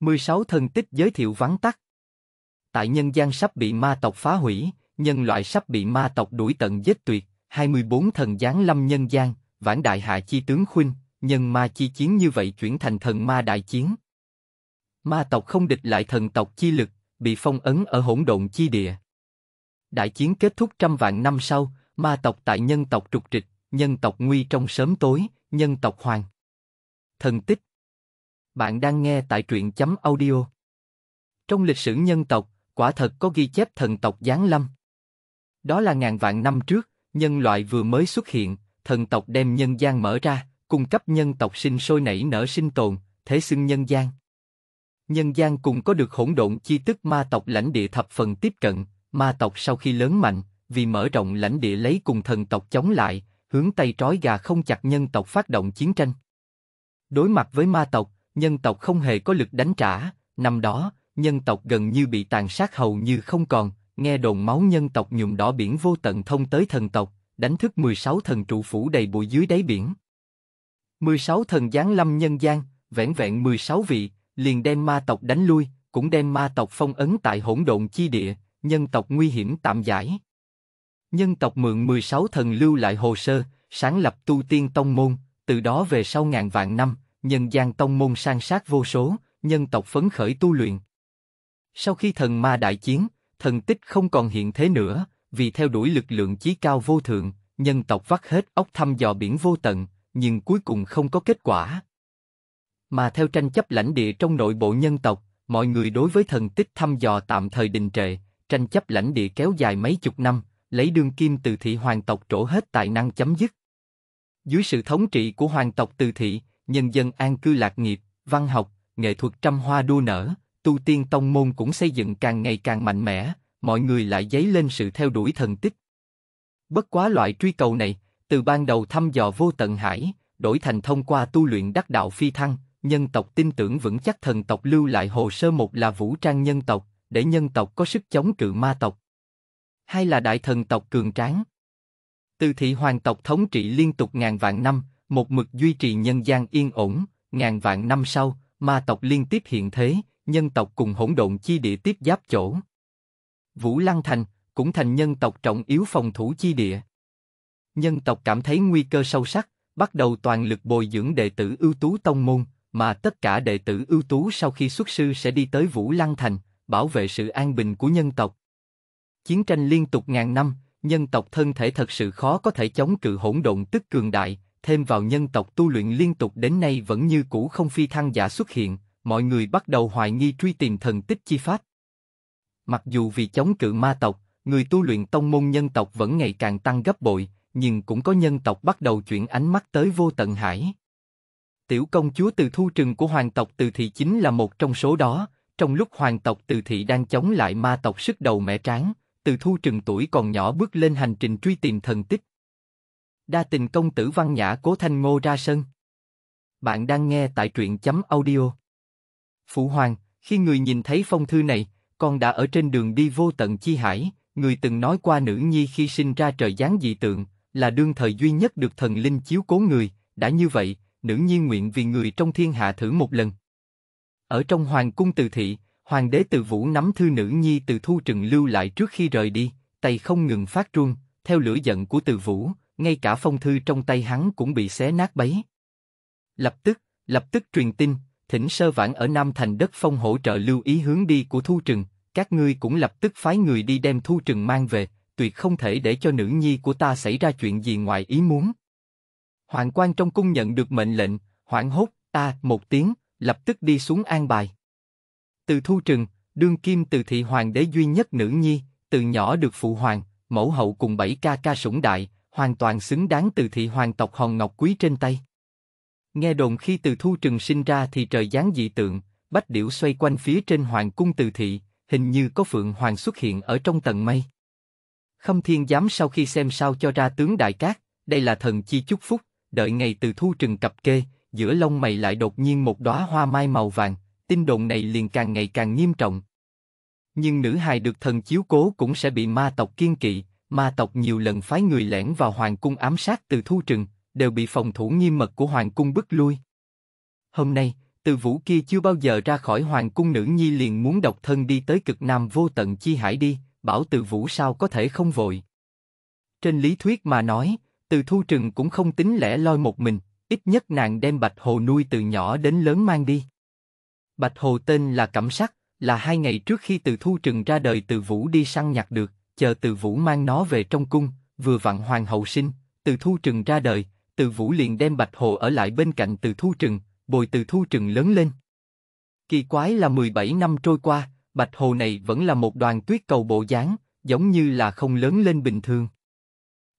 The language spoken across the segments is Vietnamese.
16 thần tích giới thiệu vắn tắt. Tại nhân gian sắp bị ma tộc phá hủy, nhân loại sắp bị ma tộc đuổi tận giết tuyệt, 24 thần giáng lâm nhân gian, vãn đại hạ chi tướng khuynh, nhân ma chi chiến như vậy chuyển thành thần ma đại chiến. Ma tộc không địch lại thần tộc chi lực, bị phong ấn ở hỗn độn chi địa. Đại chiến kết thúc trăm vạn năm sau, ma tộc tại nhân tộc trục trịch, nhân tộc nguy trong sớm tối, nhân tộc hoàng. Thần tích bạn đang nghe tại truyện chấm audio. Trong lịch sử nhân tộc, quả thật có ghi chép thần tộc Giáng Lâm. Đó là ngàn vạn năm trước, nhân loại vừa mới xuất hiện, thần tộc đem nhân gian mở ra, cung cấp nhân tộc sinh sôi nảy nở sinh tồn, thế xưng nhân gian. Nhân gian cùng có được hỗn độn chi tức ma tộc lãnh địa thập phần tiếp cận, ma tộc sau khi lớn mạnh, vì mở rộng lãnh địa lấy cùng thần tộc chống lại, hướng tay trói gà không chặt nhân tộc phát động chiến tranh. Đối mặt với ma tộc, nhân tộc không hề có lực đánh trả, năm đó, nhân tộc gần như bị tàn sát hầu như không còn, nghe đồn máu nhân tộc nhuộm đỏ biển vô tận thông tới thần tộc, đánh thức 16 thần trụ phủ đầy bụi dưới đáy biển. 16 thần giáng lâm nhân gian, vẻn vẹn 16 vị, liền đem ma tộc đánh lui, cũng đem ma tộc phong ấn tại hỗn độn chi địa, nhân tộc nguy hiểm tạm giải. Nhân tộc mượn 16 thần lưu lại hồ sơ, sáng lập tu tiên tông môn, từ đó về sau ngàn vạn năm, nhân gian tông môn sang sát vô số, nhân tộc phấn khởi tu luyện. Sau khi thần ma đại chiến, thần tích không còn hiện thế nữa, vì theo đuổi lực lượng chí cao vô thượng, nhân tộc vắt hết óc thăm dò biển vô tận, nhưng cuối cùng không có kết quả. Mà theo tranh chấp lãnh địa trong nội bộ nhân tộc, mọi người đối với thần tích thăm dò tạm thời đình trệ, tranh chấp lãnh địa kéo dài mấy chục năm, lấy đương kim từ thị hoàng tộc trổ hết tài năng chấm dứt. Dưới sự thống trị của hoàng tộc từ thị, nhân dân an cư lạc nghiệp, văn học, nghệ thuật trăm hoa đua nở, tu tiên tông môn cũng xây dựng càng ngày càng mạnh mẽ, mọi người lại dấy lên sự theo đuổi thần tích. Bất quá loại truy cầu này, từ ban đầu thăm dò vô tận hải, đổi thành thông qua tu luyện đắc đạo phi thăng, nhân tộc tin tưởng vững chắc thần tộc lưu lại hồ sơ một là vũ trang nhân tộc, để nhân tộc có sức chống cự ma tộc. Hai là đại thần tộc cường tráng. Từ thị hoàng tộc thống trị liên tục ngàn vạn năm, một mực duy trì nhân gian yên ổn, ngàn vạn năm sau, ma tộc liên tiếp hiện thế, nhân tộc cùng hỗn độn chi địa tiếp giáp chỗ. Vũ Lăng Thành cũng thành nhân tộc trọng yếu phòng thủ chi địa. Nhân tộc cảm thấy nguy cơ sâu sắc, bắt đầu toàn lực bồi dưỡng đệ tử ưu tú tông môn, mà tất cả đệ tử ưu tú sau khi xuất sư sẽ đi tới Vũ Lăng Thành, bảo vệ sự an bình của nhân tộc. Chiến tranh liên tục ngàn năm, nhân tộc thân thể thật sự khó có thể chống cự hỗn độn tức cường đại, thêm vào nhân tộc tu luyện liên tục đến nay vẫn như cũ không phi thăng giả xuất hiện, mọi người bắt đầu hoài nghi truy tìm thần tích chi pháp. Mặc dù vì chống cự ma tộc, người tu luyện tông môn nhân tộc vẫn ngày càng tăng gấp bội, nhưng cũng có nhân tộc bắt đầu chuyển ánh mắt tới vô tận hải. Tiểu công chúa từ thu trừng của hoàng tộc từ thị chính là một trong số đó, trong lúc hoàng tộc từ thị đang chống lại ma tộc sức đầu mẻ tráng, từ thu trừng tuổi còn nhỏ bước lên hành trình truy tìm thần tích, Đa tình công tử văn nhã cố thanh ngô ra sân. Bạn đang nghe tại truyện chấm audio. Phụ hoàng, khi người nhìn thấy phong thư này, con đã ở trên đường đi vô tận chi hải, người từng nói qua nữ nhi khi sinh ra trời giáng dị tượng, là đương thời duy nhất được thần linh chiếu cố người, đã như vậy, nữ nhi nguyện vì người trong thiên hạ thử một lần. Ở trong hoàng cung từ thị, hoàng đế từ vũ nắm thư nữ nhi từ thu trừng lưu lại trước khi rời đi, tay không ngừng phát run, theo lửa giận của từ vũ, ngay cả phong thư trong tay hắn cũng bị xé nát bấy. Lập tức, lập tức truyền tin, thỉnh sơ vãn ở Nam Thành đất phong hỗ trợ lưu ý hướng đi của Thu Trừng, các ngươi cũng lập tức phái người đi đem Thu Trừng mang về, tuyệt không thể để cho nữ nhi của ta xảy ra chuyện gì ngoài ý muốn. Hoàng quan trong cung nhận được mệnh lệnh, hoảng hốt, ta, một tiếng, lập tức đi xuống an bài. Từ Thu Trừng, đương kim từ thị hoàng đế duy nhất nữ nhi, từ nhỏ được phụ hoàng, mẫu hậu cùng bảy ca ca sủng đại, hoàn toàn xứng đáng từ thị hoàng tộc hòn ngọc quý trên tay. Nghe đồn khi từ thu Trừng sinh ra thì trời giáng dị tượng, bách điểu xoay quanh phía trên hoàng cung từ thị, hình như có phượng hoàng xuất hiện ở trong tầng mây. Khâm thiên giám sau khi xem sao cho ra tướng đại cát, đây là thần chi chúc phúc, đợi ngày từ thu trừng cập kê, giữa lông mày lại đột nhiên một đóa hoa mai màu vàng, tin đồn này liền càng ngày càng nghiêm trọng. Nhưng nữ hài được thần chiếu cố cũng sẽ bị ma tộc kiên kỵ, Ma tộc nhiều lần phái người lẻn vào hoàng cung ám sát từ thu trừng, đều bị phòng thủ nghiêm mật của hoàng cung bức lui. Hôm nay, từ vũ kia chưa bao giờ ra khỏi hoàng cung nữ nhi liền muốn độc thân đi tới cực nam vô tận chi hải đi, bảo từ vũ sao có thể không vội. Trên lý thuyết mà nói, từ thu trừng cũng không tính lẻ loi một mình, ít nhất nàng đem bạch hồ nuôi từ nhỏ đến lớn mang đi. Bạch hồ tên là Cẩm Sắc, là hai ngày trước khi từ thu trừng ra đời từ vũ đi săn nhặt được, chờ Từ Vũ mang nó về trong cung, vừa vặn hoàng hậu sinh, Từ Thu Trừng ra đời, Từ Vũ liền đem Bạch Hồ ở lại bên cạnh Từ Thu Trừng, bồi Từ Thu Trừng lớn lên. Kỳ quái là 17 năm trôi qua, Bạch Hồ này vẫn là một đoàn tuyết cầu bộ dáng, giống như là không lớn lên bình thường.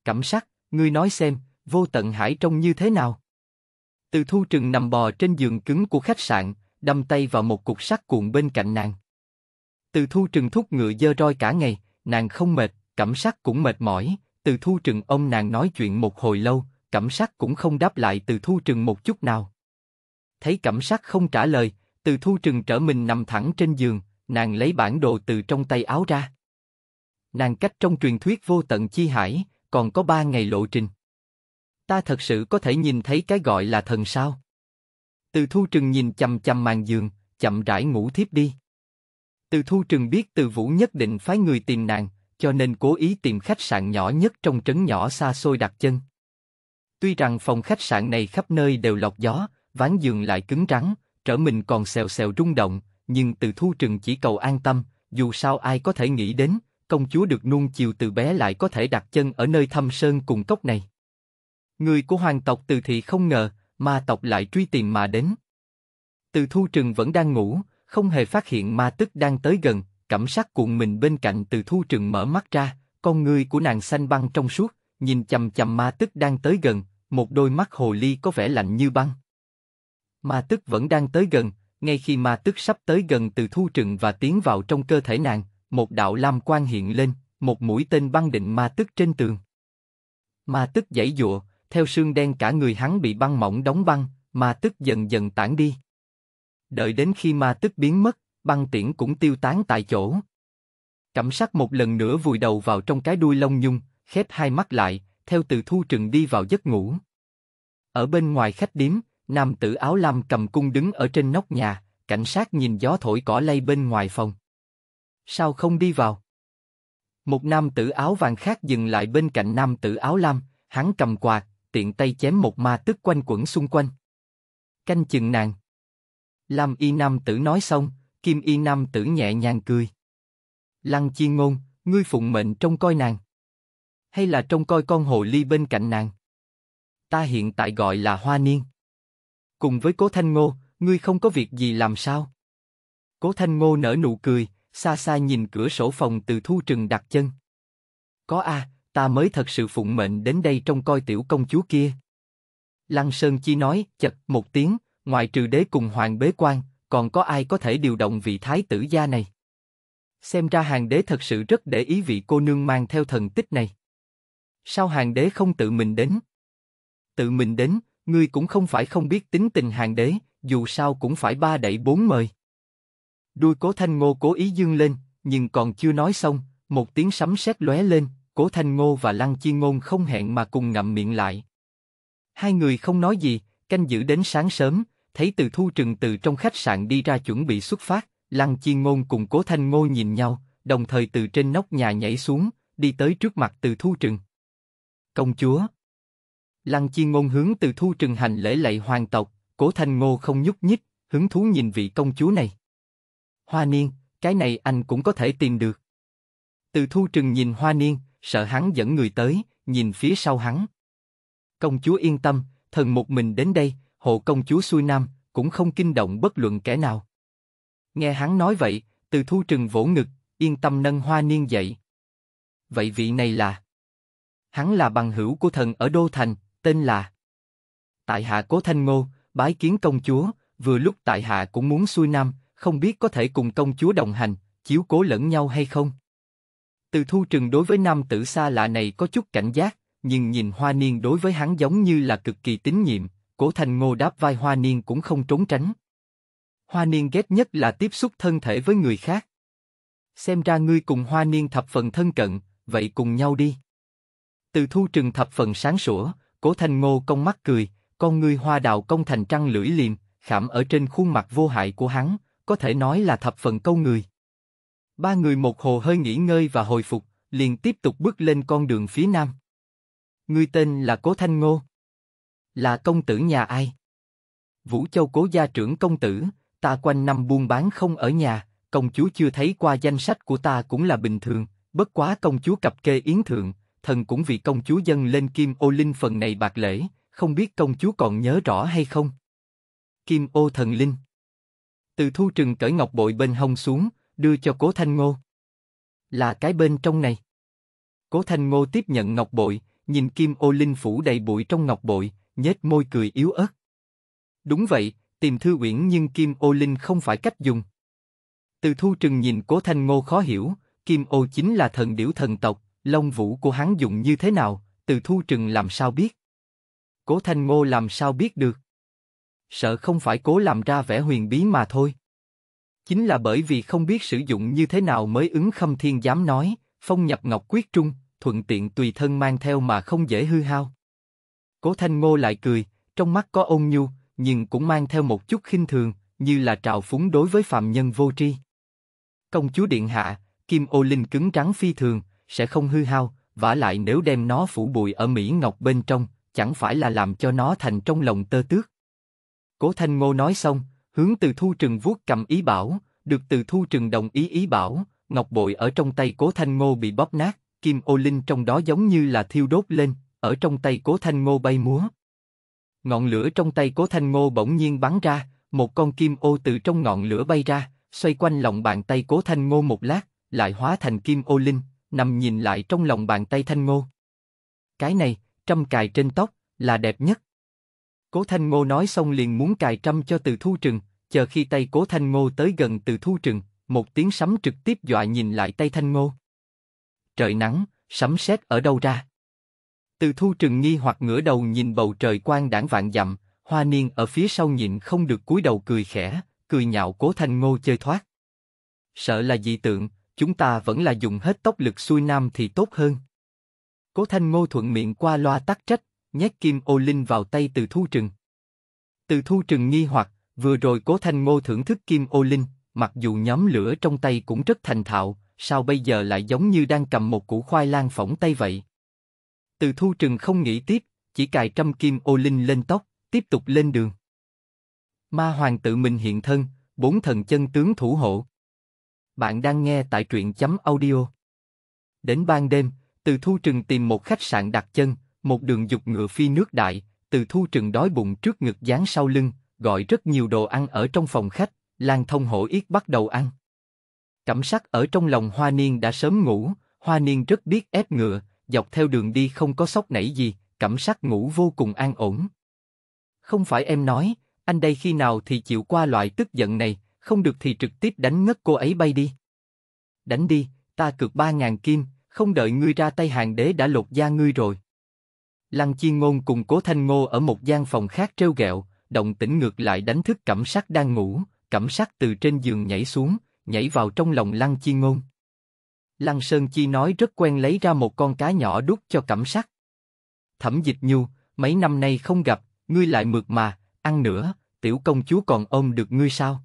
cảm sắc, ngươi nói xem, vô tận hải trông như thế nào? Từ Thu Trừng nằm bò trên giường cứng của khách sạn, đâm tay vào một cục sắt cuộn bên cạnh nàng. Từ Thu Trừng thúc ngựa dơ roi cả ngày, nàng không mệt, cảm sắc cũng mệt mỏi, từ thu trừng ông nàng nói chuyện một hồi lâu, cảm sắc cũng không đáp lại từ thu trừng một chút nào. Thấy cảm sắc không trả lời, từ thu trừng trở mình nằm thẳng trên giường, nàng lấy bản đồ từ trong tay áo ra. Nàng cách trong truyền thuyết vô tận chi hải, còn có ba ngày lộ trình. Ta thật sự có thể nhìn thấy cái gọi là thần sao. Từ thu trừng nhìn chầm chầm màn giường, chậm rãi ngủ thiếp đi. Từ thu trừng biết từ vũ nhất định phái người tìm nàng, cho nên cố ý tìm khách sạn nhỏ nhất trong trấn nhỏ xa xôi đặt chân. Tuy rằng phòng khách sạn này khắp nơi đều lọc gió, ván giường lại cứng rắn, trở mình còn xèo xèo rung động, nhưng từ thu trừng chỉ cầu an tâm, dù sao ai có thể nghĩ đến, công chúa được nuông chiều từ bé lại có thể đặt chân ở nơi thâm sơn cùng cốc này. Người của hoàng tộc từ thị không ngờ, ma tộc lại truy tìm mà đến. Từ thu trừng vẫn đang ngủ, không hề phát hiện ma tức đang tới gần, cảm sát cuộn mình bên cạnh từ thu trường mở mắt ra, con người của nàng xanh băng trong suốt, nhìn chầm chầm ma tức đang tới gần, một đôi mắt hồ ly có vẻ lạnh như băng. Ma tức vẫn đang tới gần, ngay khi ma tức sắp tới gần từ thu trừng và tiến vào trong cơ thể nàng, một đạo lam quan hiện lên, một mũi tên băng định ma tức trên tường. Ma tức giãy dụa, theo xương đen cả người hắn bị băng mỏng đóng băng, ma tức dần dần tản đi. Đợi đến khi ma tức biến mất, băng tiễn cũng tiêu tán tại chỗ. Cẩm sắc một lần nữa vùi đầu vào trong cái đuôi lông nhung, khép hai mắt lại, theo từ thu trừng đi vào giấc ngủ. Ở bên ngoài khách điếm, nam tử áo lam cầm cung đứng ở trên nóc nhà, cảnh sát nhìn gió thổi cỏ lay bên ngoài phòng. Sao không đi vào? Một nam tử áo vàng khác dừng lại bên cạnh nam tử áo lam, hắn cầm quạt, tiện tay chém một ma tức quanh quẩn xung quanh. Canh chừng nàng. Lâm Y Nam Tử nói xong, Kim Y Nam Tử nhẹ nhàng cười. Lăng Chi Ngôn, ngươi phụng mệnh trông coi nàng, hay là trông coi con hồ ly bên cạnh nàng? Ta hiện tại gọi là Hoa Niên. Cùng với Cố Thanh Ngô, ngươi không có việc gì làm sao? Cố Thanh Ngô nở nụ cười, xa xa nhìn cửa sổ phòng từ thu trừng đặt chân. Có a, à, ta mới thật sự phụng mệnh đến đây trông coi tiểu công chúa kia. Lăng Sơn Chi nói, chật một tiếng, ngoài trừ đế cùng hoàng bế quan, còn có ai có thể điều động vị thái tử gia này? Xem ra hàng đế thật sự rất để ý vị cô nương mang theo thần tích này. Sao hàng đế không tự mình đến? Tự mình đến, ngươi cũng không phải không biết tính tình hàng đế, dù sao cũng phải ba đẩy bốn mời. Đuôi cố thanh ngô cố ý dương lên, nhưng còn chưa nói xong, một tiếng sấm sét lóe lên, cố thanh ngô và lăng chi ngôn không hẹn mà cùng ngậm miệng lại. Hai người không nói gì, canh giữ đến sáng sớm, thấy từ thu trừng từ trong khách sạn đi ra chuẩn bị xuất phát, Lăng chi Ngôn cùng Cố Thanh Ngô nhìn nhau, đồng thời từ trên nóc nhà nhảy xuống, đi tới trước mặt từ thu trừng. Công chúa Lăng chi Ngôn hướng từ thu trừng hành lễ lạy hoàng tộc, Cố Thanh Ngô không nhúc nhích, hứng thú nhìn vị công chúa này. Hoa Niên, cái này anh cũng có thể tìm được. Từ thu trừng nhìn Hoa Niên, sợ hắn dẫn người tới, nhìn phía sau hắn. Công chúa yên tâm, thần một mình đến đây, hộ công chúa xuôi nam, cũng không kinh động bất luận kẻ nào. Nghe hắn nói vậy, từ thu trừng vỗ ngực, yên tâm nâng hoa niên dậy. Vậy vị này là? Hắn là bằng hữu của thần ở Đô Thành, tên là Tại hạ Cố Thanh Ngô, bái kiến công chúa, vừa lúc tại hạ cũng muốn xuôi nam, không biết có thể cùng công chúa đồng hành, chiếu cố lẫn nhau hay không. Từ thu trừng đối với nam tử xa lạ này có chút cảnh giác, nhưng nhìn hoa niên đối với hắn giống như là cực kỳ tín nhiệm, Cố Thành Ngô đáp vai Hoa Niên cũng không trốn tránh. Hoa Niên ghét nhất là tiếp xúc thân thể với người khác. Xem ra ngươi cùng Hoa Niên thập phần thân cận, vậy cùng nhau đi. Từ thu trừng thập phần sáng sủa, Cố Thành Ngô cong mắt cười, con ngươi hoa đào công thành trăng lưỡi liềm, khảm ở trên khuôn mặt vô hại của hắn, có thể nói là thập phần câu người. Ba người một hồ hơi nghỉ ngơi và hồi phục, liền tiếp tục bước lên con đường phía nam. Ngươi tên là Cố Thanh Ngô. Là công tử nhà ai? Vũ Châu cố gia trưởng công tử, ta quanh năm buôn bán không ở nhà, công chúa chưa thấy qua danh sách của ta cũng là bình thường, bất quá công chúa cập kê yến thượng, thần cũng vì công chúa dân lên kim ô linh phần này bạc lễ, không biết công chúa còn nhớ rõ hay không? Kim ô thần linh Từ thu trừng cởi ngọc bội bên hông xuống, đưa cho cố thanh ngô. Là cái bên trong này. Cố thanh ngô tiếp nhận ngọc bội, nhìn kim ô linh phủ đầy bụi trong ngọc bội, nhếch môi cười yếu ớt. Đúng vậy, tìm thư uyển nhưng Kim Ô Linh không phải cách dùng. Từ thu trừng nhìn cố thanh ngô khó hiểu, Kim Ô chính là thần điểu thần tộc, long vũ của hắn dùng như thế nào, từ thu trừng làm sao biết. Cố thanh ngô làm sao biết được. Sợ không phải cố làm ra vẻ huyền bí mà thôi. Chính là bởi vì không biết sử dụng như thế nào mới ứng khâm thiên dám nói, phong nhập ngọc quyết trung, thuận tiện tùy thân mang theo mà không dễ hư hao. Cố Thanh Ngô lại cười, trong mắt có ôn nhu, nhưng cũng mang theo một chút khinh thường, như là trào phúng đối với phạm nhân vô tri. Công chúa điện hạ, kim ô linh cứng trắng phi thường, sẽ không hư hao, vả lại nếu đem nó phủ bụi ở mỹ ngọc bên trong, chẳng phải là làm cho nó thành trong lòng tơ tước. Cố Thanh Ngô nói xong, hướng từ thu trừng vuốt cầm ý bảo, được từ thu trừng đồng ý ý bảo, ngọc bội ở trong tay cố Thanh Ngô bị bóp nát, kim ô linh trong đó giống như là thiêu đốt lên, ở trong tay cố thanh ngô bay múa. Ngọn lửa trong tay cố thanh ngô bỗng nhiên bắn ra, một con kim ô từ trong ngọn lửa bay ra, xoay quanh lòng bàn tay cố thanh ngô một lát, lại hóa thành kim ô linh, nằm nhìn lại trong lòng bàn tay thanh ngô. Cái này, trăm cài trên tóc, là đẹp nhất. Cố Thanh Ngô nói xong liền muốn cài trăm cho Từ Thu Trừng, chờ khi tay Cố Thanh Ngô tới gần Từ Thu Trừng, một tiếng sấm trực tiếp dọa nhìn lại tay Thanh Ngô. Trời nắng, sấm sét ở đâu ra? Từ thu trừng nghi hoặc ngửa đầu nhìn bầu trời quang đảng vạn dặm, hoa niên ở phía sau nhịn không được cúi đầu cười khẽ, cười nhạo cố thanh ngô chơi thoát. Sợ là dị tượng, chúng ta vẫn là dùng hết tốc lực xuôi nam thì tốt hơn. Cố thanh ngô thuận miệng qua loa tắc trách, nhét kim ô linh vào tay từ thu trừng. Từ thu trừng nghi hoặc, vừa rồi cố thanh ngô thưởng thức kim ô linh, mặc dù nhóm lửa trong tay cũng rất thành thạo, sao bây giờ lại giống như đang cầm một củ khoai lang phỏng tay vậy? Từ thu trừng không nghĩ tiếp, chỉ cài trăm kim ô linh lên tóc, tiếp tục lên đường. Ma hoàng tự mình hiện thân, bốn thần chân tướng thủ hộ. Bạn đang nghe tại truyện chấm audio. Đến ban đêm, từ thu trừng tìm một khách sạn đặt chân, một đường dục ngựa phi nước đại, từ thu trừng đói bụng trước ngực dán sau lưng, gọi rất nhiều đồ ăn ở trong phòng khách, Lan Thông Hổ Yết bắt đầu ăn. Cảm sắc ở trong lòng Hoa Niên đã sớm ngủ, Hoa Niên rất biết ép ngựa, dọc theo đường đi không có sốc nảy gì, cảm giác ngủ vô cùng an ổn. Không phải em nói, anh đây khi nào thì chịu qua loại tức giận này, không được thì trực tiếp đánh ngất cô ấy bay đi. Đánh đi, ta cược ba ngàn kim, không đợi ngươi ra tay hàng đế đã lột da ngươi rồi. Lăng Chi Ngôn cùng Cố Thanh Ngô ở một gian phòng khác treo gẹo, động tĩnh ngược lại đánh thức cảm Sắc đang ngủ, cảm Sắc từ trên giường nhảy xuống, nhảy vào trong lòng Lăng Chi Ngôn. Lăng Sơn Chi nói rất quen lấy ra một con cá nhỏ đút cho cẩm sắc. Thẩm dịch nhu, mấy năm nay không gặp, ngươi lại mượt mà, ăn nữa, tiểu công chúa còn ôm được ngươi sao?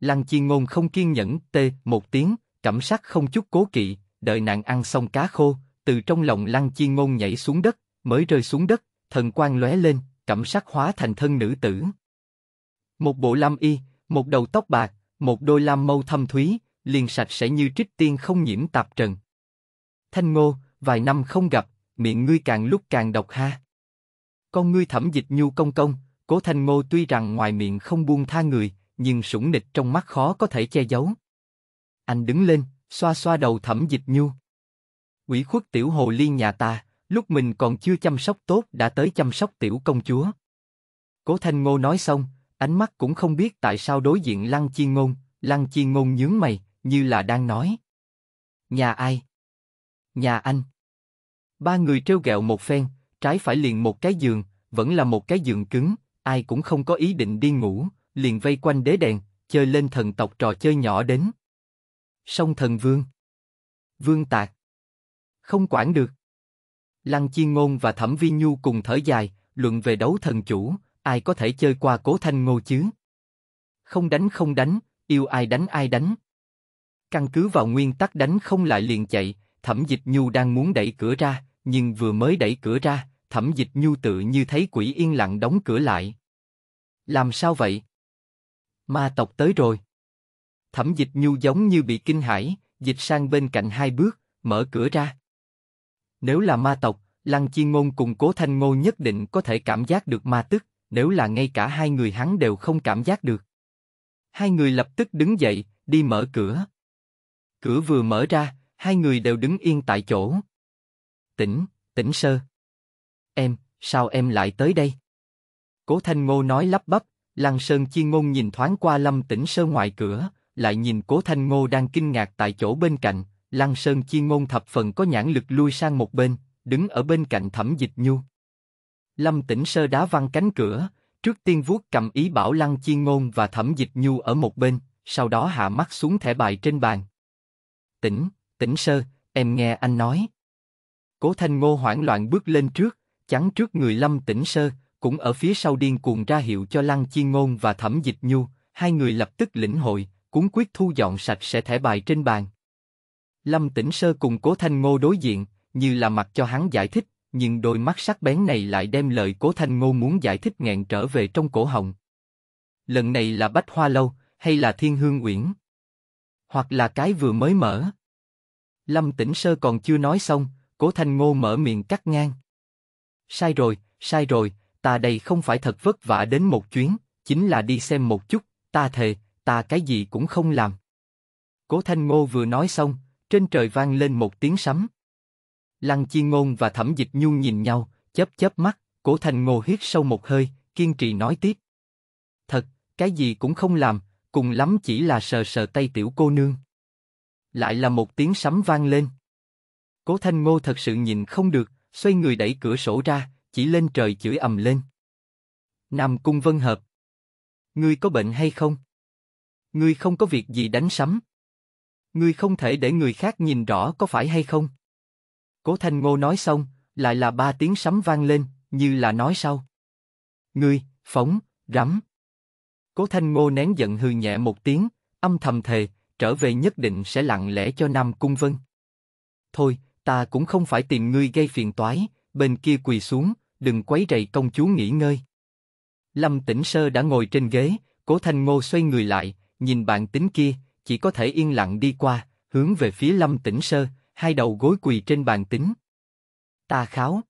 Lăng Chi Ngôn không kiên nhẫn, tê, một tiếng, cẩm sắc không chút cố kỵ, đợi nàng ăn xong cá khô, từ trong lòng Lăng Chi Ngôn nhảy xuống đất, mới rơi xuống đất, thần quang lóe lên, cẩm sắc hóa thành thân nữ tử. Một bộ lam y, một đầu tóc bạc, một đôi lam mâu thâm thúy, liền sạch sẽ như trích tiên không nhiễm tạp trần. Thanh Ngô, vài năm không gặp, miệng ngươi càng lúc càng độc ha. Con ngươi thẩm dịch nhu công công, cố Thanh Ngô tuy rằng ngoài miệng không buông tha người, nhưng sủng nịch trong mắt khó có thể che giấu. Anh đứng lên, xoa xoa đầu thẩm dịch nhu. Quỷ khuất tiểu hồ liên nhà ta, lúc mình còn chưa chăm sóc tốt đã tới chăm sóc tiểu công chúa. Cố Thanh Ngô nói xong, ánh mắt cũng không biết tại sao đối diện Lăng Chi Ngôn, Lăng Chi Ngôn nhướng mày, như là đang nói. Nhà ai? Nhà anh. Ba người treo gẹo một phen, trái phải liền một cái giường, vẫn là một cái giường cứng, ai cũng không có ý định đi ngủ, liền vây quanh đế đèn, chơi lên thần tộc trò chơi nhỏ đến. sông thần vương. Vương tạc. Không quản được. Lăng Chi Ngôn và Thẩm Vi Nhu cùng thở dài, luận về đấu thần chủ, ai có thể chơi qua cố thanh ngô chứ? Không đánh không đánh, yêu ai đánh ai đánh. Căn cứ vào nguyên tắc đánh không lại liền chạy, Thẩm Dịch Nhu đang muốn đẩy cửa ra, nhưng vừa mới đẩy cửa ra, Thẩm Dịch Nhu tự như thấy quỷ yên lặng đóng cửa lại. Làm sao vậy? Ma tộc tới rồi. Thẩm Dịch Nhu giống như bị kinh hãi, dịch sang bên cạnh hai bước, mở cửa ra. Nếu là ma tộc, Lăng chi Ngôn cùng Cố Thanh Ngô nhất định có thể cảm giác được ma tức, nếu là ngay cả hai người hắn đều không cảm giác được. Hai người lập tức đứng dậy, đi mở cửa. Cửa vừa mở ra, hai người đều đứng yên tại chỗ. Tỉnh, tỉnh sơ. Em, sao em lại tới đây? Cố Thanh Ngô nói lắp bắp, Lăng Sơn Chi Ngôn nhìn thoáng qua Lâm Tĩnh Sơ ngoài cửa, lại nhìn Cố Thanh Ngô đang kinh ngạc tại chỗ bên cạnh, Lăng Sơn Chi Ngôn thập phần có nhãn lực lui sang một bên, đứng ở bên cạnh Thẩm Dịch Nhu. Lâm Tĩnh Sơ đá văng cánh cửa, trước tiên vuốt cầm ý bảo Lăng Chi Ngôn và Thẩm Dịch Nhu ở một bên, sau đó hạ mắt xuống thẻ bài trên bàn tỉnh, tỉnh sơ, em nghe anh nói. Cố Thanh Ngô hoảng loạn bước lên trước, chắn trước người Lâm Tĩnh Sơ, cũng ở phía sau điên cuồng ra hiệu cho Lăng Chi Ngôn và Thẩm Dịch Nhu, hai người lập tức lĩnh hội, cuốn quyết thu dọn sạch sẽ thẻ bài trên bàn. Lâm Tĩnh Sơ cùng Cố Thanh Ngô đối diện, như là mặt cho hắn giải thích, nhưng đôi mắt sắc bén này lại đem lời Cố Thanh Ngô muốn giải thích nghẹn trở về trong cổ họng. Lần này là Bách Hoa Lâu, hay là Thiên Hương Uyển? hoặc là cái vừa mới mở. Lâm Tĩnh Sơ còn chưa nói xong, Cố Thanh Ngô mở miệng cắt ngang. Sai rồi, sai rồi, ta đây không phải thật vất vả đến một chuyến, chính là đi xem một chút, ta thề, ta cái gì cũng không làm. Cố Thanh Ngô vừa nói xong, trên trời vang lên một tiếng sấm. Lăng Chi Ngôn và Thẩm Dịch nhu nhìn nhau, chớp chớp mắt, Cố Thanh Ngô hít sâu một hơi, kiên trì nói tiếp. Thật, cái gì cũng không làm, cùng lắm chỉ là sờ sờ tay tiểu cô nương. Lại là một tiếng sấm vang lên. Cố Thanh Ngô thật sự nhìn không được, xoay người đẩy cửa sổ ra, chỉ lên trời chửi ầm lên. Nam Cung Vân Hợp. Ngươi có bệnh hay không? Ngươi không có việc gì đánh sấm. Ngươi không thể để người khác nhìn rõ có phải hay không? Cố Thanh Ngô nói xong, lại là ba tiếng sấm vang lên, như là nói sau. Ngươi, phóng, rắm. Cố Thanh Ngô nén giận hừ nhẹ một tiếng, âm thầm thề, trở về nhất định sẽ lặng lẽ cho Nam Cung Vân. Thôi, ta cũng không phải tìm ngươi gây phiền toái, bên kia quỳ xuống, đừng quấy rầy công chúa nghỉ ngơi. Lâm Tĩnh Sơ đã ngồi trên ghế, Cố Thanh Ngô xoay người lại, nhìn bạn tính kia, chỉ có thể yên lặng đi qua, hướng về phía Lâm Tĩnh Sơ, hai đầu gối quỳ trên bàn tính. Ta kháo.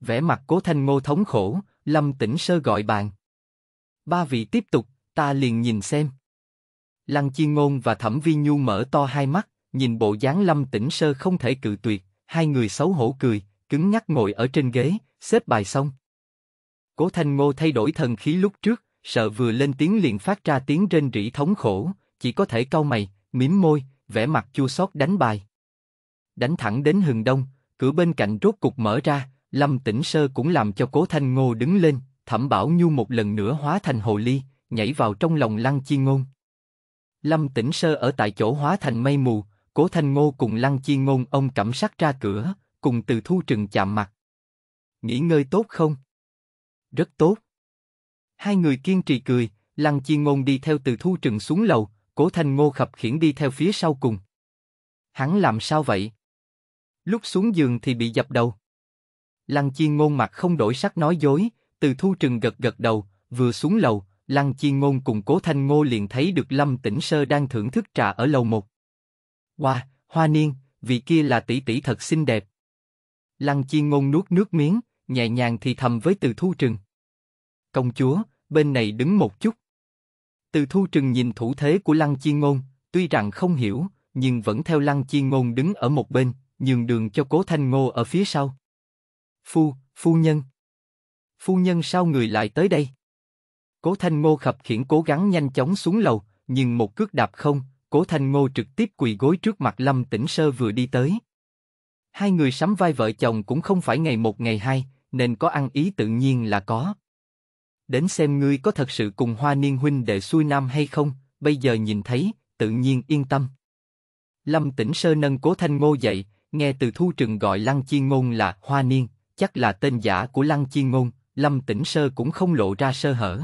Vẻ mặt Cố Thanh Ngô thống khổ, Lâm Tĩnh Sơ gọi bạn. Ba vị tiếp tục, ta liền nhìn xem. Lăng Chi Ngôn và Thẩm Vi Nhu mở to hai mắt, nhìn bộ dáng Lâm Tĩnh Sơ không thể cự tuyệt, hai người xấu hổ cười, cứng nhắc ngồi ở trên ghế, xếp bài xong. Cố Thanh Ngô thay đổi thần khí lúc trước, sợ vừa lên tiếng liền phát ra tiếng rên rỉ thống khổ, chỉ có thể cau mày, mím môi, vẻ mặt chua xót đánh bài. Đánh thẳng đến hừng đông, cửa bên cạnh rốt cục mở ra, Lâm Tĩnh Sơ cũng làm cho Cố Thanh Ngô đứng lên, Thẩm Bảo Nhu một lần nữa hóa thành hồ ly, nhảy vào trong lòng Lăng Chi Ngôn. Lâm Tĩnh Sơ ở tại chỗ hóa thành mây mù, Cố Thanh Ngô cùng Lăng Chi Ngôn ông cảm sát ra cửa, cùng từ thu trừng chạm mặt. Nghỉ ngơi tốt không? Rất tốt. Hai người kiên trì cười, Lăng Chi Ngôn đi theo từ thu trừng xuống lầu, Cố Thanh Ngô khập khiển đi theo phía sau cùng. Hắn làm sao vậy? Lúc xuống giường thì bị dập đầu. Lăng Chi Ngôn mặt không đổi sắc nói dối, từ thu trừng gật gật đầu, vừa xuống lầu, Lăng Chi Ngôn cùng Cố Thanh Ngô liền thấy được Lâm Tĩnh Sơ đang thưởng thức trà ở lầu một. Hoa, wow, Hoa Niên, vị kia là tỷ tỷ thật xinh đẹp. Lăng Chi Ngôn nuốt nước miếng, nhẹ nhàng thì thầm với Từ Thu Trừng. Công chúa, bên này đứng một chút. Từ Thu Trừng nhìn thủ thế của Lăng Chi Ngôn, tuy rằng không hiểu, nhưng vẫn theo Lăng Chi Ngôn đứng ở một bên, nhường đường cho Cố Thanh Ngô ở phía sau. Phu, phu nhân phu nhân sao người lại tới đây? Cố Thanh Ngô khập khiển cố gắng nhanh chóng xuống lầu, nhưng một cước đạp không, Cố Thanh Ngô trực tiếp quỳ gối trước mặt Lâm Tĩnh Sơ vừa đi tới. Hai người sắm vai vợ chồng cũng không phải ngày một ngày hai, nên có ăn ý tự nhiên là có. Đến xem ngươi có thật sự cùng Hoa Niên Huynh đệ xuôi nam hay không, bây giờ nhìn thấy, tự nhiên yên tâm. Lâm Tĩnh Sơ nâng Cố Thanh Ngô dậy, nghe từ thu trừng gọi Lăng Chiên Ngôn là Hoa Niên, chắc là tên giả của Lăng Chiên Ngôn, Lâm Tĩnh Sơ cũng không lộ ra sơ hở.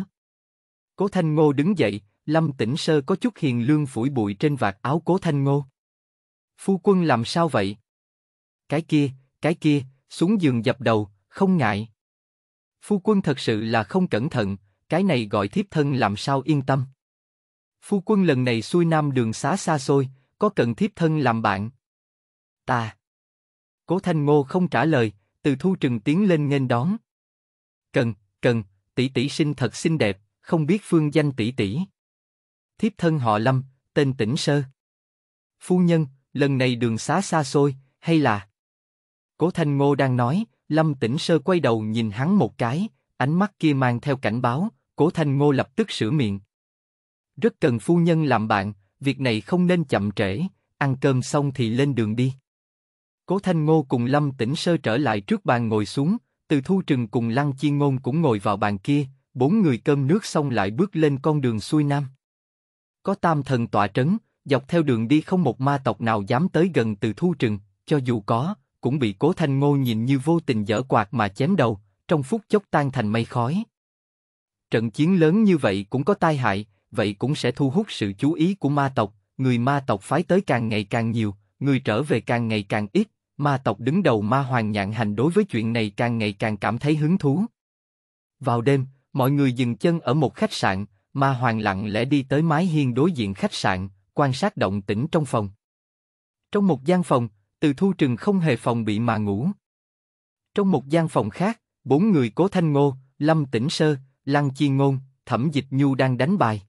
Cố Thanh Ngô đứng dậy, Lâm Tĩnh Sơ có chút hiền lương phủi bụi trên vạt áo Cố Thanh Ngô. Phu quân làm sao vậy? Cái kia, cái kia, xuống giường dập đầu, không ngại. Phu quân thật sự là không cẩn thận, cái này gọi thiếp thân làm sao yên tâm. Phu quân lần này xuôi nam đường xá xa xôi, có cần thiếp thân làm bạn? Ta. Cố Thanh Ngô không trả lời, từ thu trừng tiến lên nghênh đón. Cần, cần, tỷ tỷ sinh thật xinh đẹp, không biết phương danh tỷ tỷ. Thiếp thân họ Lâm, tên Tĩnh Sơ. Phu nhân, lần này đường xá xa xôi, hay là... Cố Thanh Ngô đang nói, Lâm Tĩnh Sơ quay đầu nhìn hắn một cái, ánh mắt kia mang theo cảnh báo, Cố Thanh Ngô lập tức sửa miệng. Rất cần phu nhân làm bạn, việc này không nên chậm trễ, ăn cơm xong thì lên đường đi. Cố Thanh Ngô cùng Lâm Tĩnh Sơ trở lại trước bàn ngồi xuống, từ Thu Trừng cùng Lăng Chi Ngôn cũng ngồi vào bàn kia, bốn người cơm nước xong lại bước lên con đường xuôi nam. Có tam thần tọa trấn, dọc theo đường đi không một ma tộc nào dám tới gần Từ Thu Trừng, cho dù có, cũng bị Cố Thanh Ngô nhìn như vô tình dở quạt mà chém đầu, trong phút chốc tan thành mây khói. Trận chiến lớn như vậy cũng có tai hại, vậy cũng sẽ thu hút sự chú ý của ma tộc, người ma tộc phái tới càng ngày càng nhiều, người trở về càng ngày càng ít, Ma tộc đứng đầu ma hoàng nhạn hành đối với chuyện này càng ngày càng cảm thấy hứng thú. Vào đêm, mọi người dừng chân ở một khách sạn, ma hoàng lặng lẽ đi tới mái hiên đối diện khách sạn, quan sát động tĩnh trong phòng. Trong một gian phòng, từ thu trừng không hề phòng bị mà ngủ. Trong một gian phòng khác, bốn người cố thanh ngô, lâm tĩnh sơ, lăng chi ngôn, thẩm dịch nhu đang đánh bài.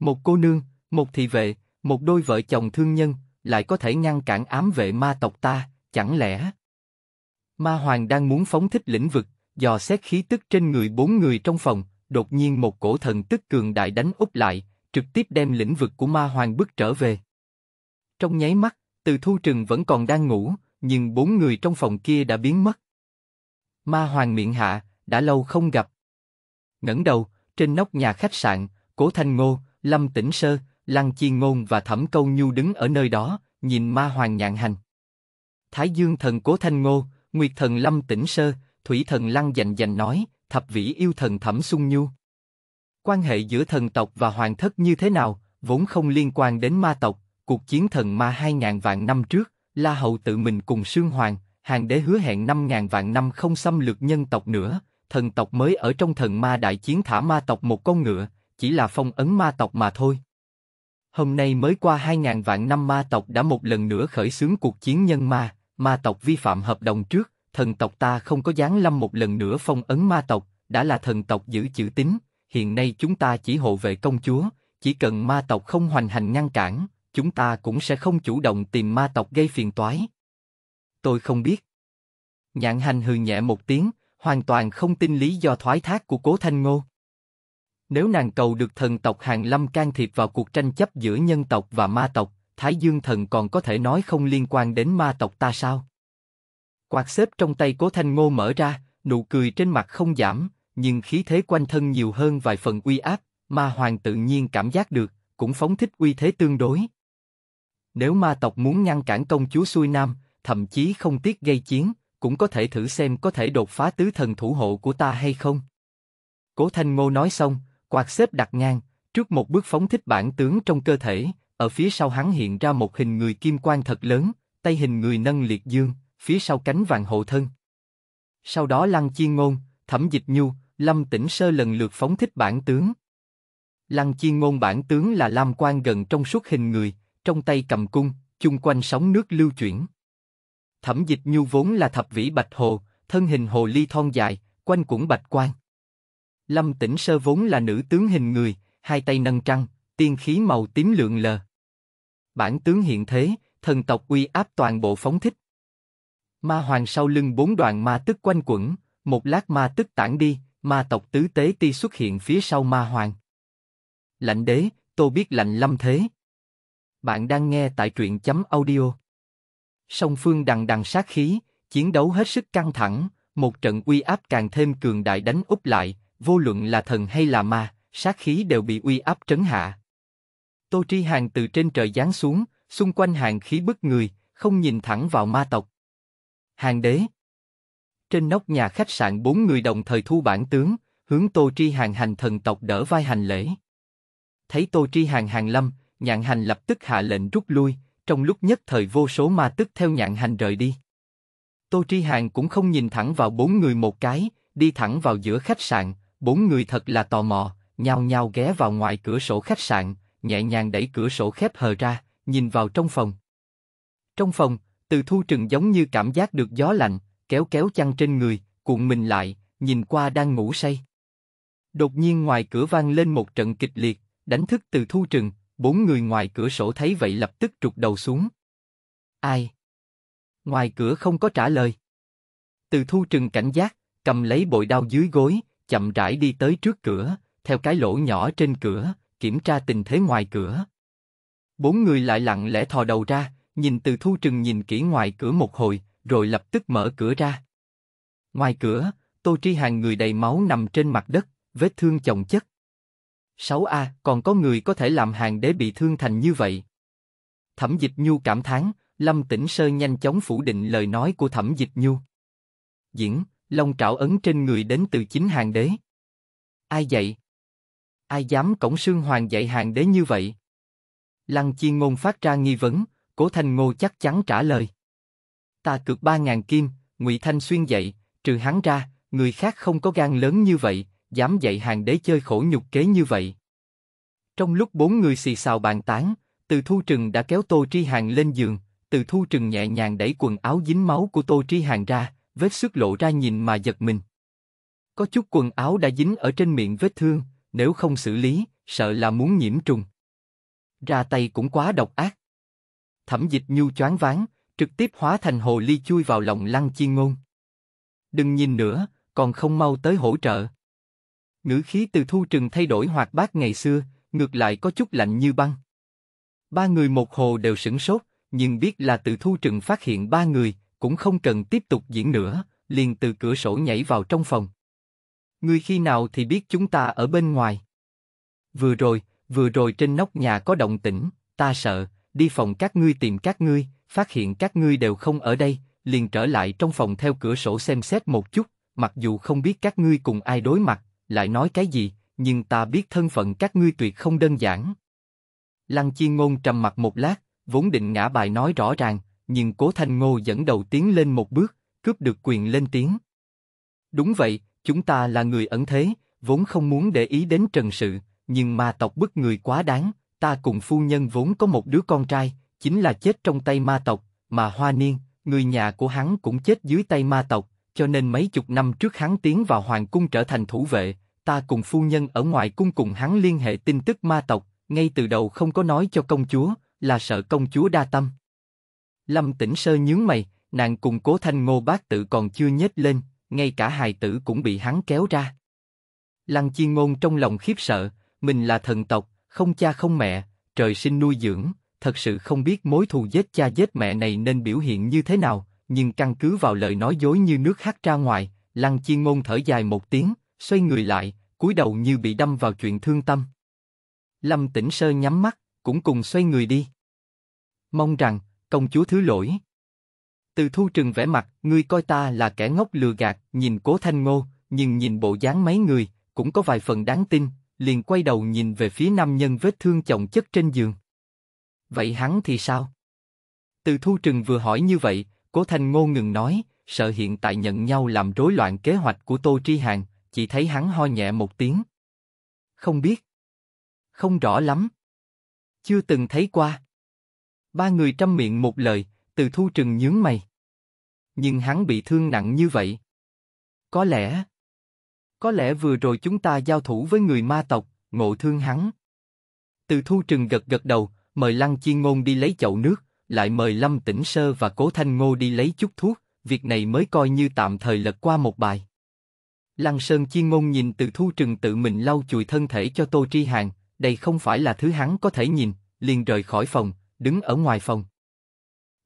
Một cô nương, một thị vệ, một đôi vợ chồng thương nhân, lại có thể ngăn cản ám vệ ma tộc ta, chẳng lẽ? Ma Hoàng đang muốn phóng thích lĩnh vực, dò xét khí tức trên người bốn người trong phòng, đột nhiên một cổ thần tức cường đại đánh úp lại, trực tiếp đem lĩnh vực của Ma Hoàng bức trở về. Trong nháy mắt, từ thu trừng vẫn còn đang ngủ, nhưng bốn người trong phòng kia đã biến mất. Ma Hoàng miệng hạ, đã lâu không gặp. ngẩng đầu, trên nóc nhà khách sạn, Cố Thanh Ngô, Lâm Tĩnh Sơ, Lăng Chi Ngôn và Thẩm Câu Nhu đứng ở nơi đó, nhìn ma hoàng nhạn hành. Thái Dương thần Cố Thanh Ngô, Nguyệt thần Lâm Tĩnh Sơ, Thủy thần Lăng Dành Dành nói, Thập vĩ yêu thần Thẩm Xuân Nhu. Quan hệ giữa thần tộc và hoàng thất như thế nào, vốn không liên quan đến ma tộc, cuộc chiến thần ma hai ngàn vạn năm trước, La Hậu tự mình cùng Sương Hoàng, Hàng đế hứa hẹn năm ngàn vạn năm không xâm lược nhân tộc nữa, thần tộc mới ở trong thần ma đại chiến thả ma tộc một con ngựa, chỉ là phong ấn ma tộc mà thôi. Hôm nay mới qua 2.000 vạn năm ma tộc đã một lần nữa khởi xướng cuộc chiến nhân ma, ma tộc vi phạm hợp đồng trước, thần tộc ta không có giáng lâm một lần nữa phong ấn ma tộc, đã là thần tộc giữ chữ tín, hiện nay chúng ta chỉ hộ vệ công chúa, chỉ cần ma tộc không hoành hành ngăn cản, chúng ta cũng sẽ không chủ động tìm ma tộc gây phiền toái. Tôi không biết. Nhạn hành hừ nhẹ một tiếng, hoàn toàn không tin lý do thoái thác của cố thanh ngô. Nếu nàng cầu được thần tộc Hàng Lâm can thiệp vào cuộc tranh chấp giữa nhân tộc và ma tộc, Thái Dương thần còn có thể nói không liên quan đến ma tộc ta sao? Quạt xếp trong tay cố thanh ngô mở ra, nụ cười trên mặt không giảm, nhưng khí thế quanh thân nhiều hơn vài phần uy áp, ma hoàng tự nhiên cảm giác được, cũng phóng thích uy thế tương đối. Nếu ma tộc muốn ngăn cản công chúa xuôi nam, thậm chí không tiếc gây chiến, cũng có thể thử xem có thể đột phá tứ thần thủ hộ của ta hay không. Cố Thanh Ngô nói xong, Quạt xếp đặt ngang, trước một bước phóng thích bản tướng trong cơ thể, ở phía sau hắn hiện ra một hình người kim quang thật lớn, tay hình người nâng liệt dương, phía sau cánh vàng hộ thân. Sau đó Lăng Chi Ngôn, Thẩm Dịch Nhu, Lâm Tĩnh Sơ lần lượt phóng thích bản tướng. Lăng Chi Ngôn bản tướng là lam quan gần trong suốt hình người, trong tay cầm cung, chung quanh sóng nước lưu chuyển. Thẩm Dịch Nhu vốn là thập vĩ bạch hồ, thân hình hồ ly thon dài, quanh cũng bạch quan. Lâm Tĩnh Sơ vốn là nữ tướng hình người, hai tay nâng trăng, tiên khí màu tím lượn lờ. Bản tướng hiện thế, thần tộc uy áp toàn bộ phóng thích. Ma hoàng sau lưng bốn đoàn ma tức quanh quẩn, một lát ma tức tản đi, ma tộc tứ tế ti xuất hiện phía sau ma hoàng. Lạnh đế, tôi biết lạnh lâm thế. Bạn đang nghe tại truyện chấm audio. Song phương đằng đằng sát khí, chiến đấu hết sức căng thẳng, một trận uy áp càng thêm cường đại đánh úp lại, vô luận là thần hay là ma, sát khí đều bị uy áp trấn hạ. Tô Tri Hàng từ trên trời giáng xuống, xung quanh hàng khí bức người, không nhìn thẳng vào ma tộc. Hàng đế Trên nóc nhà khách sạn bốn người đồng thời thu bản tướng, hướng Tô Tri Hàng hành thần tộc đỡ vai hành lễ. Thấy Tô Tri Hàng hàng lâm, nhạn hành lập tức hạ lệnh rút lui, trong lúc nhất thời vô số ma tức theo nhạn hành rời đi. Tô Tri Hàng cũng không nhìn thẳng vào bốn người một cái, đi thẳng vào giữa khách sạn, Bốn người thật là tò mò, nhao nhao ghé vào ngoài cửa sổ khách sạn, nhẹ nhàng đẩy cửa sổ khép hờ ra, nhìn vào trong phòng. Trong phòng, từ thu trừng giống như cảm giác được gió lạnh, kéo kéo chăn trên người, cuộn mình lại, nhìn qua đang ngủ say. Đột nhiên ngoài cửa vang lên một trận kịch liệt, đánh thức từ thu trừng, bốn người ngoài cửa sổ thấy vậy lập tức trục đầu xuống. Ai? Ngoài cửa không có trả lời. Từ thu trừng cảnh giác, cầm lấy bội đao dưới gối, chậm rãi đi tới trước cửa, theo cái lỗ nhỏ trên cửa, kiểm tra tình thế ngoài cửa. Bốn người lại lặng lẽ thò đầu ra, nhìn từ thu trừng nhìn kỹ ngoài cửa một hồi, rồi lập tức mở cửa ra. Ngoài cửa, Tô Tri Hàng người đầy máu nằm trên mặt đất, vết thương chồng chất. 6A, còn có người có thể làm hàng đế bị thương thành như vậy. Thẩm Dịch Nhu cảm thán, Lâm Tĩnh Sơ nhanh chóng phủ định lời nói của Thẩm Dịch Nhu. Diễn, Long trảo ấn trên người đến từ chính hàng đế. Ai dạy Ai dám cổng sương hoàng dạy hàng đế như vậy? Lăng chi ngôn phát ra nghi vấn, cố thành ngô chắc chắn trả lời. Ta cược ba ngàn kim, ngụy thanh xuyên dạy, trừ hắn ra, người khác không có gan lớn như vậy, dám dạy hàng đế chơi khổ nhục kế như vậy. Trong lúc bốn người xì xào bàn tán, từ thu trừng đã kéo tô tri hàng lên giường, từ thu trừng nhẹ nhàng đẩy quần áo dính máu của tô tri hàng ra, vết sức lộ ra nhìn mà giật mình. Có chút quần áo đã dính ở trên miệng vết thương, nếu không xử lý, sợ là muốn nhiễm trùng. Ra tay cũng quá độc ác. Thẩm dịch nhu choáng váng, trực tiếp hóa thành hồ ly chui vào lòng lăng chi ngôn. Đừng nhìn nữa, còn không mau tới hỗ trợ. Ngữ khí từ thu trừng thay đổi hoạt bát ngày xưa, ngược lại có chút lạnh như băng. Ba người một hồ đều sửng sốt, nhưng biết là từ thu trừng phát hiện ba người, cũng không cần tiếp tục diễn nữa, liền từ cửa sổ nhảy vào trong phòng. Ngươi khi nào thì biết chúng ta ở bên ngoài? Vừa rồi, vừa rồi trên nóc nhà có động tĩnh, ta sợ, đi phòng các ngươi tìm các ngươi, phát hiện các ngươi đều không ở đây, liền trở lại trong phòng theo cửa sổ xem xét một chút, mặc dù không biết các ngươi cùng ai đối mặt, lại nói cái gì, nhưng ta biết thân phận các ngươi tuyệt không đơn giản. Lăng Chi Ngôn trầm mặt một lát, vốn định ngã bài nói rõ ràng, nhưng Cố Thanh Ngô dẫn đầu tiến lên một bước, cướp được quyền lên tiếng. Đúng vậy, chúng ta là người ẩn thế, vốn không muốn để ý đến trần sự, nhưng ma tộc bức người quá đáng, ta cùng phu nhân vốn có một đứa con trai, chính là chết trong tay ma tộc, mà Hoa Niên, người nhà của hắn cũng chết dưới tay ma tộc, cho nên mấy chục năm trước hắn tiến vào hoàng cung trở thành thủ vệ, ta cùng phu nhân ở ngoài cung cùng hắn liên hệ tin tức ma tộc, ngay từ đầu không có nói cho công chúa, là sợ công chúa đa tâm. Lâm Tĩnh Sơ nhướng mày, nàng cùng Cố Thanh Ngô bác tự còn chưa nhếch lên, ngay cả hài tử cũng bị hắn kéo ra. Lăng Chi Ngôn trong lòng khiếp sợ, mình là thần tộc, không cha không mẹ, trời sinh nuôi dưỡng, thật sự không biết mối thù giết cha giết mẹ này nên biểu hiện như thế nào, nhưng căn cứ vào lời nói dối như nước hắt ra ngoài, Lăng Chi Ngôn thở dài một tiếng, xoay người lại, cúi đầu như bị đâm vào chuyện thương tâm. Lâm Tĩnh Sơ nhắm mắt, cũng cùng xoay người đi. Mong rằng công chúa thứ lỗi. Từ thu trừng vẻ mặt, ngươi coi ta là kẻ ngốc lừa gạt, nhìn cố thanh ngô, nhưng nhìn bộ dáng mấy người, cũng có vài phần đáng tin, liền quay đầu nhìn về phía nam nhân vết thương chồng chất trên giường. Vậy hắn thì sao? Từ thu trừng vừa hỏi như vậy, cố thanh ngô ngừng nói, sợ hiện tại nhận nhau làm rối loạn kế hoạch của Tô Tri Hàn, chỉ thấy hắn ho nhẹ một tiếng. Không biết. Không rõ lắm. Chưa từng thấy qua. Ba người trăm miệng một lời, từ thu trừng nhướng mày. Nhưng hắn bị thương nặng như vậy. Có lẽ... Có lẽ vừa rồi chúng ta giao thủ với người ma tộc, ngộ thương hắn. Từ thu trừng gật gật đầu, mời Lăng Chi Ngôn đi lấy chậu nước, lại mời Lâm Tĩnh Sơ và Cố Thanh Ngô đi lấy chút thuốc, việc này mới coi như tạm thời lật qua một bài. Lăng Sơn Chi Ngôn nhìn từ thu trừng tự mình lau chùi thân thể cho Tô Tri Hàng, đây không phải là thứ hắn có thể nhìn, liền rời khỏi phòng, đứng ở ngoài phòng.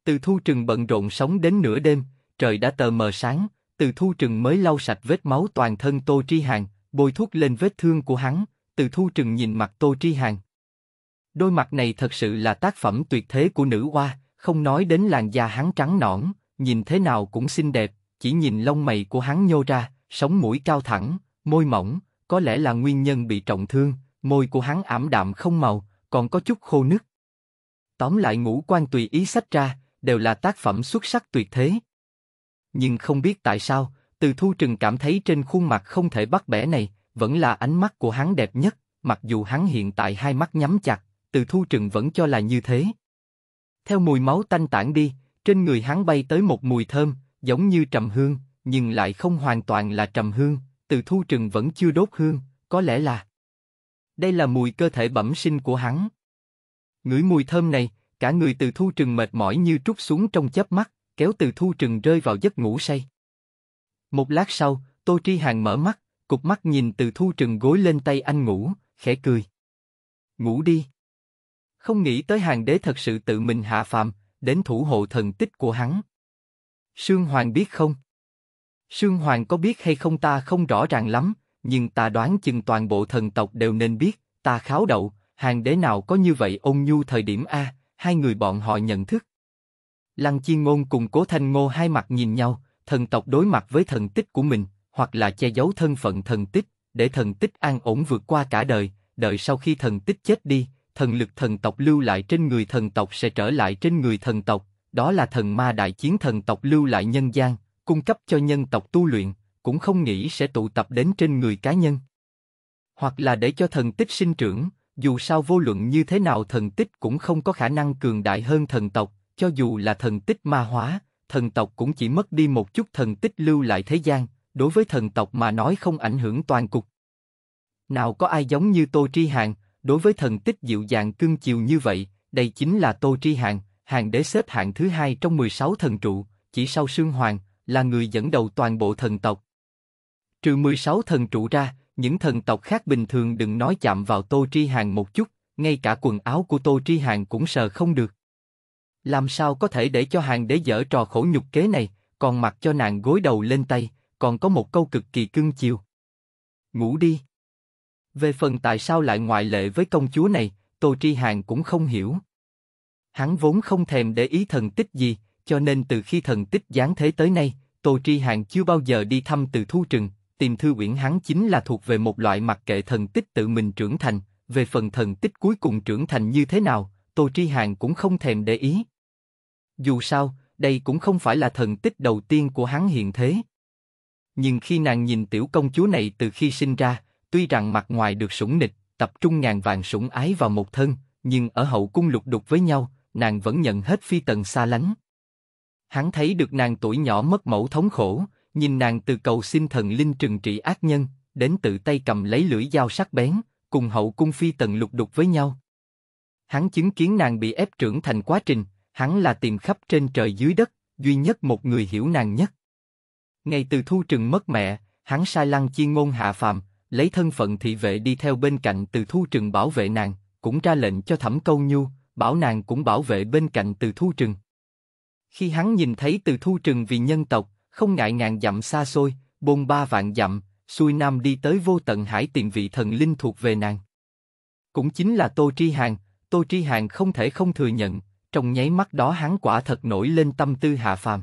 Từ thu trừng bận rộn sống đến nửa đêm, trời đã tờ mờ sáng, từ thu trừng mới lau sạch vết máu toàn thân Tô Tri Hàng, bôi thuốc lên vết thương của hắn, từ thu trừng nhìn mặt Tô Tri Hàng. Đôi mặt này thật sự là tác phẩm tuyệt thế của nữ hoa, không nói đến làn da hắn trắng nõn, nhìn thế nào cũng xinh đẹp, chỉ nhìn lông mày của hắn nhô ra, sống mũi cao thẳng, môi mỏng, có lẽ là nguyên nhân bị trọng thương, môi của hắn ảm đạm không màu, còn có chút khô nứt. Tóm lại ngũ quan tùy ý sách ra, đều là tác phẩm xuất sắc tuyệt thế. Nhưng không biết tại sao, từ thu trừng cảm thấy trên khuôn mặt không thể bắt bẻ này, vẫn là ánh mắt của hắn đẹp nhất, mặc dù hắn hiện tại hai mắt nhắm chặt, từ thu trừng vẫn cho là như thế. Theo mùi máu tanh tản đi, trên người hắn bay tới một mùi thơm, giống như trầm hương, nhưng lại không hoàn toàn là trầm hương, từ thu trừng vẫn chưa đốt hương, có lẽ là... Đây là mùi cơ thể bẩm sinh của hắn. Ngửi mùi thơm này, cả người từ thu trừng mệt mỏi như trút xuống trong chớp mắt, kéo từ thu trừng rơi vào giấc ngủ say. Một lát sau, Tô Tri Hàng mở mắt, cục mắt nhìn từ thu trừng gối lên tay anh ngủ, khẽ cười. Ngủ đi. Không nghĩ tới hàng đế thật sự tự mình hạ phàm, đến thủ hộ thần tích của hắn. Sương Hoàng biết không? Sương Hoàng có biết hay không ta không rõ ràng lắm, nhưng ta đoán chừng toàn bộ thần tộc đều nên biết, ta kháo đậu, hàng đế nào có như vậy ôn nhu thời điểm A, hai người bọn họ nhận thức. Lăng Chi Ngôn cùng Cố Thanh Ngô hai mặt nhìn nhau, thần tộc đối mặt với thần tích của mình, hoặc là che giấu thân phận thần tích, để thần tích an ổn vượt qua cả đời, đợi sau khi thần tích chết đi, thần lực thần tộc lưu lại trên người thần tộc sẽ trở lại trên người thần tộc, đó là thần ma đại chiến thần tộc lưu lại nhân gian, cung cấp cho nhân tộc tu luyện, cũng không nghĩ sẽ tụ tập đến trên người cá nhân. Hoặc là để cho thần tích sinh trưởng, dù sao vô luận như thế nào thần tích cũng không có khả năng cường đại hơn thần tộc, cho dù là thần tích ma hóa, thần tộc cũng chỉ mất đi một chút thần tích lưu lại thế gian, đối với thần tộc mà nói không ảnh hưởng toàn cục. Nào có ai giống như Tô Tri Hàng, đối với thần tích dịu dàng cưng chiều như vậy, đây chính là Tô Tri Hàng, hàng đế xếp hạng thứ hai trong 16 thần trụ, chỉ sau Sương Hoàng, là người dẫn đầu toàn bộ thần tộc. Trừ 16 thần trụ ra, những thần tộc khác bình thường đừng nói chạm vào Tô Tri hàng một chút, ngay cả quần áo của Tô Tri hàng cũng sờ không được. Làm sao có thể để cho hàng đế dở trò khổ nhục kế này, còn mặc cho nàng gối đầu lên tay, còn có một câu cực kỳ cưng chiều. Ngủ đi. Về phần tại sao lại ngoại lệ với công chúa này, Tô Tri hàng cũng không hiểu. Hắn vốn không thèm để ý thần tích gì, cho nên từ khi thần tích giáng thế tới nay, Tô Tri hàng chưa bao giờ đi thăm từ thu trừng, tìm thư quyển hắn chính là thuộc về một loại mặc kệ thần tích tự mình trưởng thành, về phần thần tích cuối cùng trưởng thành như thế nào, Tô Tri Hàn cũng không thèm để ý. Dù sao, đây cũng không phải là thần tích đầu tiên của hắn hiện thế. Nhưng khi nàng nhìn tiểu công chúa này từ khi sinh ra, tuy rằng mặt ngoài được sủng nịch, tập trung ngàn vàng sủng ái vào một thân, nhưng ở hậu cung lục đục với nhau, nàng vẫn nhận hết phi tần xa lánh. Hắn thấy được nàng tuổi nhỏ mất mẫu thống khổ, nhìn nàng từ cầu xin thần linh trừng trị ác nhân, đến tự tay cầm lấy lưỡi dao sắc bén, cùng hậu cung phi tần lục đục với nhau. Hắn chứng kiến nàng bị ép trưởng thành quá trình, hắn là tìm khắp trên trời dưới đất, duy nhất một người hiểu nàng nhất. Ngày từ thu trừng mất mẹ, hắn sai lăng chi ngôn hạ phàm, lấy thân phận thị vệ đi theo bên cạnh từ thu trừng bảo vệ nàng, cũng ra lệnh cho thẩm câu nhu, bảo nàng cũng bảo vệ bên cạnh từ thu trừng. Khi hắn nhìn thấy từ thu trừng vì nhân tộc, không ngại ngàn dặm xa xôi, bôn ba vạn dặm, xuôi nam đi tới vô tận hải tìm vị thần linh thuộc về nàng. Cũng chính là Tô Tri Hàng, Tô Tri Hàng không thể không thừa nhận, trong nháy mắt đó hắn quả thật nổi lên tâm tư hạ phàm.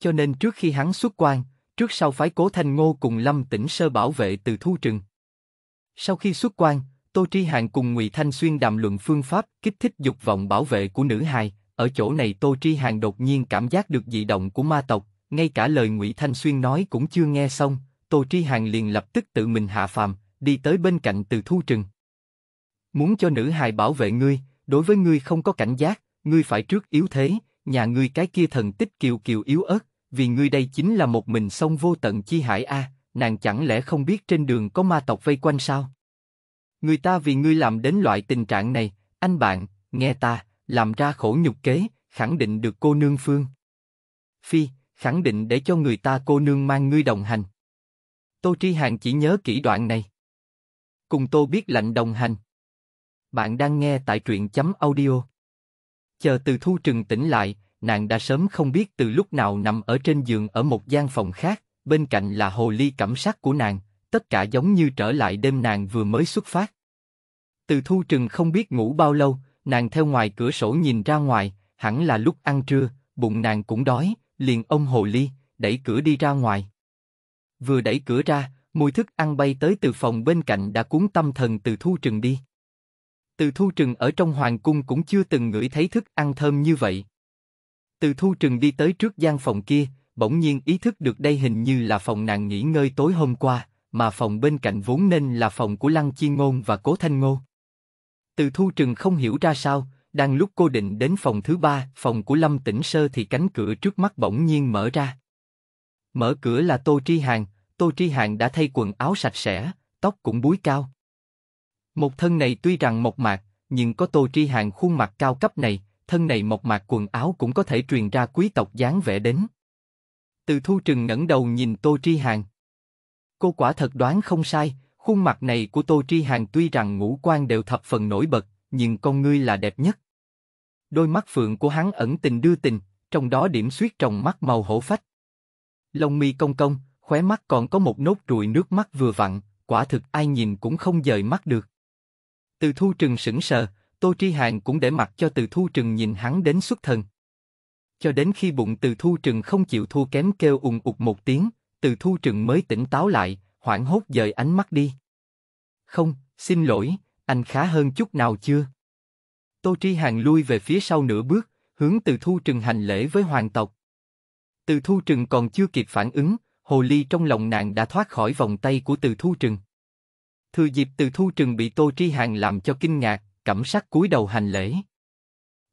Cho nên trước khi hắn xuất quan, trước sau phái cố thanh ngô cùng lâm tỉnh sơ bảo vệ từ thu trừng. Sau khi xuất quan, Tô Tri Hàng cùng Ngụy Thanh Xuyên đàm luận phương pháp kích thích dục vọng bảo vệ của nữ hài, ở chỗ này Tô Tri Hàng đột nhiên cảm giác được dị động của ma tộc, ngay cả lời Ngụy Thanh Xuyên nói cũng chưa nghe xong, Tô Tri hằng liền lập tức tự mình hạ phàm, đi tới bên cạnh Từ Thu Trừng. Muốn cho nữ hài bảo vệ ngươi, đối với ngươi không có cảnh giác, ngươi phải trước yếu thế, nhà ngươi cái kia thần tích kiều kiều yếu ớt, vì ngươi đây chính là một mình sông vô tận chi hải a, nàng chẳng lẽ không biết trên đường có ma tộc vây quanh sao? Người ta vì ngươi làm đến loại tình trạng này, anh bạn, nghe ta, làm ra khổ nhục kế, khẳng định được cô nương phương. Phi, khẳng định để cho người ta cô nương mang ngươi đồng hành. Tô Tri Hàng chỉ nhớ kỹ đoạn này. Cùng Tô biết lạnh đồng hành. Bạn đang nghe tại truyện chấm audio. Chờ từ thu trừng tỉnh lại, nàng đã sớm không biết từ lúc nào nằm ở trên giường ở một gian phòng khác, bên cạnh là hồ ly cảm sát của nàng, tất cả giống như trở lại đêm nàng vừa mới xuất phát. Từ thu trừng không biết ngủ bao lâu, nàng theo ngoài cửa sổ nhìn ra ngoài, hẳn là lúc ăn trưa, bụng nàng cũng đói, liền ông hồ ly đẩy cửa đi ra ngoài. Vừa đẩy cửa ra, mùi thức ăn bay tới từ phòng bên cạnh đã cuốn tâm thần từ thu trừng đi. Từ thu trừng ở trong hoàng cung cũng chưa từng ngửi thấy thức ăn thơm như vậy. Từ thu trừng đi tới trước gian phòng kia, bỗng nhiên ý thức được đây hình như là phòng nàng nghỉ ngơi tối hôm qua, mà phòng bên cạnh vốn nên là phòng của Lăng Chi Ngôn và Cố Thanh Ngô. Từ thu trừng không hiểu ra sao, đang lúc cô định đến phòng thứ ba, phòng của Lâm Tĩnh Sơ thì cánh cửa trước mắt bỗng nhiên mở ra. Mở cửa là Tô Tri Hàng, Tô Tri Hàng đã thay quần áo sạch sẽ, tóc cũng búi cao. Một thân này tuy rằng mộc mạc, nhưng có Tô Tri Hàng khuôn mặt cao cấp này, thân này mộc mạc quần áo cũng có thể truyền ra quý tộc dáng vẻ đến. Từ Thu Trừng ngẩng đầu nhìn Tô Tri Hàng. Cô quả thật đoán không sai, khuôn mặt này của Tô Tri Hàng tuy rằng ngũ quan đều thập phần nổi bật, nhưng con ngươi là đẹp nhất. Đôi mắt phượng của hắn ẩn tình đưa tình, trong đó điểm suyết trong mắt màu hổ phách. Lông mi cong cong, khóe mắt còn có một nốt ruồi nước mắt vừa vặn, quả thực ai nhìn cũng không dời mắt được. Từ thu trừng sững sờ, Tô Tri Hàng cũng để mặt cho từ thu trừng nhìn hắn đến xuất thần. Cho đến khi bụng từ thu trừng không chịu thua kém kêu ùng ụt một tiếng, từ thu trừng mới tỉnh táo lại, hoảng hốt dời ánh mắt đi. Không, xin lỗi, anh khá hơn chút nào chưa? Tô Tri Hàng lui về phía sau nửa bước, hướng từ thu trừng hành lễ với hoàng tộc. Từ thu trừng còn chưa kịp phản ứng, hồ ly trong lòng nàng đã thoát khỏi vòng tay của từ thu trừng. Thừa dịp từ thu trừng bị Tô Tri Hàng làm cho kinh ngạc, cảm sắc cúi đầu hành lễ.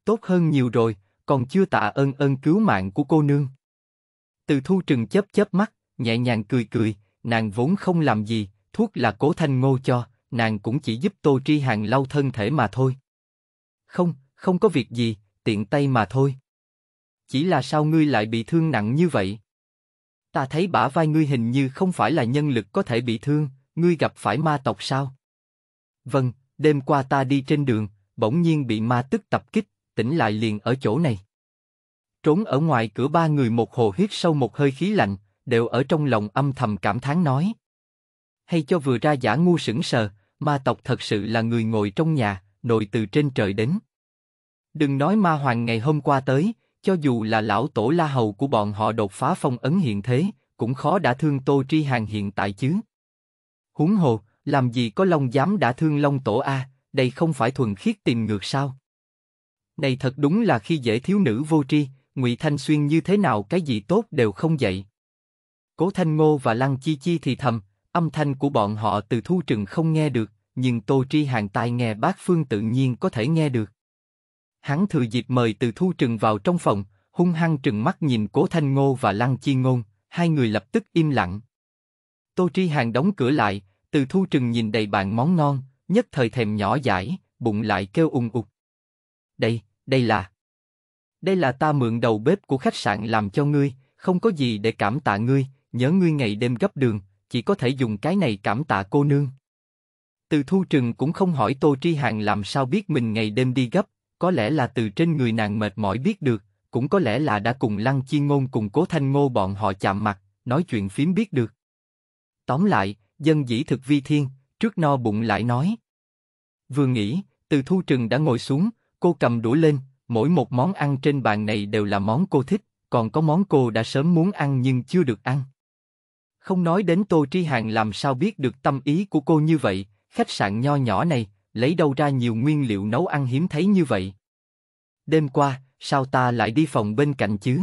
Tốt hơn nhiều rồi, còn chưa tạ ơn ơn cứu mạng của cô nương. Từ thu trừng chớp chớp mắt, nhẹ nhàng cười cười, nàng vốn không làm gì, thuốc là cố thanh ngô cho, nàng cũng chỉ giúp Tô Tri Hàng lau thân thể mà thôi. Không, không có việc gì, tiện tay mà thôi. Chỉ là sao ngươi lại bị thương nặng như vậy? Ta thấy bả vai ngươi hình như không phải là nhân lực có thể bị thương, ngươi gặp phải ma tộc sao? Vâng, đêm qua ta đi trên đường, bỗng nhiên bị ma tức tập kích, tỉnh lại liền ở chỗ này. Trốn ở ngoài cửa ba người một hồ hít sâu một hơi khí lạnh, đều ở trong lòng âm thầm cảm thán nói. Hay cho vừa ra giả ngu sững sờ, ma tộc thật sự là người ngồi trong nhà, nồi từ trên trời đến. Đừng nói ma hoàng ngày hôm qua tới, cho dù là lão tổ la hầu của bọn họ đột phá phong ấn hiện thế, cũng khó đã thương Tô Tri Hàng hiện tại chứ. Huống hồ, làm gì có long dám đã thương long tổ a, đây không phải thuần khiết tìm ngược sao? Này thật đúng là khi dễ thiếu nữ vô tri, Ngụy Thanh Xuyên như thế nào cái gì tốt đều không dậy. Cố Thanh Ngô và Lăng Chi Chi thì thầm, âm thanh của bọn họ từ thu trừng không nghe được, nhưng Tô Tri Hàng tai nghe bác Phương tự nhiên có thể nghe được. Hắn thừa dịp mời Từ Thu Trừng vào trong phòng, hung hăng trừng mắt nhìn Cố Thanh Ngô và Lăng Chi Ngôn, hai người lập tức im lặng. Tô Tri Hàng đóng cửa lại, Từ Thu Trừng nhìn đầy bàn món ngon, nhất thời thèm nhỏ dãi, bụng lại kêu ung ục. Đây, đây là... Đây là ta mượn đầu bếp của khách sạn làm cho ngươi, không có gì để cảm tạ ngươi, nhớ ngươi ngày đêm gấp đường, chỉ có thể dùng cái này cảm tạ cô nương. Từ thu trừng cũng không hỏi Tô Tri Hàng làm sao biết mình ngày đêm đi gấp, có lẽ là từ trên người nàng mệt mỏi biết được, cũng có lẽ là đã cùng Lăng Chi Ngôn cùng Cố Thanh Ngô bọn họ chạm mặt, nói chuyện phím biết được. Tóm lại, dân dĩ thực vi thiên, trước no bụng lại nói. Vừa nghĩ, từ thu trừng đã ngồi xuống, cô cầm đũa lên, mỗi một món ăn trên bàn này đều là món cô thích, còn có món cô đã sớm muốn ăn nhưng chưa được ăn. Không nói đến Tô Tri Hàng làm sao biết được tâm ý của cô như vậy, Khách sạn nho nhỏ này, lấy đâu ra nhiều nguyên liệu nấu ăn hiếm thấy như vậy? Đêm qua, sao ta lại đi phòng bên cạnh chứ?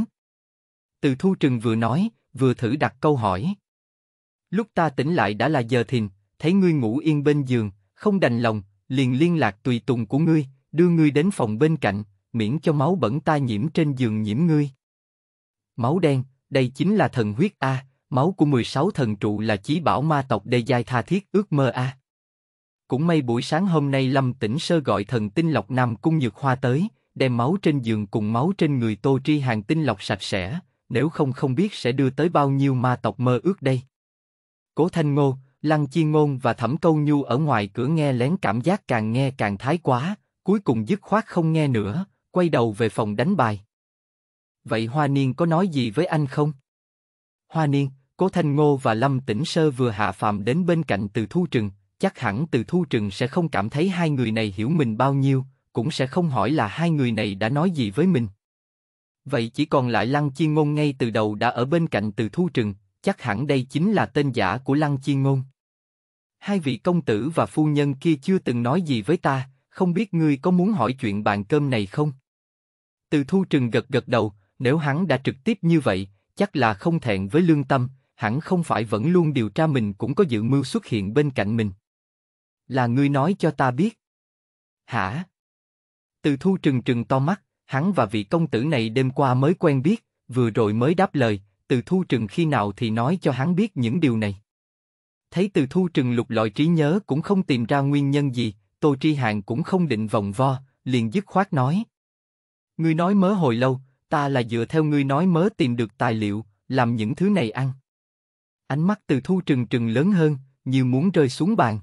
Từ thu trừng vừa nói, vừa thử đặt câu hỏi. Lúc ta tỉnh lại đã là giờ thìn, thấy ngươi ngủ yên bên giường, không đành lòng, liền liên lạc tùy tùng của ngươi, đưa ngươi đến phòng bên cạnh, miễn cho máu bẩn ta nhiễm trên giường nhiễm ngươi. Máu đen, đây chính là thần huyết A, máu của 16 thần trụ là chí bảo ma tộc đề giai tha thiết ước mơ A. Cũng may buổi sáng hôm nay Lâm Tĩnh Sơ gọi thần tinh lọc Nam Cung Nhược Hoa tới, đem máu trên giường cùng máu trên người Tô Tri Hàng tinh lọc sạch sẽ, nếu không không biết sẽ đưa tới bao nhiêu ma tộc mơ ước đây. Cố Thanh Ngô, Lăng Chi Ngôn và Thẩm Câu Nhu ở ngoài cửa nghe lén cảm giác càng nghe càng thái quá, cuối cùng dứt khoát không nghe nữa, quay đầu về phòng đánh bài. Vậy Hoa Niên có nói gì với anh không? Hoa Niên, Cố Thanh Ngô và Lâm Tĩnh Sơ vừa hạ phàm đến bên cạnh từ thu trừng, chắc hẳn từ thu trừng sẽ không cảm thấy hai người này hiểu mình bao nhiêu, cũng sẽ không hỏi là hai người này đã nói gì với mình. Vậy chỉ còn lại Lăng Chi Ngôn ngay từ đầu đã ở bên cạnh từ thu trừng, chắc hẳn đây chính là tên giả của Lăng Chi Ngôn. Hai vị công tử và phu nhân kia chưa từng nói gì với ta, không biết ngươi có muốn hỏi chuyện bàn cơm này không? Từ thu trừng gật gật đầu, nếu hắn đã trực tiếp như vậy, chắc là không thẹn với lương tâm, hẳn không phải vẫn luôn điều tra mình cũng có dự mưu xuất hiện bên cạnh mình. Là ngươi nói cho ta biết. Hả? Từ thu trừng trừng to mắt, hắn và vị công tử này đêm qua mới quen biết, vừa rồi mới đáp lời, từ thu trừng khi nào thì nói cho hắn biết những điều này. Thấy từ thu trừng lục lọi trí nhớ cũng không tìm ra nguyên nhân gì, Tô Tri Hạng cũng không định vòng vo, liền dứt khoát nói. Ngươi nói mớ hồi lâu, ta là dựa theo ngươi nói mớ tìm được tài liệu, làm những thứ này ăn. Ánh mắt từ thu trừng trừng lớn hơn, như muốn rơi xuống bàn.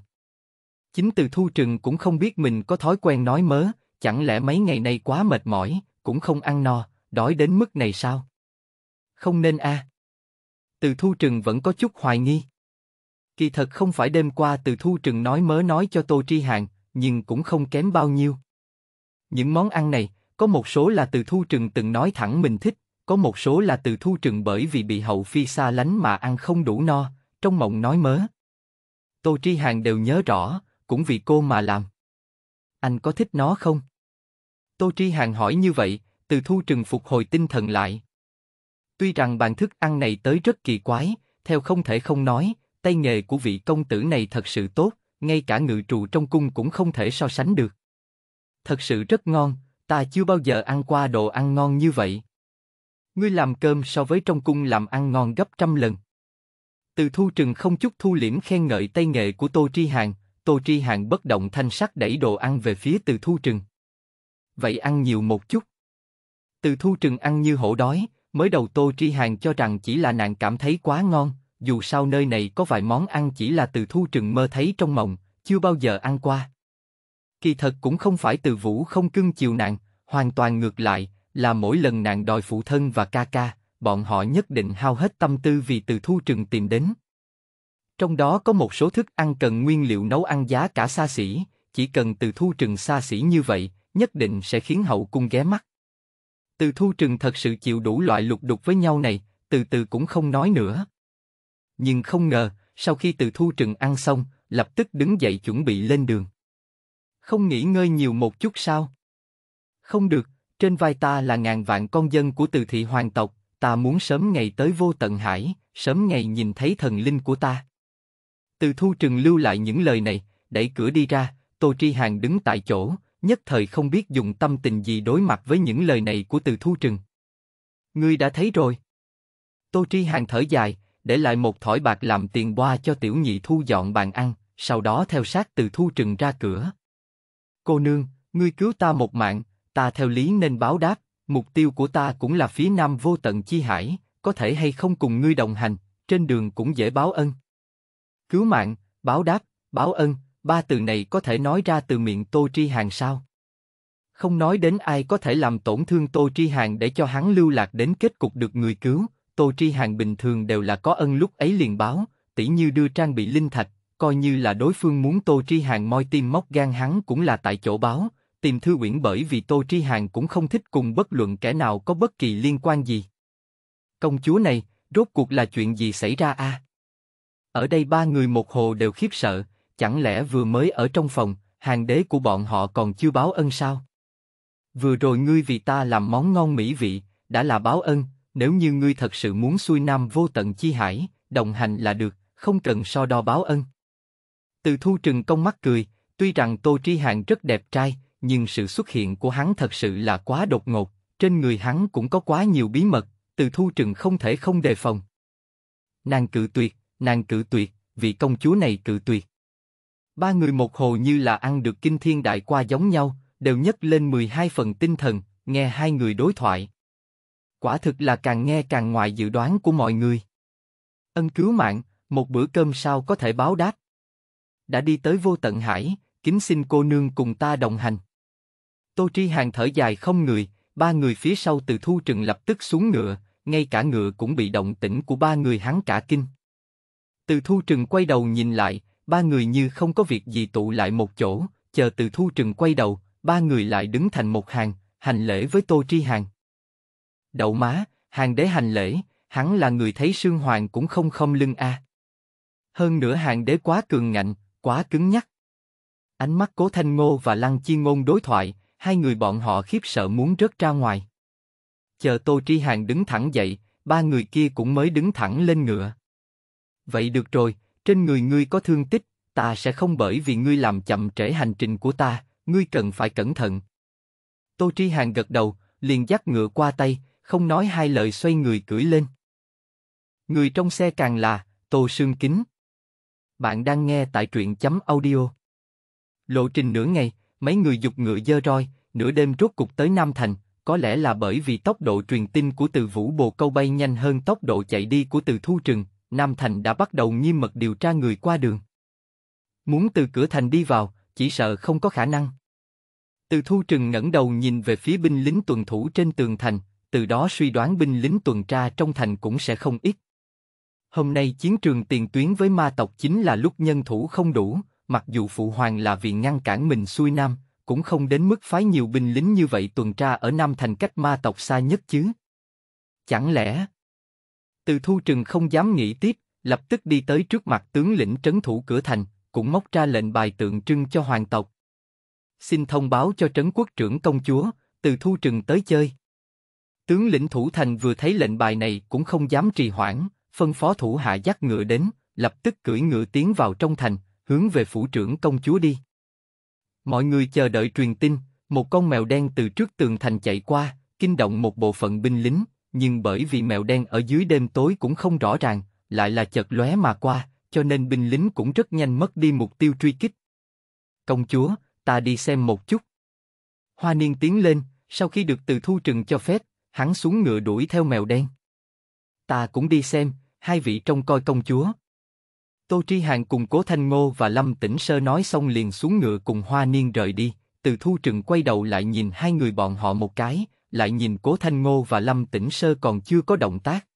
Chính từ thu trừng cũng không biết mình có thói quen nói mớ, chẳng lẽ mấy ngày nay quá mệt mỏi, cũng không ăn no, đói đến mức này sao? Không nên a. Từ thu trừng vẫn có chút hoài nghi. Kỳ thật không phải đêm qua từ thu trừng nói mớ nói cho Tô Tri Hạng, nhưng cũng không kém bao nhiêu. Những món ăn này, có một số là từ thu trừng từng nói thẳng mình thích, có một số là từ thu trừng bởi vì bị hậu phi xa lánh mà ăn không đủ no, trong mộng nói mớ. Tô Tri Hàn đều nhớ rõ, cũng vì cô mà làm. Anh có thích nó không? Tô Tri Hàng hỏi như vậy, từ thu trừng phục hồi tinh thần lại. Tuy rằng bàn thức ăn này tới rất kỳ quái, theo không thể không nói, tay nghề của vị công tử này thật sự tốt, ngay cả ngự trù trong cung cũng không thể so sánh được. Thật sự rất ngon, ta chưa bao giờ ăn qua đồ ăn ngon như vậy. Ngươi làm cơm so với trong cung làm ăn ngon gấp trăm lần. Từ thu trừng không chút thu liễm khen ngợi tay nghề của Tô Tri Hàng, Tô Tri Hàng bất động thanh sắc đẩy đồ ăn về phía Từ Thu Trừng. Vậy ăn nhiều một chút. Từ Thu Trừng ăn như hổ đói, mới đầu Tô Tri Hàng cho rằng chỉ là nàng cảm thấy quá ngon, dù sao nơi này có vài món ăn chỉ là Từ Thu Trừng mơ thấy trong mộng, chưa bao giờ ăn qua. Kỳ thật cũng không phải Từ Vũ không cưng chiều nàng, hoàn toàn ngược lại, là mỗi lần nàng đòi phụ thân và ca ca, bọn họ nhất định hao hết tâm tư vì Từ Thu Trừng tìm đến. Trong đó có một số thức ăn cần nguyên liệu nấu ăn giá cả xa xỉ, chỉ cần từ thu trừng xa xỉ như vậy, nhất định sẽ khiến hậu cung ghé mắt. Từ thu trừng thật sự chịu đủ loại lục đục với nhau này, từ từ cũng không nói nữa. Nhưng không ngờ, sau khi từ thu trừng ăn xong, lập tức đứng dậy chuẩn bị lên đường. Không nghỉ ngơi nhiều một chút sao? Không được, trên vai ta là ngàn vạn con dân của từ thị hoàng tộc, ta muốn sớm ngày tới vô tận hải, sớm ngày nhìn thấy thần linh của ta. Từ thu trừng lưu lại những lời này, đẩy cửa đi ra, Tô Tri Hàng đứng tại chỗ, nhất thời không biết dùng tâm tình gì đối mặt với những lời này của từ thu trừng. Ngươi đã thấy rồi. Tô Tri Hàng thở dài, để lại một thỏi bạc làm tiền boa cho tiểu nhị thu dọn bàn ăn, sau đó theo sát từ thu trừng ra cửa. Cô nương, ngươi cứu ta một mạng, ta theo lý nên báo đáp, mục tiêu của ta cũng là phía nam vô tận chi hải, có thể hay không cùng ngươi đồng hành, trên đường cũng dễ báo ân cứu mạng, báo đáp, báo ân, ba từ này có thể nói ra từ miệng Tô Tri Hàng sao? Không nói đến ai có thể làm tổn thương Tô Tri Hàng để cho hắn lưu lạc đến kết cục được người cứu, Tô Tri Hàng bình thường đều là có ân lúc ấy liền báo, tỉ như đưa trang bị linh thạch, coi như là đối phương muốn Tô Tri Hàng moi tim móc gan hắn cũng là tại chỗ báo, tìm thư quyển bởi vì Tô Tri Hàng cũng không thích cùng bất luận kẻ nào có bất kỳ liên quan gì. Công chúa này, rốt cuộc là chuyện gì xảy ra a? À? Ở đây ba người một hồ đều khiếp sợ, chẳng lẽ vừa mới ở trong phòng, hàng đế của bọn họ còn chưa báo ân sao? Vừa rồi ngươi vì ta làm món ngon mỹ vị, đã là báo ân, nếu như ngươi thật sự muốn xuôi nam vô tận chi hải, đồng hành là được, không cần so đo báo ân. Từ thu trừng công mắt cười, tuy rằng Tô Tri Hạng rất đẹp trai, nhưng sự xuất hiện của hắn thật sự là quá đột ngột, trên người hắn cũng có quá nhiều bí mật, từ thu trừng không thể không đề phòng. Nàng cự tuyệt, nàng cự tuyệt, vị công chúa này cự tuyệt. Ba người một hồ như là ăn được kinh thiên đại qua giống nhau, đều nhấc lên 12 phần tinh thần, nghe hai người đối thoại. Quả thực là càng nghe càng ngoài dự đoán của mọi người. Ân cứu mạng, một bữa cơm sao có thể báo đáp. Đã đi tới vô tận hải, kính xin cô nương cùng ta đồng hành. Tô Tri Hàng thở dài không người, ba người phía sau từ thu trừng lập tức xuống ngựa, ngay cả ngựa cũng bị động tĩnh của ba người hắn cả kinh. Từ thu trừng quay đầu nhìn lại, ba người như không có việc gì tụ lại một chỗ, chờ từ thu trừng quay đầu, ba người lại đứng thành một hàng, hành lễ với Tô Tri Hàng. Đậu má, hàng đế hành lễ, hắn là người thấy sương hoàng cũng không không lưng a. Hơn nữa hàng đế quá cường ngạnh, quá cứng nhắc. Ánh mắt Cố Thanh Ngô và Lăng Chi Ngôn đối thoại, hai người bọn họ khiếp sợ muốn rớt ra ngoài. Chờ Tô Tri Hàng đứng thẳng dậy, ba người kia cũng mới đứng thẳng lên ngựa. Vậy được rồi, trên người ngươi có thương tích, ta sẽ không bởi vì ngươi làm chậm trễ hành trình của ta, ngươi cần phải cẩn thận. Tô Tri Hàn gật đầu, liền dắt ngựa qua tay, không nói hai lời xoay người cưỡi lên. Người trong xe càng là, Tô Sương Kính. Bạn đang nghe tại truyện chấm audio. Lộ trình nửa ngày, mấy người dục ngựa dơ roi, nửa đêm rốt cục tới Nam Thành, có lẽ là bởi vì tốc độ truyền tin của từ vũ bồ câu bay nhanh hơn tốc độ chạy đi của từ thu trừng, Nam Thành đã bắt đầu nghiêm mật điều tra người qua đường. Muốn từ cửa thành đi vào, chỉ sợ không có khả năng. Từ thu trừng ngẩng đầu nhìn về phía binh lính tuần thủ trên tường thành, từ đó suy đoán binh lính tuần tra trong thành cũng sẽ không ít. Hôm nay chiến trường tiền tuyến với ma tộc chính là lúc nhân thủ không đủ, mặc dù phụ hoàng là vì ngăn cản mình xuôi nam, cũng không đến mức phái nhiều binh lính như vậy tuần tra ở nam thành cách ma tộc xa nhất chứ. Chẳng lẽ từ thu trừng không dám nghĩ tiếp, lập tức đi tới trước mặt tướng lĩnh trấn thủ cửa thành, cũng móc ra lệnh bài tượng trưng cho hoàng tộc. Xin thông báo cho trấn quốc trưởng công chúa, từ thu trừng tới chơi. Tướng lĩnh thủ thành vừa thấy lệnh bài này cũng không dám trì hoãn, phân phó thủ hạ dắt ngựa đến, lập tức cưỡi ngựa tiến vào trong thành, hướng về phủ trưởng công chúa đi. Mọi người chờ đợi truyền tin, một con mèo đen từ trước tường thành chạy qua, kinh động một bộ phận binh lính, nhưng bởi vì mèo đen ở dưới đêm tối cũng không rõ ràng, lại là chợt lóe mà qua, cho nên binh lính cũng rất nhanh mất đi mục tiêu truy kích. Công chúa, ta đi xem một chút. Hoa niên tiến lên, sau khi được từ thu trừng cho phép, hắn xuống ngựa đuổi theo mèo đen. Ta cũng đi xem, hai vị trông coi công chúa. Tô Tri Hàng cùng Cố Thanh Ngô và Lâm Tĩnh Sơ nói xong liền xuống ngựa cùng Hoa Niên rời đi, từ thu trừng quay đầu lại nhìn hai người bọn họ một cái, lại nhìn Cố Thanh Ngô và Lâm Tĩnh Sơ còn chưa có động tác.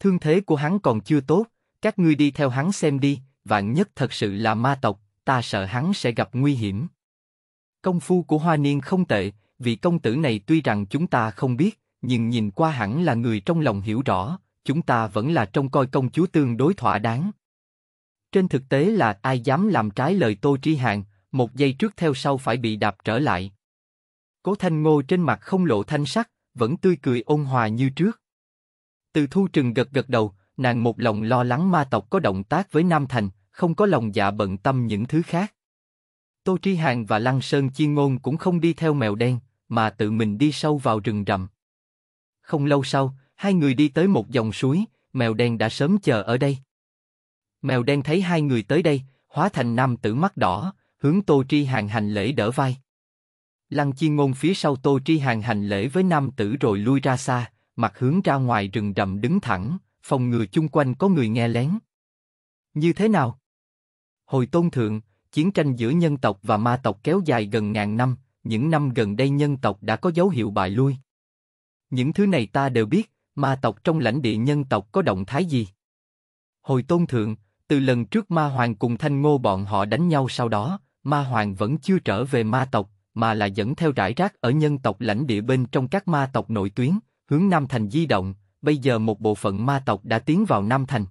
Thương thế của hắn còn chưa tốt, các ngươi đi theo hắn xem đi, vạn nhất thật sự là ma tộc, ta sợ hắn sẽ gặp nguy hiểm. Công phu của Hoa Niên không tệ, vị công tử này tuy rằng chúng ta không biết, nhưng nhìn qua hẳn là người trong lòng hiểu rõ, chúng ta vẫn là trông coi công chúa tương đối thỏa đáng. Trên thực tế là ai dám làm trái lời Tô Tri Hạng, một giây trước theo sau phải bị đạp trở lại. Cố Thanh Ngô trên mặt không lộ thanh sắc, vẫn tươi cười ôn hòa như trước. Từ Thu Trừng gật gật đầu, nàng một lòng lo lắng ma tộc có động tác với Nam Thành, không có lòng dạ bận tâm những thứ khác. Tô Tri Hàn và Lăng Sơn Chi Ngôn cũng không đi theo mèo đen, mà tự mình đi sâu vào rừng rậm. Không lâu sau, hai người đi tới một dòng suối, mèo đen đã sớm chờ ở đây. Mèo đen thấy hai người tới đây, hóa thành nam tử mắt đỏ, hướng Tô Tri Hàn hành lễ đỡ vai. Lăng Chi Ngôn phía sau Tô Tri Hàng hành lễ với nam tử rồi lui ra xa, mặt hướng ra ngoài rừng rậm đứng thẳng, phòng ngừa chung quanh có người nghe lén. Như thế nào? Hồi tôn thượng, chiến tranh giữa nhân tộc và ma tộc kéo dài gần ngàn năm, những năm gần đây nhân tộc đã có dấu hiệu bại lui. Những thứ này ta đều biết, ma tộc trong lãnh địa nhân tộc có động thái gì? Hồi tôn thượng, từ lần trước ma hoàng cùng thanh ngô bọn họ đánh nhau sau đó, ma hoàng vẫn chưa trở về ma tộc, mà là dẫn theo rải rác ở nhân tộc lãnh địa bên trong các ma tộc nội tuyến, hướng Nam Thành di động, bây giờ một bộ phận ma tộc đã tiến vào Nam Thành.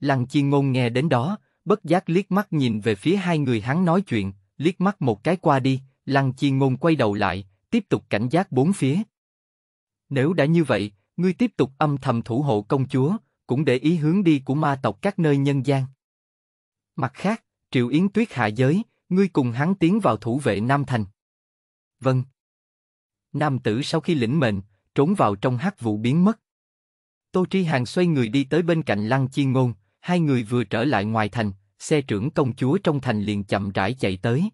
Lăng Chi Ngôn nghe đến đó, bất giác liếc mắt nhìn về phía hai người hắn nói chuyện, liếc mắt một cái qua đi, Lăng Chi Ngôn quay đầu lại, tiếp tục cảnh giác bốn phía. Nếu đã như vậy, ngươi tiếp tục âm thầm thủ hộ công chúa, cũng để ý hướng đi của ma tộc các nơi nhân gian. Mặt khác, Triệu Yến Tuyết hạ giới, ngươi cùng hắn tiến vào thủ vệ Nam Thành. Vâng. Nam tử sau khi lĩnh mệnh, trốn vào trong hắc vụ biến mất. Tô Tri Hàng xoay người đi tới bên cạnh Lăng Chi Ngôn, hai người vừa trở lại ngoài thành, xe trưởng công chúa trong thành liền chậm rãi chạy tới.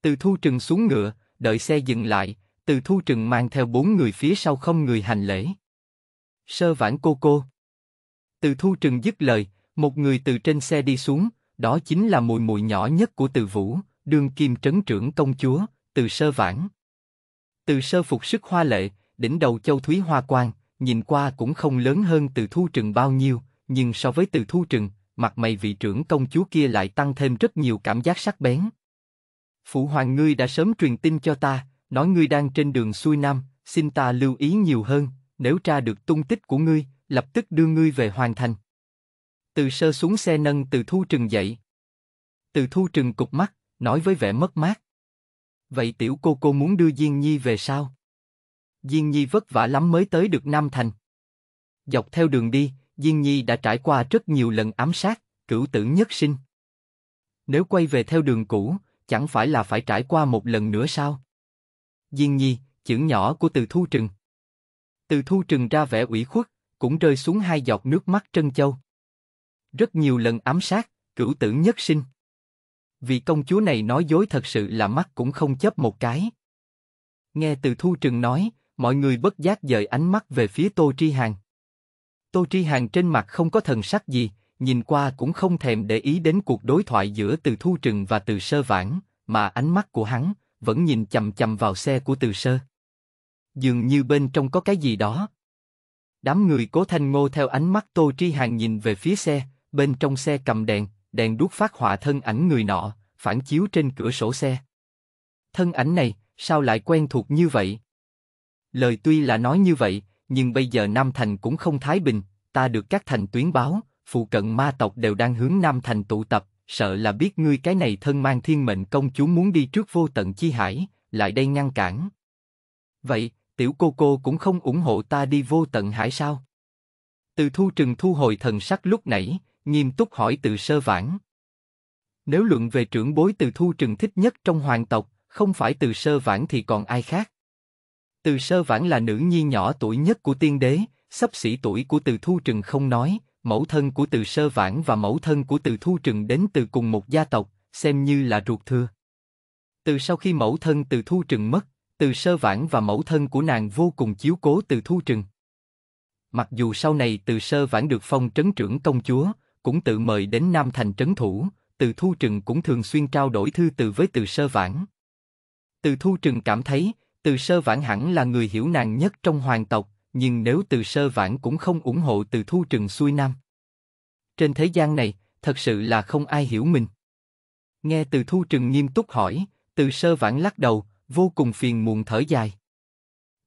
Từ thu trừng xuống ngựa, đợi xe dừng lại, từ thu trừng mang theo bốn người phía sau không người hành lễ. Sơ vãn cô cô. Từ thu trừng dứt lời, một người từ trên xe đi xuống, đó chính là mùi mùi nhỏ nhất của Từ Vũ, đương kim trấn trưởng công chúa, Từ Sơ Vãn. Từ Sơ phục sức hoa lệ, đỉnh đầu châu thúy hoa quang, nhìn qua cũng không lớn hơn Từ Thu Trừng bao nhiêu, nhưng so với Từ Thu Trừng, mặt mày vị trưởng công chúa kia lại tăng thêm rất nhiều cảm giác sắc bén. Phụ hoàng ngươi đã sớm truyền tin cho ta, nói ngươi đang trên đường xuôi nam, xin ta lưu ý nhiều hơn, nếu tra được tung tích của ngươi, lập tức đưa ngươi về hoàn thành. Từ sơ xuống xe nâng từ thu trừng dậy. Từ thu trừng cục mắt, nói với vẻ mất mát. Vậy tiểu cô cô muốn đưa Diên Nhi về sao? Diên Nhi vất vả lắm mới tới được Nam Thành. Dọc theo đường đi, Diên Nhi đã trải qua rất nhiều lần ám sát, cửu tử nhất sinh. Nếu quay về theo đường cũ, chẳng phải là phải trải qua một lần nữa sao? Diên Nhi, chữ nhỏ của Từ Thu Trừng. Từ Thu Trừng ra vẻ ủy khuất, cũng rơi xuống hai giọt nước mắt trân châu rất nhiều lần ám sát, cửu tử nhất sinh. vì công chúa này nói dối thật sự là mắt cũng không chấp một cái. Nghe từ thu trừng nói, mọi người bất giác dời ánh mắt về phía Tô Tri hàn Tô Tri hàn trên mặt không có thần sắc gì, nhìn qua cũng không thèm để ý đến cuộc đối thoại giữa Từ Thu Trừng và Từ Sơ Vãn, mà ánh mắt của hắn vẫn nhìn chầm chầm vào xe của Từ Sơ. Dường như bên trong có cái gì đó. Đám người cố thanh ngô theo ánh mắt Tô Tri hàn nhìn về phía xe, bên trong xe cầm đèn, đèn đuốc phát họa thân ảnh người nọ, phản chiếu trên cửa sổ xe. Thân ảnh này, sao lại quen thuộc như vậy? Lời tuy là nói như vậy, nhưng bây giờ Nam Thành cũng không thái bình, ta được các thành tuyến báo, phụ cận ma tộc đều đang hướng Nam Thành tụ tập, sợ là biết ngươi cái này thân mang thiên mệnh công chúa muốn đi trước vô tận chi hải, lại đây ngăn cản. Vậy, tiểu cô cô cũng không ủng hộ ta đi vô tận hải sao? Từ thu trừng thu hồi thần sắc lúc nãy, nghiêm túc hỏi từ sơ vãn. Nếu luận về trưởng bối từ thu trừng thích nhất trong hoàng tộc, không phải từ sơ vãn thì còn ai khác. Từ sơ vãn là nữ nhi nhỏ tuổi nhất của tiên đế, sắp xỉ tuổi của từ thu trừng không nói, mẫu thân của từ sơ vãn và mẫu thân của từ thu trừng đến từ cùng một gia tộc, xem như là ruột thừa. Từ sau khi mẫu thân từ thu trừng mất, từ sơ vãn và mẫu thân của nàng vô cùng chiếu cố từ thu trừng. Mặc dù sau này từ sơ vãn được phong trấn trưởng công chúa, cũng tự mời đến Nam Thành trấn thủ, từ thu trừng cũng thường xuyên trao đổi thư từ với từ sơ vãn. Từ thu trừng cảm thấy, từ sơ vãn hẳn là người hiểu nàng nhất trong hoàng tộc, nhưng nếu từ sơ vãn cũng không ủng hộ từ thu trừng xuôi Nam. Trên thế gian này, thật sự là không ai hiểu mình. Nghe từ thu trừng nghiêm túc hỏi, từ sơ vãn lắc đầu, vô cùng phiền muộn thở dài.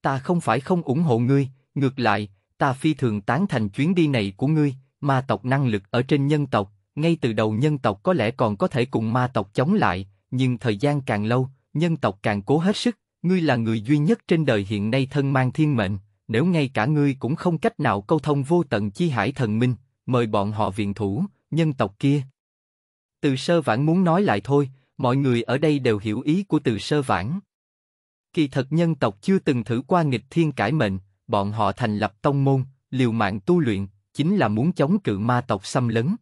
Ta không phải không ủng hộ ngươi, ngược lại, ta phi thường tán thành chuyến đi này của ngươi, ma tộc năng lực ở trên nhân tộc, ngay từ đầu nhân tộc có lẽ còn có thể cùng ma tộc chống lại, nhưng thời gian càng lâu, nhân tộc càng cố hết sức, ngươi là người duy nhất trên đời hiện nay thân mang thiên mệnh, nếu ngay cả ngươi cũng không cách nào câu thông vô tận chi hải thần minh, mời bọn họ viện thủ, nhân tộc kia. Từ sơ vãn muốn nói lại thôi, mọi người ở đây đều hiểu ý của từ sơ vãn. Kỳ thật nhân tộc chưa từng thử qua nghịch thiên cải mệnh, bọn họ thành lập tông môn, liều mạng tu luyện, chính là muốn chống cự ma tộc xâm lấn.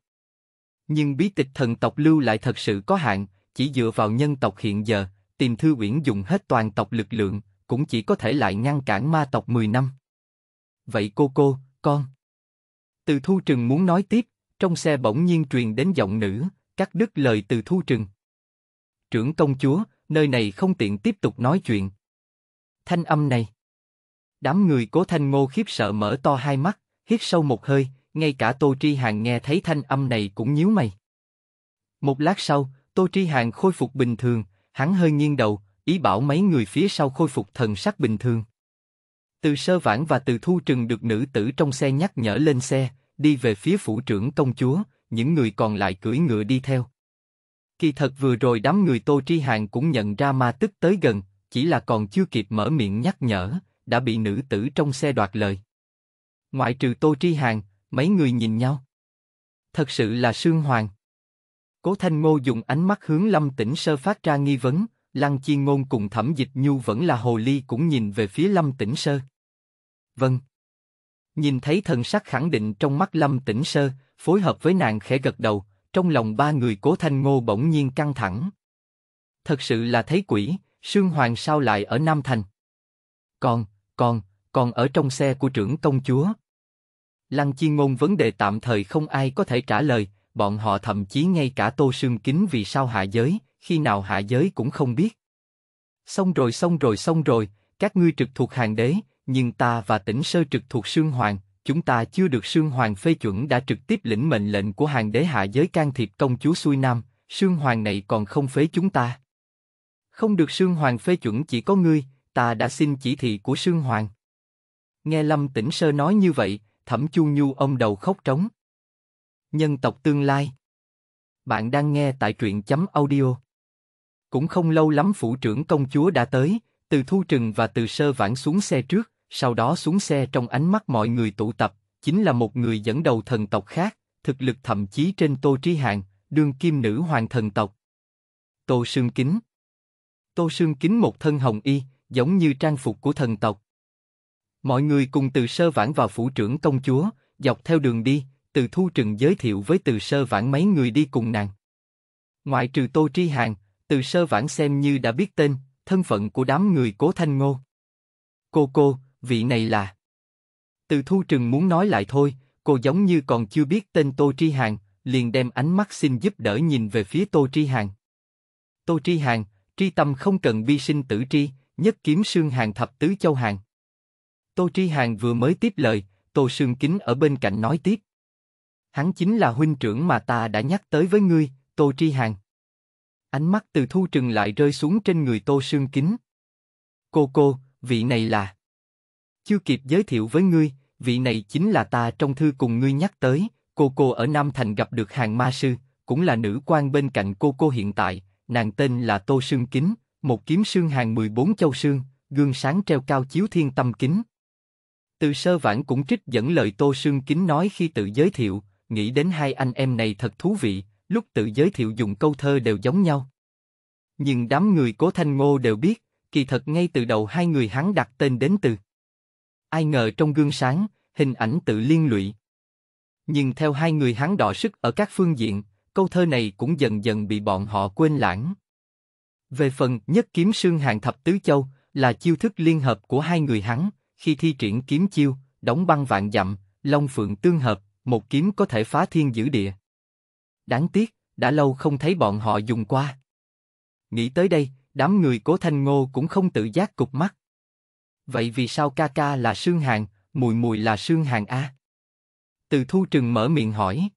Nhưng bí tịch thần tộc lưu lại thật sự có hạn, chỉ dựa vào nhân tộc hiện giờ, tìm thư quyển dùng hết toàn tộc lực lượng, cũng chỉ có thể lại ngăn cản ma tộc 10 năm. Vậy cô cô, con. Từ thu trừng muốn nói tiếp, trong xe bỗng nhiên truyền đến giọng nữ, cắt đứt lời từ thu trừng. Trưởng công chúa, nơi này không tiện tiếp tục nói chuyện. Thanh âm này. Đám người cố thanh ngô khiếp sợ mở to hai mắt hít sâu một hơi, ngay cả Tô Tri Hàng nghe thấy thanh âm này cũng nhíu mày. Một lát sau, Tô Tri Hàng khôi phục bình thường, hắn hơi nghiêng đầu, ý bảo mấy người phía sau khôi phục thần sắc bình thường. Từ sơ vãn và từ thu trừng được nữ tử trong xe nhắc nhở lên xe, đi về phía phủ trưởng công chúa, những người còn lại cưỡi ngựa đi theo. Kỳ thật vừa rồi đám người Tô Tri Hàng cũng nhận ra ma tức tới gần, chỉ là còn chưa kịp mở miệng nhắc nhở, đã bị nữ tử trong xe đoạt lời ngoại trừ Tô Tri Hàng, mấy người nhìn nhau. Thật sự là sương hoàng. Cố Thanh Ngô dùng ánh mắt hướng Lâm Tĩnh Sơ phát ra nghi vấn, Lăng Chi Ngôn cùng Thẩm Dịch Nhu vẫn là hồ ly cũng nhìn về phía Lâm Tĩnh Sơ. Vâng. Nhìn thấy thần sắc khẳng định trong mắt Lâm Tĩnh Sơ, phối hợp với nàng khẽ gật đầu, trong lòng ba người Cố Thanh Ngô bỗng nhiên căng thẳng. Thật sự là thấy quỷ, Sương Hoàng sao lại ở Nam Thành? Còn, còn, còn ở trong xe của trưởng công chúa. Lăng Chi Ngôn vấn đề tạm thời không ai có thể trả lời, bọn họ thậm chí ngay cả Tô Sương Kính vì sao hạ giới, khi nào hạ giới cũng không biết. Xong rồi xong rồi xong rồi, các ngươi trực thuộc hàng đế, nhưng ta và tỉnh sơ trực thuộc Sương Hoàng, chúng ta chưa được Sương Hoàng phê chuẩn đã trực tiếp lĩnh mệnh lệnh của hàng đế hạ giới can thiệp công chúa xuôi nam, Sương Hoàng này còn không phế chúng ta. Không được Sương Hoàng phê chuẩn chỉ có ngươi, ta đã xin chỉ thị của Sương Hoàng. Nghe Lâm Tĩnh Sơ nói như vậy, Thẩm Chu Nhu ôm đầu khóc trống. Nhân tộc tương lai. Bạn đang nghe tại truyện chấm audio. Cũng không lâu lắm phủ trưởng công chúa đã tới, từ thu trừng và từ sơ vãn xuống xe trước, sau đó xuống xe trong ánh mắt mọi người tụ tập, chính là một người dẫn đầu thần tộc khác, thực lực thậm chí trên tô trí hạng, đương kim nữ hoàng thần tộc. Tô Sương Kính Tô Sương Kính một thân hồng y, giống như trang phục của thần tộc, Mọi người cùng từ sơ vãn vào phủ trưởng công chúa, dọc theo đường đi, từ thu trừng giới thiệu với từ sơ vãn mấy người đi cùng nàng. Ngoại trừ Tô Tri hàn từ sơ vãn xem như đã biết tên, thân phận của đám người cố thanh ngô. Cô cô, vị này là... Từ thu trừng muốn nói lại thôi, cô giống như còn chưa biết tên Tô Tri hàn liền đem ánh mắt xin giúp đỡ nhìn về phía Tô Tri hàn Tô Tri hàn tri tâm không cần bi sinh tử tri, nhất kiếm xương hàng thập tứ châu hàng. Tô Tri Hàn vừa mới tiếp lời, Tô Sương Kính ở bên cạnh nói tiếp. Hắn chính là huynh trưởng mà ta đã nhắc tới với ngươi, Tô Tri Hàn. Ánh mắt từ thu trừng lại rơi xuống trên người Tô Sương Kính. Cô cô, vị này là... Chưa kịp giới thiệu với ngươi, vị này chính là ta trong thư cùng ngươi nhắc tới, cô cô ở Nam Thành gặp được hàng ma sư, cũng là nữ quan bên cạnh cô cô hiện tại, nàng tên là Tô Sương Kính, một kiếm sương hàng 14 châu sương, gương sáng treo cao chiếu thiên tâm kính. Từ sơ vãn cũng trích dẫn lời Tô Sương Kính nói khi tự giới thiệu, nghĩ đến hai anh em này thật thú vị, lúc tự giới thiệu dùng câu thơ đều giống nhau. Nhưng đám người cố Thanh Ngô đều biết, kỳ thật ngay từ đầu hai người hắn đặt tên đến từ. Ai ngờ trong gương sáng, hình ảnh tự liên lụy. Nhưng theo hai người hắn đỏ sức ở các phương diện, câu thơ này cũng dần dần bị bọn họ quên lãng. Về phần nhất kiếm sương hàng thập tứ châu là chiêu thức liên hợp của hai người hắn, khi thi triển kiếm chiêu, đóng băng vạn dặm, long phượng tương hợp, một kiếm có thể phá thiên giữ địa. Đáng tiếc, đã lâu không thấy bọn họ dùng qua. Nghĩ tới đây, đám người cố thanh ngô cũng không tự giác cục mắt. Vậy vì sao ca ca là sương hàng, mùi mùi là sương hàng a? Từ thu trừng mở miệng hỏi.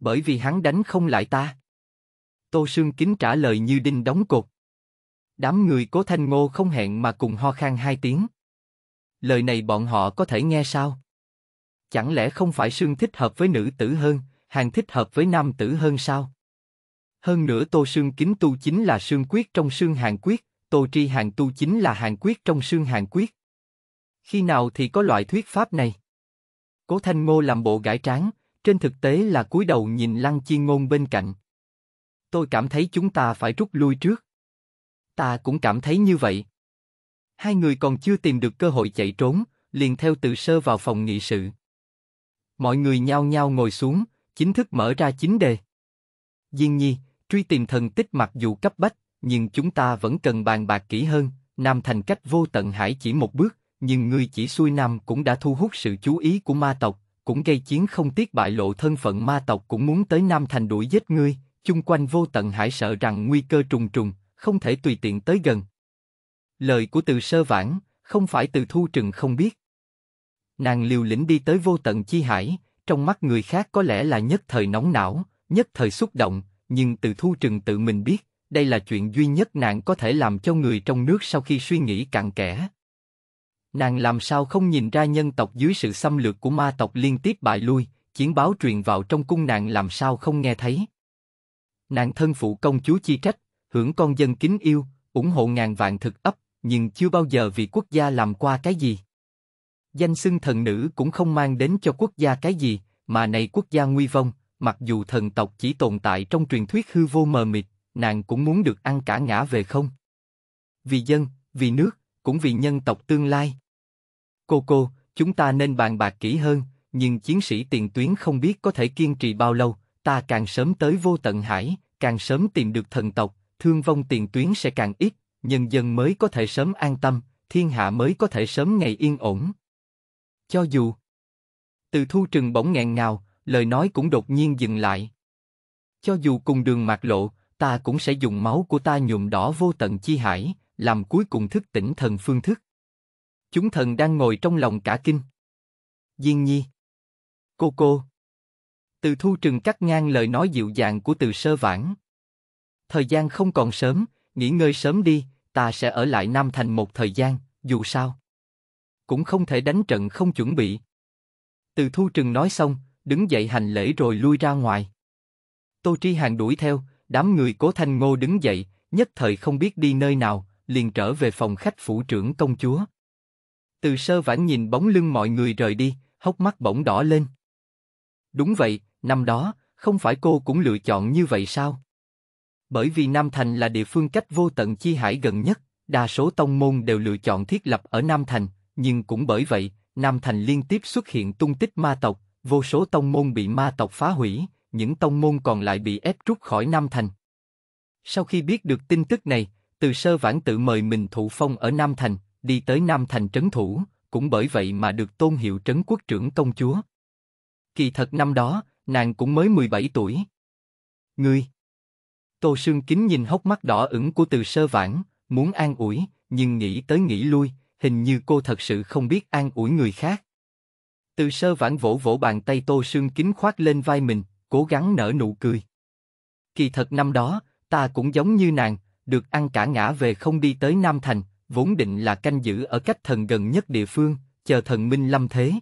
Bởi vì hắn đánh không lại ta. Tô Sương Kính trả lời như đinh đóng cột. Đám người cố thanh ngô không hẹn mà cùng ho khan hai tiếng lời này bọn họ có thể nghe sao? Chẳng lẽ không phải sương thích hợp với nữ tử hơn, hàng thích hợp với nam tử hơn sao? Hơn nữa tô sương kính tu chính là sương quyết trong sương hàng quyết, tô tri hàng tu chính là hàng quyết trong sương hàng quyết. Khi nào thì có loại thuyết pháp này? Cố Thanh Ngô làm bộ gãi tráng, trên thực tế là cúi đầu nhìn Lăng Chi Ngôn bên cạnh. Tôi cảm thấy chúng ta phải rút lui trước. Ta cũng cảm thấy như vậy. Hai người còn chưa tìm được cơ hội chạy trốn, liền theo tự sơ vào phòng nghị sự. Mọi người nhao nhao ngồi xuống, chính thức mở ra chính đề. Diên nhi, truy tìm thần tích mặc dù cấp bách, nhưng chúng ta vẫn cần bàn bạc kỹ hơn, Nam thành cách vô tận hải chỉ một bước, nhưng người chỉ xuôi Nam cũng đã thu hút sự chú ý của ma tộc, cũng gây chiến không tiếc bại lộ thân phận ma tộc cũng muốn tới Nam thành đuổi giết ngươi, chung quanh vô tận hải sợ rằng nguy cơ trùng trùng, không thể tùy tiện tới gần, Lời của từ sơ vãn, không phải từ thu trừng không biết. Nàng liều lĩnh đi tới vô tận chi hải, trong mắt người khác có lẽ là nhất thời nóng não, nhất thời xúc động, nhưng từ thu trừng tự mình biết, đây là chuyện duy nhất nàng có thể làm cho người trong nước sau khi suy nghĩ cặn kẽ. Nàng làm sao không nhìn ra nhân tộc dưới sự xâm lược của ma tộc liên tiếp bại lui, chiến báo truyền vào trong cung nàng làm sao không nghe thấy. Nàng thân phụ công chúa chi trách, hưởng con dân kính yêu, ủng hộ ngàn vạn thực ấp nhưng chưa bao giờ vì quốc gia làm qua cái gì. Danh xưng thần nữ cũng không mang đến cho quốc gia cái gì, mà này quốc gia nguy vong, mặc dù thần tộc chỉ tồn tại trong truyền thuyết hư vô mờ mịt, nàng cũng muốn được ăn cả ngã về không. Vì dân, vì nước, cũng vì nhân tộc tương lai. Cô cô, chúng ta nên bàn bạc kỹ hơn, nhưng chiến sĩ tiền tuyến không biết có thể kiên trì bao lâu, ta càng sớm tới vô tận hải, càng sớm tìm được thần tộc, thương vong tiền tuyến sẽ càng ít, nhân dân mới có thể sớm an tâm, thiên hạ mới có thể sớm ngày yên ổn. Cho dù Từ Thu Trừng bỗng nghẹn ngào, lời nói cũng đột nhiên dừng lại. Cho dù cùng đường mạc lộ, ta cũng sẽ dùng máu của ta nhuộm đỏ vô tận chi hải, làm cuối cùng thức tỉnh thần phương thức. Chúng thần đang ngồi trong lòng cả kinh. Diên nhi. Cô cô. Từ thu trừng cắt ngang lời nói dịu dàng của từ sơ vãn. Thời gian không còn sớm, nghỉ ngơi sớm đi, ta sẽ ở lại Nam Thành một thời gian, dù sao. Cũng không thể đánh trận không chuẩn bị. Từ thu trừng nói xong, đứng dậy hành lễ rồi lui ra ngoài. Tô Tri Hàng đuổi theo, đám người cố thanh ngô đứng dậy, nhất thời không biết đi nơi nào, liền trở về phòng khách phủ trưởng công chúa. Từ sơ vãn nhìn bóng lưng mọi người rời đi, hốc mắt bỗng đỏ lên. Đúng vậy, năm đó, không phải cô cũng lựa chọn như vậy sao? Bởi vì Nam Thành là địa phương cách vô tận chi hải gần nhất, đa số tông môn đều lựa chọn thiết lập ở Nam Thành, nhưng cũng bởi vậy, Nam Thành liên tiếp xuất hiện tung tích ma tộc, vô số tông môn bị ma tộc phá hủy, những tông môn còn lại bị ép rút khỏi Nam Thành. Sau khi biết được tin tức này, Từ Sơ Vãn tự mời mình thụ phong ở Nam Thành, đi tới Nam Thành trấn thủ, cũng bởi vậy mà được tôn hiệu trấn quốc trưởng công chúa. Kỳ thật năm đó, nàng cũng mới 17 tuổi. Ngươi! Tô Sương Kính nhìn hốc mắt đỏ ửng của Từ Sơ Vãn, muốn an ủi, nhưng nghĩ tới nghĩ lui, hình như cô thật sự không biết an ủi người khác. Từ Sơ Vãn vỗ vỗ bàn tay Tô Sương Kính khoác lên vai mình, cố gắng nở nụ cười. Kỳ thật năm đó, ta cũng giống như nàng, được ăn cả ngã về không đi tới Nam Thành, vốn định là canh giữ ở cách thần gần nhất địa phương, chờ thần Minh Lâm thế.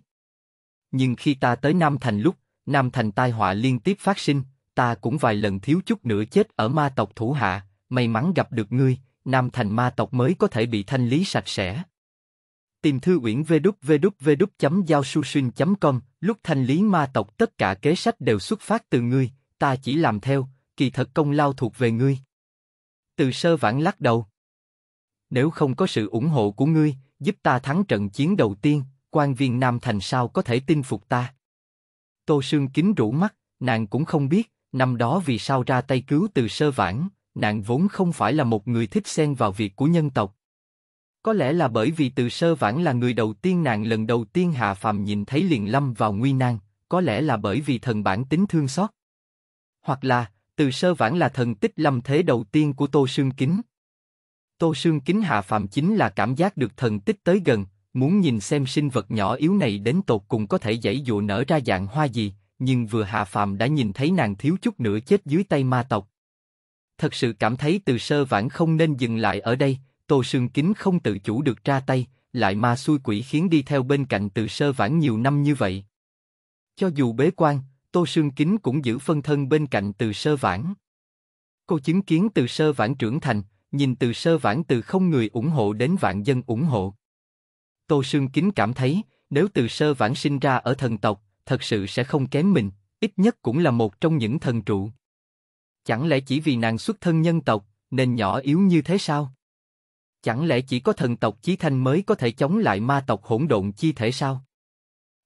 Nhưng khi ta tới Nam Thành lúc, Nam Thành tai họa liên tiếp phát sinh, ta cũng vài lần thiếu chút nữa chết ở ma tộc thủ hạ, may mắn gặp được ngươi, Nam Thành ma tộc mới có thể bị thanh lý sạch sẽ. Tìm thư uyển www.giao-su-shin.com, lúc thanh lý ma tộc tất cả kế sách đều xuất phát từ ngươi, ta chỉ làm theo, kỳ thật công lao thuộc về ngươi. Từ sơ vãn lắc đầu. Nếu không có sự ủng hộ của ngươi, giúp ta thắng trận chiến đầu tiên, quan viên Nam Thành sao có thể tin phục ta? Tô Sương kính rũ mắt, nàng cũng không biết, năm đó vì sao ra tay cứu từ sơ vãn, nạn vốn không phải là một người thích xen vào việc của nhân tộc. Có lẽ là bởi vì từ sơ vãn là người đầu tiên nạn lần đầu tiên hạ phàm nhìn thấy liền lâm vào nguy nan, có lẽ là bởi vì thần bản tính thương xót. Hoặc là, từ sơ vãn là thần tích lâm thế đầu tiên của Tô Sương Kính. Tô Sương Kính hạ phàm chính là cảm giác được thần tích tới gần, muốn nhìn xem sinh vật nhỏ yếu này đến tột cùng có thể dãy dụ nở ra dạng hoa gì, nhưng vừa hạ phàm đã nhìn thấy nàng thiếu chút nữa chết dưới tay ma tộc. Thật sự cảm thấy từ sơ vãn không nên dừng lại ở đây, Tô Sương Kính không tự chủ được ra tay, lại ma xui quỷ khiến đi theo bên cạnh từ sơ vãn nhiều năm như vậy. Cho dù bế quan, Tô Sương Kính cũng giữ phân thân bên cạnh từ sơ vãn. Cô chứng kiến từ sơ vãn trưởng thành, nhìn từ sơ vãn từ không người ủng hộ đến vạn dân ủng hộ. Tô Sương Kính cảm thấy, nếu từ sơ vãn sinh ra ở thần tộc, thật sự sẽ không kém mình, ít nhất cũng là một trong những thần trụ. Chẳng lẽ chỉ vì nàng xuất thân nhân tộc, nên nhỏ yếu như thế sao? Chẳng lẽ chỉ có thần tộc Chí Thanh mới có thể chống lại ma tộc hỗn độn chi thể sao?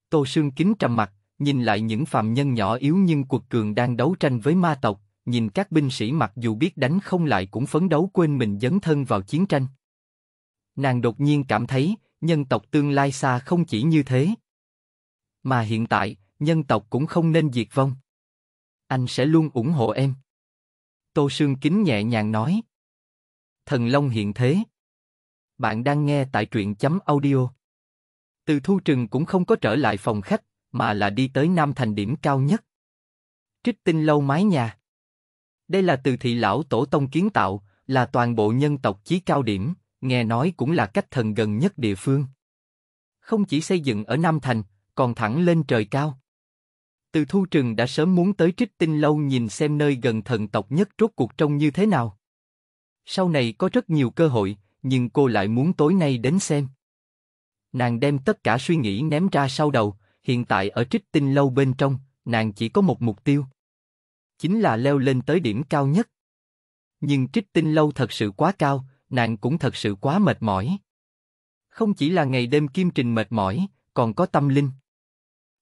Tô Sương Kính trầm mặt, nhìn lại những phàm nhân nhỏ yếu nhưng cuộc cường đang đấu tranh với ma tộc, nhìn các binh sĩ mặc dù biết đánh không lại cũng phấn đấu quên mình dấn thân vào chiến tranh. Nàng đột nhiên cảm thấy, nhân tộc tương lai xa không chỉ như thế. Mà hiện tại, nhân tộc cũng không nên diệt vong. Anh sẽ luôn ủng hộ em. Tô Sương Kính nhẹ nhàng nói. Thần Long hiện thế. Bạn đang nghe tại truyện chấm audio. Từ thu trừng cũng không có trở lại phòng khách, mà là đi tới Nam Thành điểm cao nhất. Trích tinh lâu mái nhà. Đây là từ thị lão tổ tông kiến tạo, là toàn bộ nhân tộc chí cao điểm, nghe nói cũng là cách thần gần nhất địa phương. Không chỉ xây dựng ở Nam Thành, còn thẳng lên trời cao. Từ thu trừng đã sớm muốn tới trích tinh lâu nhìn xem nơi gần thần tộc nhất rốt cuộc trông như thế nào. Sau này có rất nhiều cơ hội, nhưng cô lại muốn tối nay đến xem. Nàng đem tất cả suy nghĩ ném ra sau đầu, hiện tại ở trích tinh lâu bên trong, nàng chỉ có một mục tiêu. Chính là leo lên tới điểm cao nhất. Nhưng trích tinh lâu thật sự quá cao, nàng cũng thật sự quá mệt mỏi. Không chỉ là ngày đêm kim trình mệt mỏi, còn có tâm linh.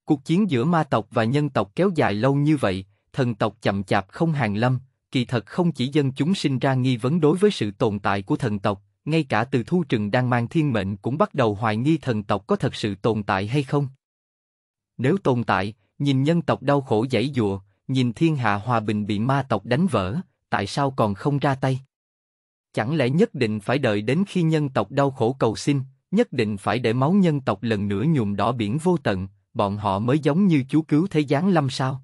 Cuộc chiến giữa ma tộc và nhân tộc kéo dài lâu như vậy, thần tộc chậm chạp không hàng lâm, kỳ thật không chỉ dân chúng sinh ra nghi vấn đối với sự tồn tại của thần tộc, ngay cả từ thu trừng đang mang thiên mệnh cũng bắt đầu hoài nghi thần tộc có thật sự tồn tại hay không. Nếu tồn tại, nhìn nhân tộc đau khổ dãy dùa, nhìn thiên hạ hòa bình bị ma tộc đánh vỡ, tại sao còn không ra tay? Chẳng lẽ nhất định phải đợi đến khi nhân tộc đau khổ cầu xin, nhất định phải để máu nhân tộc lần nữa nhuộm đỏ biển vô tận, bọn họ mới giống như chú cứu thế giáng lâm sao?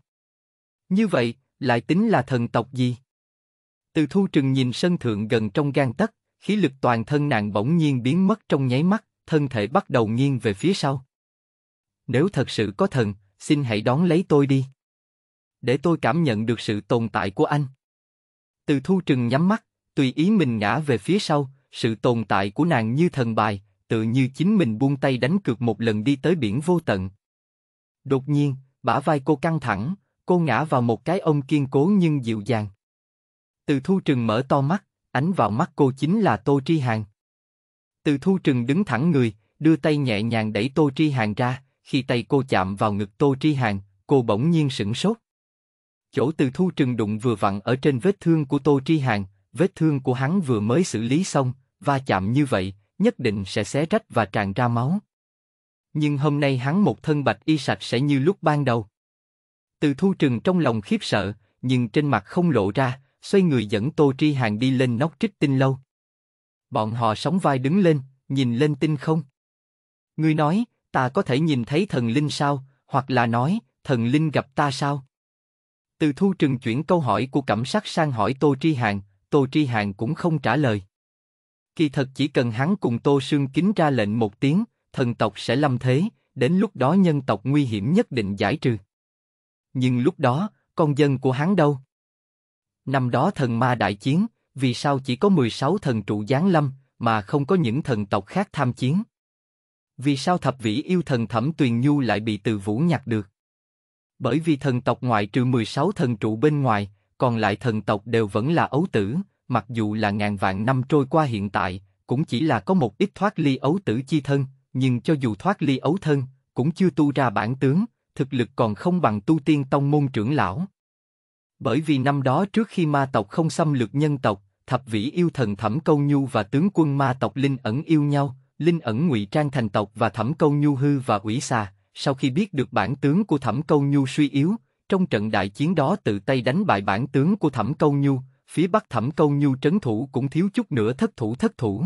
Như vậy, lại tính là thần tộc gì? Từ thu trừng nhìn sân thượng gần trong gan tất khí lực toàn thân nàng bỗng nhiên biến mất trong nháy mắt, thân thể bắt đầu nghiêng về phía sau. Nếu thật sự có thần, xin hãy đón lấy tôi đi. Để tôi cảm nhận được sự tồn tại của anh. Từ thu trừng nhắm mắt, tùy ý mình ngã về phía sau, sự tồn tại của nàng như thần bài, tự như chính mình buông tay đánh cược một lần đi tới biển vô tận, Đột nhiên, bả vai cô căng thẳng, cô ngã vào một cái ông kiên cố nhưng dịu dàng. Từ thu trừng mở to mắt, ánh vào mắt cô chính là Tô Tri Hàng. Từ thu trừng đứng thẳng người, đưa tay nhẹ nhàng đẩy Tô Tri Hàng ra, khi tay cô chạm vào ngực Tô Tri Hàng, cô bỗng nhiên sững sốt. Chỗ từ thu trừng đụng vừa vặn ở trên vết thương của Tô Tri Hàng, vết thương của hắn vừa mới xử lý xong, va chạm như vậy, nhất định sẽ xé rách và tràn ra máu nhưng hôm nay hắn một thân bạch y sạch sẽ như lúc ban đầu. Từ thu trừng trong lòng khiếp sợ, nhưng trên mặt không lộ ra, xoay người dẫn Tô Tri Hàng đi lên nóc trích tinh lâu. Bọn họ sóng vai đứng lên, nhìn lên tinh không. Ngươi nói, ta có thể nhìn thấy thần linh sao, hoặc là nói, thần linh gặp ta sao? Từ thu trừng chuyển câu hỏi của cảm sát sang hỏi Tô Tri Hàng, Tô Tri Hàng cũng không trả lời. Kỳ thật chỉ cần hắn cùng Tô Sương Kính ra lệnh một tiếng, thần tộc sẽ lâm thế, đến lúc đó nhân tộc nguy hiểm nhất định giải trừ. Nhưng lúc đó, con dân của hắn đâu? Năm đó thần ma đại chiến, vì sao chỉ có 16 thần trụ giáng lâm, mà không có những thần tộc khác tham chiến? Vì sao thập vĩ yêu thần thẩm tuyền nhu lại bị từ vũ nhặt được? Bởi vì thần tộc ngoại trừ 16 thần trụ bên ngoài, còn lại thần tộc đều vẫn là ấu tử, mặc dù là ngàn vạn năm trôi qua hiện tại, cũng chỉ là có một ít thoát ly ấu tử chi thân, nhưng cho dù thoát ly ấu thân, cũng chưa tu ra bản tướng, thực lực còn không bằng tu tiên tông môn trưởng lão. Bởi vì năm đó trước khi ma tộc không xâm lược nhân tộc, thập vĩ yêu thần Thẩm Câu Nhu và tướng quân ma tộc Linh ẩn yêu nhau, Linh ẩn ngụy trang thành tộc và Thẩm Câu Nhu hư và quỷ xà, sau khi biết được bản tướng của Thẩm Câu Nhu suy yếu, trong trận đại chiến đó tự tay đánh bại bản tướng của Thẩm Câu Nhu, phía bắc Thẩm Câu Nhu trấn thủ cũng thiếu chút nữa thất thủ thất thủ.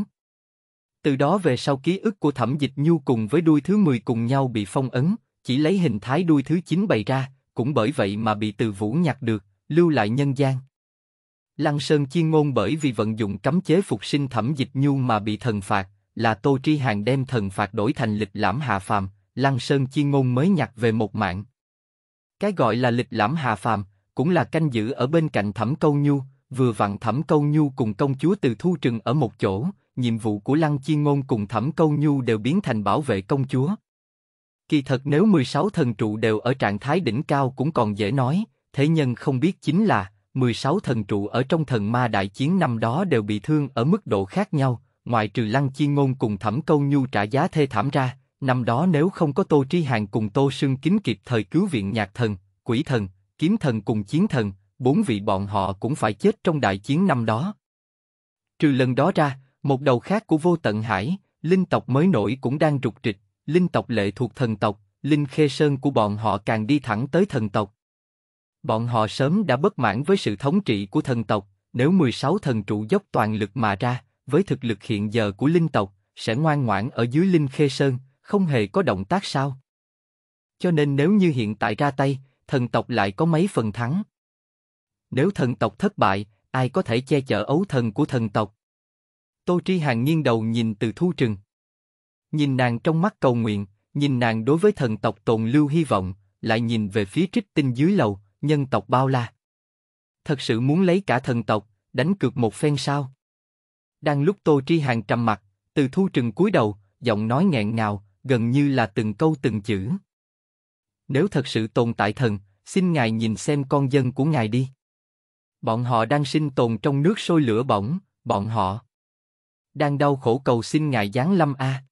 Từ đó về sau ký ức của thẩm dịch nhu cùng với đuôi thứ 10 cùng nhau bị phong ấn, chỉ lấy hình thái đuôi thứ 9 bày ra, cũng bởi vậy mà bị từ vũ nhặt được, lưu lại nhân gian. Lăng Sơn chiên ngôn bởi vì vận dụng cấm chế phục sinh thẩm dịch nhu mà bị thần phạt, là Tô Tri Hàng đem thần phạt đổi thành lịch lãm hạ phàm, Lăng Sơn chiên ngôn mới nhặt về một mạng. Cái gọi là lịch lãm hạ phàm, cũng là canh giữ ở bên cạnh thẩm câu nhu, vừa vặn thẩm câu nhu cùng công chúa từ thu trừng ở một chỗ, nhiệm vụ của Lăng Chi Ngôn cùng Thẩm Câu Nhu đều biến thành bảo vệ công chúa. Kỳ thật nếu 16 thần trụ đều ở trạng thái đỉnh cao cũng còn dễ nói, thế nhân không biết chính là 16 thần trụ ở trong thần ma đại chiến năm đó đều bị thương ở mức độ khác nhau, ngoại trừ Lăng Chi Ngôn cùng Thẩm Câu Nhu trả giá thê thảm ra, năm đó nếu không có Tô Tri Hàn cùng Tô Sương Kính kịp thời cứu viện nhạc thần, quỷ thần, kiếm thần cùng chiến thần, bốn vị bọn họ cũng phải chết trong đại chiến năm đó. Trừ lần đó ra, một đầu khác của vô tận hải, linh tộc mới nổi cũng đang rục rịch, linh tộc lệ thuộc thần tộc, linh khê sơn của bọn họ càng đi thẳng tới thần tộc. Bọn họ sớm đã bất mãn với sự thống trị của thần tộc, nếu 16 thần trụ dốc toàn lực mà ra, với thực lực hiện giờ của linh tộc, sẽ ngoan ngoãn ở dưới linh khê sơn, không hề có động tác sao. Cho nên nếu như hiện tại ra tay, thần tộc lại có mấy phần thắng. Nếu thần tộc thất bại, ai có thể che chở ấu thần của thần tộc? Tô Tri Hàng nghiêng đầu nhìn từ thu trừng. Nhìn nàng trong mắt cầu nguyện, nhìn nàng đối với thần tộc tồn lưu hy vọng, lại nhìn về phía trích tinh dưới lầu, nhân tộc bao la. Thật sự muốn lấy cả thần tộc, đánh cược một phen sao? Đang lúc Tô Tri Hàng trầm mặt, từ thu trừng cúi đầu, giọng nói nghẹn ngào, gần như là từng câu từng chữ. Nếu thật sự tồn tại thần, xin ngài nhìn xem con dân của ngài đi. Bọn họ đang sinh tồn trong nước sôi lửa bỏng, bọn họ đang đau khổ cầu xin ngài giáng lâm a. À.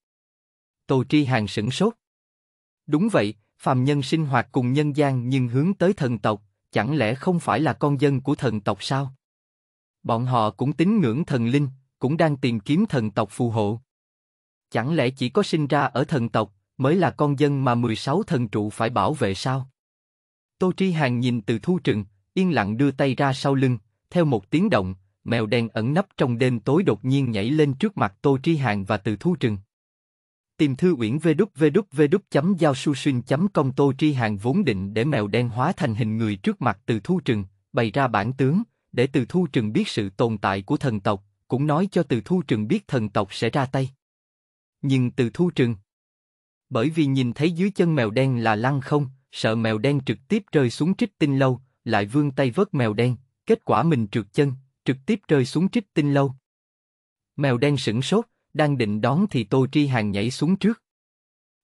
Tô Tri Hàn sững sốt. Đúng vậy, phàm nhân sinh hoạt cùng nhân gian nhưng hướng tới thần tộc, chẳng lẽ không phải là con dân của thần tộc sao? Bọn họ cũng tín ngưỡng thần linh, cũng đang tìm kiếm thần tộc phù hộ. Chẳng lẽ chỉ có sinh ra ở thần tộc mới là con dân mà 16 thần trụ phải bảo vệ sao? Tô Tri Hàn nhìn từ thu trừng, yên lặng đưa tay ra sau lưng, theo một tiếng động, mèo đen ẩn nấp trong đêm tối đột nhiên nhảy lên trước mặt Tô Tri hàn và Từ Thu Trừng. Tìm thư uyển vê đúc vê đúc vê đúc chấm giao su xuyên chấm công Tô Tri hàn vốn định để mèo đen hóa thành hình người trước mặt Từ Thu Trừng, bày ra bản tướng, để Từ Thu Trừng biết sự tồn tại của thần tộc, cũng nói cho Từ Thu Trừng biết thần tộc sẽ ra tay. Nhưng Từ Thu Trừng, bởi vì nhìn thấy dưới chân mèo đen là lăng không, sợ mèo đen trực tiếp rơi xuống trích tinh lâu, lại vươn tay vớt mèo đen, kết quả mình trượt chân, trực tiếp rơi xuống trích tinh lâu. Mèo đen sững sốt, đang định đón thì Tô Tri Hàng nhảy xuống trước.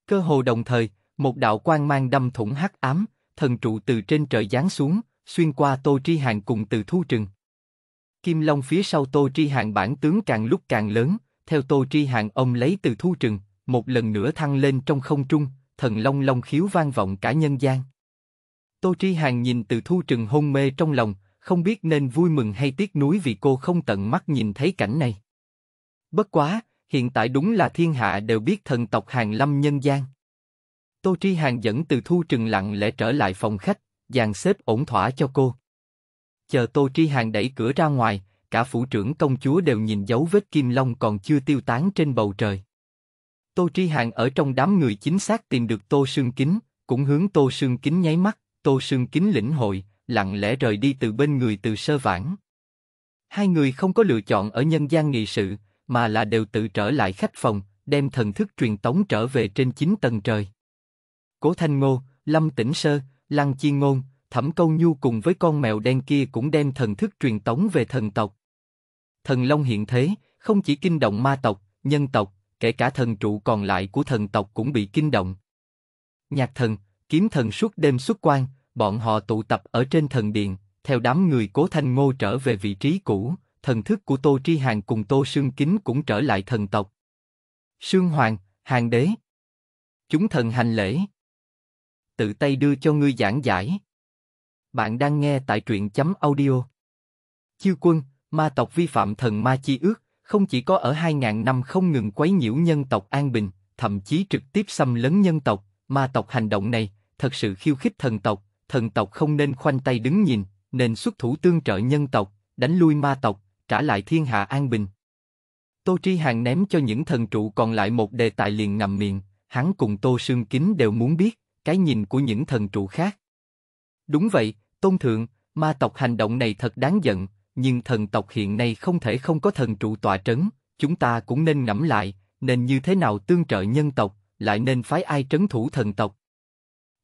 Cơ hồ đồng thời, một đạo quang mang đâm thủng hắc ám, thần trụ từ trên trời giáng xuống, xuyên qua Tô Tri Hàng cùng từ thu trừng. Kim Long phía sau Tô Tri Hàng bản tướng càng lúc càng lớn, theo Tô Tri Hàng ông lấy từ thu trừng, một lần nữa thăng lên trong không trung, thần long long khiếu vang vọng cả nhân gian. Tô Tri Hàng nhìn từ thu trừng hôn mê trong lòng, không biết nên vui mừng hay tiếc nuối vì cô không tận mắt nhìn thấy cảnh này. Bất quá, hiện tại đúng là thiên hạ đều biết thần tộc Hàng Lâm nhân gian. Tô Tri hàn dẫn từ thu trừng lặng lẽ trở lại phòng khách, dàn xếp ổn thỏa cho cô. Chờ Tô Tri hàn đẩy cửa ra ngoài, cả phủ trưởng công chúa đều nhìn dấu vết kim long còn chưa tiêu tán trên bầu trời. Tô Tri hàn ở trong đám người chính xác tìm được Tô Sương Kính, cũng hướng Tô Sương Kính nháy mắt, Tô Sương Kính lĩnh hội, lặng lẽ rời đi từ bên người từ sơ vãn. Hai người không có lựa chọn ở nhân gian nghị sự, mà là đều tự trở lại khách phòng, đem thần thức truyền tống trở về trên chín tầng trời. Cố Thanh Ngô, Lâm Tĩnh Sơ, Lăng Chi Ngôn, Thẩm Câu Nhu cùng với con mèo đen kia cũng đem thần thức truyền tống về thần tộc. Thần Long hiện thế, không chỉ kinh động ma tộc, nhân tộc, kể cả thần trụ còn lại của thần tộc cũng bị kinh động. Nhạc thần, kiếm thần suốt đêm xuất quan, bọn họ tụ tập ở trên thần điện, theo đám người cố thanh ngô trở về vị trí cũ, thần thức của Tô Tri Hàng cùng Tô Sương Kính cũng trở lại thần tộc. Sương Hoàng, Hàng Đế. Chúng thần hành lễ. Tự tay đưa cho ngươi giảng giải. Bạn đang nghe tại truyện chấm audio. Chiêu quân, ma tộc vi phạm thần ma chi ước, không chỉ có ở 2.000 năm không ngừng quấy nhiễu nhân tộc an bình, thậm chí trực tiếp xâm lấn nhân tộc, ma tộc hành động này, thật sự khiêu khích thần tộc, thần tộc không nên khoanh tay đứng nhìn, nên xuất thủ tương trợ nhân tộc, đánh lui ma tộc, trả lại thiên hạ an bình. Tô Tri Hàng ném cho những thần trụ còn lại một đề tài liền ngầm miệng, hắn cùng Tô Sương Kính đều muốn biết, cái nhìn của những thần trụ khác. Đúng vậy, Tôn Thượng, ma tộc hành động này thật đáng giận, nhưng thần tộc hiện nay không thể không có thần trụ tọa trấn, chúng ta cũng nên ngẫm lại, nên như thế nào tương trợ nhân tộc, lại nên phái ai trấn thủ thần tộc.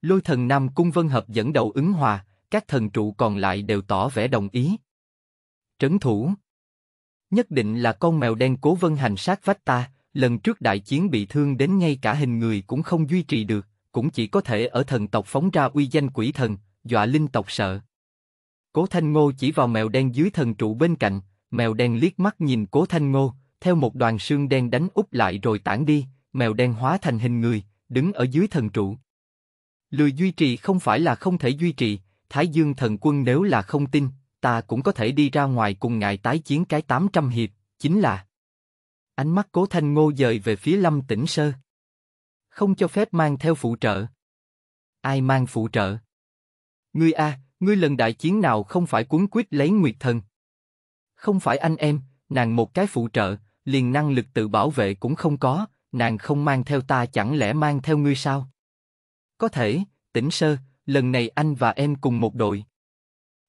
Lôi thần Nam Cung Vân Hợp dẫn đầu ứng hòa, các thần trụ còn lại đều tỏ vẻ đồng ý. Trấn thủ Nhất định là con mèo đen cố vân hành sát vách ta, lần trước đại chiến bị thương đến ngay cả hình người cũng không duy trì được, cũng chỉ có thể ở thần tộc phóng ra uy danh quỷ thần, dọa linh tộc sợ. Cố Thanh Ngô chỉ vào mèo đen dưới thần trụ bên cạnh, mèo đen liếc mắt nhìn Cố Thanh Ngô, theo một đoàn xương đen đánh úp lại rồi tản đi, mèo đen hóa thành hình người, đứng ở dưới thần trụ. Lười duy trì không phải là không thể duy trì, Thái Dương thần quân nếu là không tin, ta cũng có thể đi ra ngoài cùng ngài tái chiến cái 800 hiệp, chính là... Ánh mắt cố thanh ngô dời về phía lâm tỉnh sơ. Không cho phép mang theo phụ trợ. Ai mang phụ trợ? Ngươi a, ngươi lần đại chiến nào không phải cuốn quyết lấy nguyệt thần? Không phải anh em, nàng một cái phụ trợ, liền năng lực tự bảo vệ cũng không có, nàng không mang theo ta chẳng lẽ mang theo ngươi sao? Có thể, tỉnh sơ, lần này anh và em cùng một đội.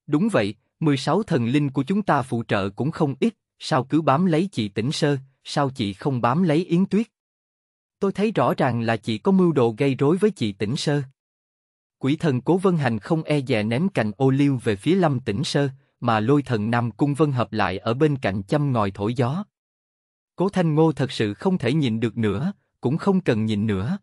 Đúng vậy, 16 thần linh của chúng ta phụ trợ cũng không ít, sao cứ bám lấy chị tỉnh sơ, sao chị không bám lấy Yến Tuyết? Tôi thấy rõ ràng là chị có mưu đồ gây rối với chị tỉnh sơ. Quỷ thần Cố Vân Hành không e dè ném cành ô liu về phía Lâm Tĩnh Sơ, mà lôi thần Nam Cung Vân hợp lại ở bên cạnh châm ngòi thổi gió. Cố Thanh Ngô thật sự không thể nhìn được nữa, cũng không cần nhìn nữa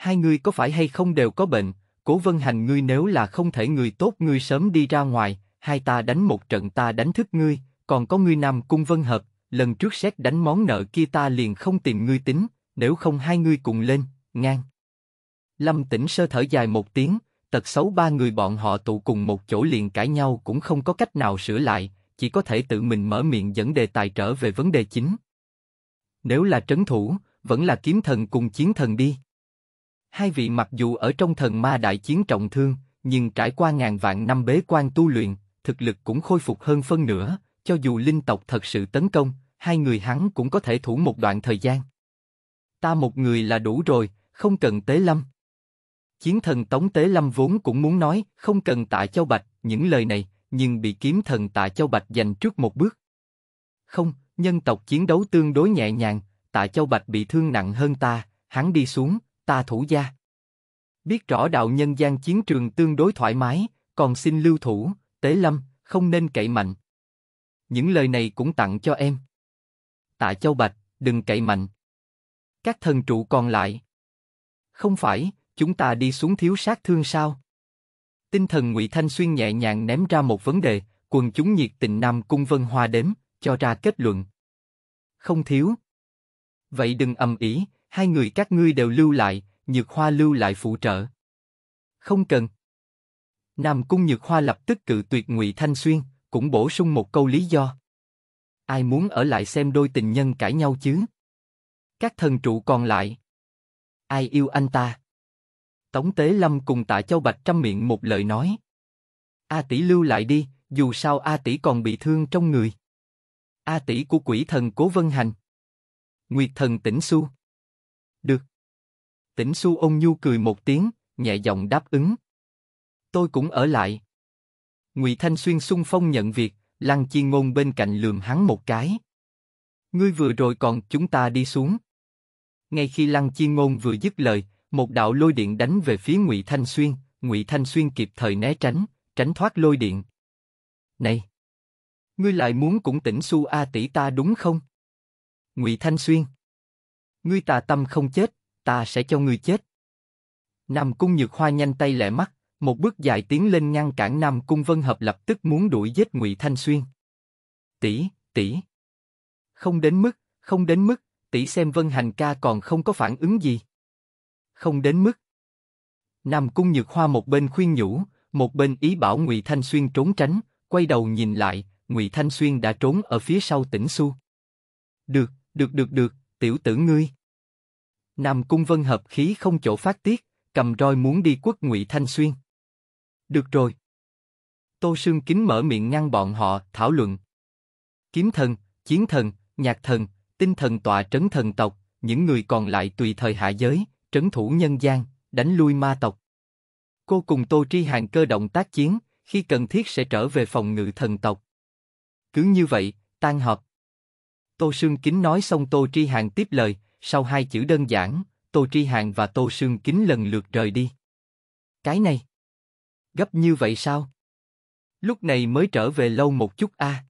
hai người có phải hay không đều có bệnh, cố vân hành ngươi nếu là không thể người tốt ngươi sớm đi ra ngoài, hai ta đánh một trận ta đánh thức ngươi, còn có ngươi nằm cung vân hợp, lần trước xét đánh món nợ kia ta liền không tìm ngươi tính, nếu không hai ngươi cùng lên, ngang. Lâm tỉnh sơ thở dài một tiếng, tật xấu ba người bọn họ tụ cùng một chỗ liền cãi nhau cũng không có cách nào sửa lại, chỉ có thể tự mình mở miệng dẫn đề tài trở về vấn đề chính. Nếu là trấn thủ, vẫn là kiếm thần cùng chiến thần đi. Hai vị mặc dù ở trong thần ma đại chiến trọng thương, nhưng trải qua ngàn vạn năm bế quan tu luyện, thực lực cũng khôi phục hơn phân nửa, cho dù linh tộc thật sự tấn công, hai người hắn cũng có thể thủ một đoạn thời gian. Ta một người là đủ rồi, không cần tế lâm. Chiến thần Tống Tế Lâm vốn cũng muốn nói, không cần tại Châu Bạch, những lời này, nhưng bị kiếm thần tại Châu Bạch giành trước một bước. Không, nhân tộc chiến đấu tương đối nhẹ nhàng, tại Châu Bạch bị thương nặng hơn ta, hắn đi xuống, ta thủ gia. Biết rõ đạo nhân gian chiến trường tương đối thoải mái, còn xin lưu thủ, tế lâm, không nên cậy mạnh. Những lời này cũng tặng cho em. Tạ Châu Bạch, đừng cậy mạnh. Các thần trụ còn lại. Không phải, chúng ta đi xuống thiếu sát thương sao? Tinh thần Ngụy Thanh Xuyên nhẹ nhàng ném ra một vấn đề, quần chúng nhiệt tình Nam Cung Vân Hoa đếm, cho ra kết luận. Không thiếu. Vậy đừng âm ý, hai người các ngươi đều lưu lại, Nhược Hoa lưu lại phụ trợ. Không cần. Nam Cung Nhược Hoa lập tức cự tuyệt Ngụy Thanh Xuyên, cũng bổ sung một câu lý do. Ai muốn ở lại xem đôi tình nhân cãi nhau chứ? Các thần trụ còn lại. Ai yêu anh ta? Tống Tế Lâm cùng Tạ Châu Bạch trăm miệng một lời nói. A tỷ lưu lại đi, dù sao A tỷ còn bị thương trong người. A tỷ của quỷ thần Cố Vân Hành. Nguyệt thần Tĩnh Xu. Được. Tỉnh Su ôn nhu cười một tiếng, nhẹ giọng đáp ứng. Tôi cũng ở lại. Ngụy Thanh Xuyên sung phong nhận việc, Lăng Chi Ngôn bên cạnh lườm hắn một cái. Ngươi vừa rồi còn chúng ta đi xuống. Ngay khi Lăng Chi Ngôn vừa dứt lời, một đạo lôi điện đánh về phía Ngụy Thanh Xuyên, Ngụy Thanh Xuyên kịp thời né tránh, tránh thoát lôi điện. Này, ngươi lại muốn cũng tỉnh su a tỷ ta đúng không? Ngụy Thanh Xuyên Ngươi tà tâm không chết, ta sẽ cho ngươi chết. Nam Cung Nhược Hoa nhanh tay lẹ mắt, một bước dài tiến lên ngăn cản Nam Cung Vân Hợp lập tức muốn đuổi giết Ngụy Thanh Xuyên. Tỷ, tỷ. Không đến mức, không đến mức, tỷ xem Vân Hành ca còn không có phản ứng gì. Không đến mức. Nam Cung Nhược Hoa một bên khuyên nhủ, một bên ý bảo Ngụy Thanh Xuyên trốn tránh, quay đầu nhìn lại, Ngụy Thanh Xuyên đã trốn ở phía sau Tĩnh Xu. Được, được được được, tiểu tử ngươi. Nam Cung Vân hợp khí không chỗ phát tiết, cầm roi muốn đi quất Ngụy Thanh Xuyên. Được rồi. Tô Sương Kính mở miệng ngăn bọn họ thảo luận. Kiếm thần, chiến thần, nhạc thần, tinh thần tọa trấn thần tộc, những người còn lại tùy thời hạ giới, trấn thủ nhân gian, đánh lui ma tộc. Cô cùng Tô Tri Hàng cơ động tác chiến, khi cần thiết sẽ trở về phòng ngự thần tộc. Cứ như vậy, tan họp. Tô Sương Kính nói xong Tô Tri Hàng tiếp lời, sau hai chữ đơn giản, Tô Tri Hàng và Tô Sương Kính lần lượt rời đi. Cái này, gấp như vậy sao? Lúc này mới trở về lâu một chút a.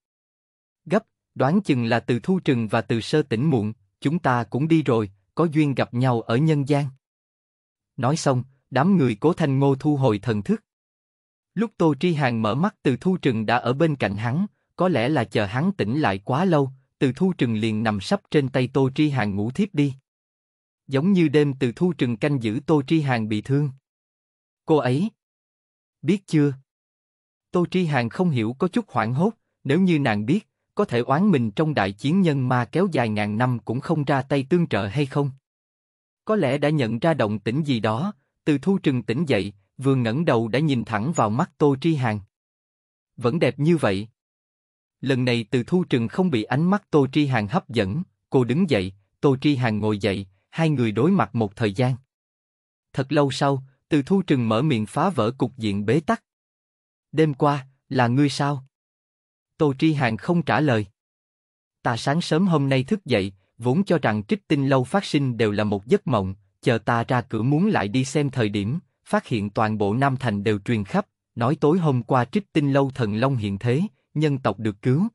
Gấp, đoán chừng là từ thu trừng và từ sơ tỉnh muộn, chúng ta cũng đi rồi, có duyên gặp nhau ở nhân gian. Nói xong, đám người cố thanh ngô thu hồi thần thức. Lúc Tô Tri Hàng mở mắt từ thu trừng đã ở bên cạnh hắn, có lẽ là chờ hắn tỉnh lại quá lâu, từ thu trừng liền nằm sắp trên tay tô tri hàng ngủ thiếp đi. Giống như đêm từ thu trừng canh giữ tô tri hàng bị thương. Cô ấy. Biết chưa? Tô tri hàng không hiểu có chút hoảng hốt, nếu như nàng biết, có thể oán mình trong đại chiến nhân ma kéo dài ngàn năm cũng không ra tay tương trợ hay không? Có lẽ đã nhận ra động tĩnh gì đó, từ thu trừng tỉnh dậy, vừa ngẩng đầu đã nhìn thẳng vào mắt Tô Tri Hàng. Vẫn đẹp như vậy. Lần này từ thu trừng không bị ánh mắt Tô Tri Hàng hấp dẫn, cô đứng dậy, Tô Tri Hàng ngồi dậy, hai người đối mặt một thời gian. Thật lâu sau, từ thu trừng mở miệng phá vỡ cục diện bế tắc. Đêm qua, là ngươi sao? Tô Tri Hàng không trả lời. Ta sáng sớm hôm nay thức dậy, vốn cho rằng trích tinh lâu phát sinh đều là một giấc mộng, chờ ta ra cửa muốn lại đi xem thời điểm, phát hiện toàn bộ Nam Thành đều truyền khắp, nói tối hôm qua trích tinh lâu thần long hiện thế, nhân tộc được cứu.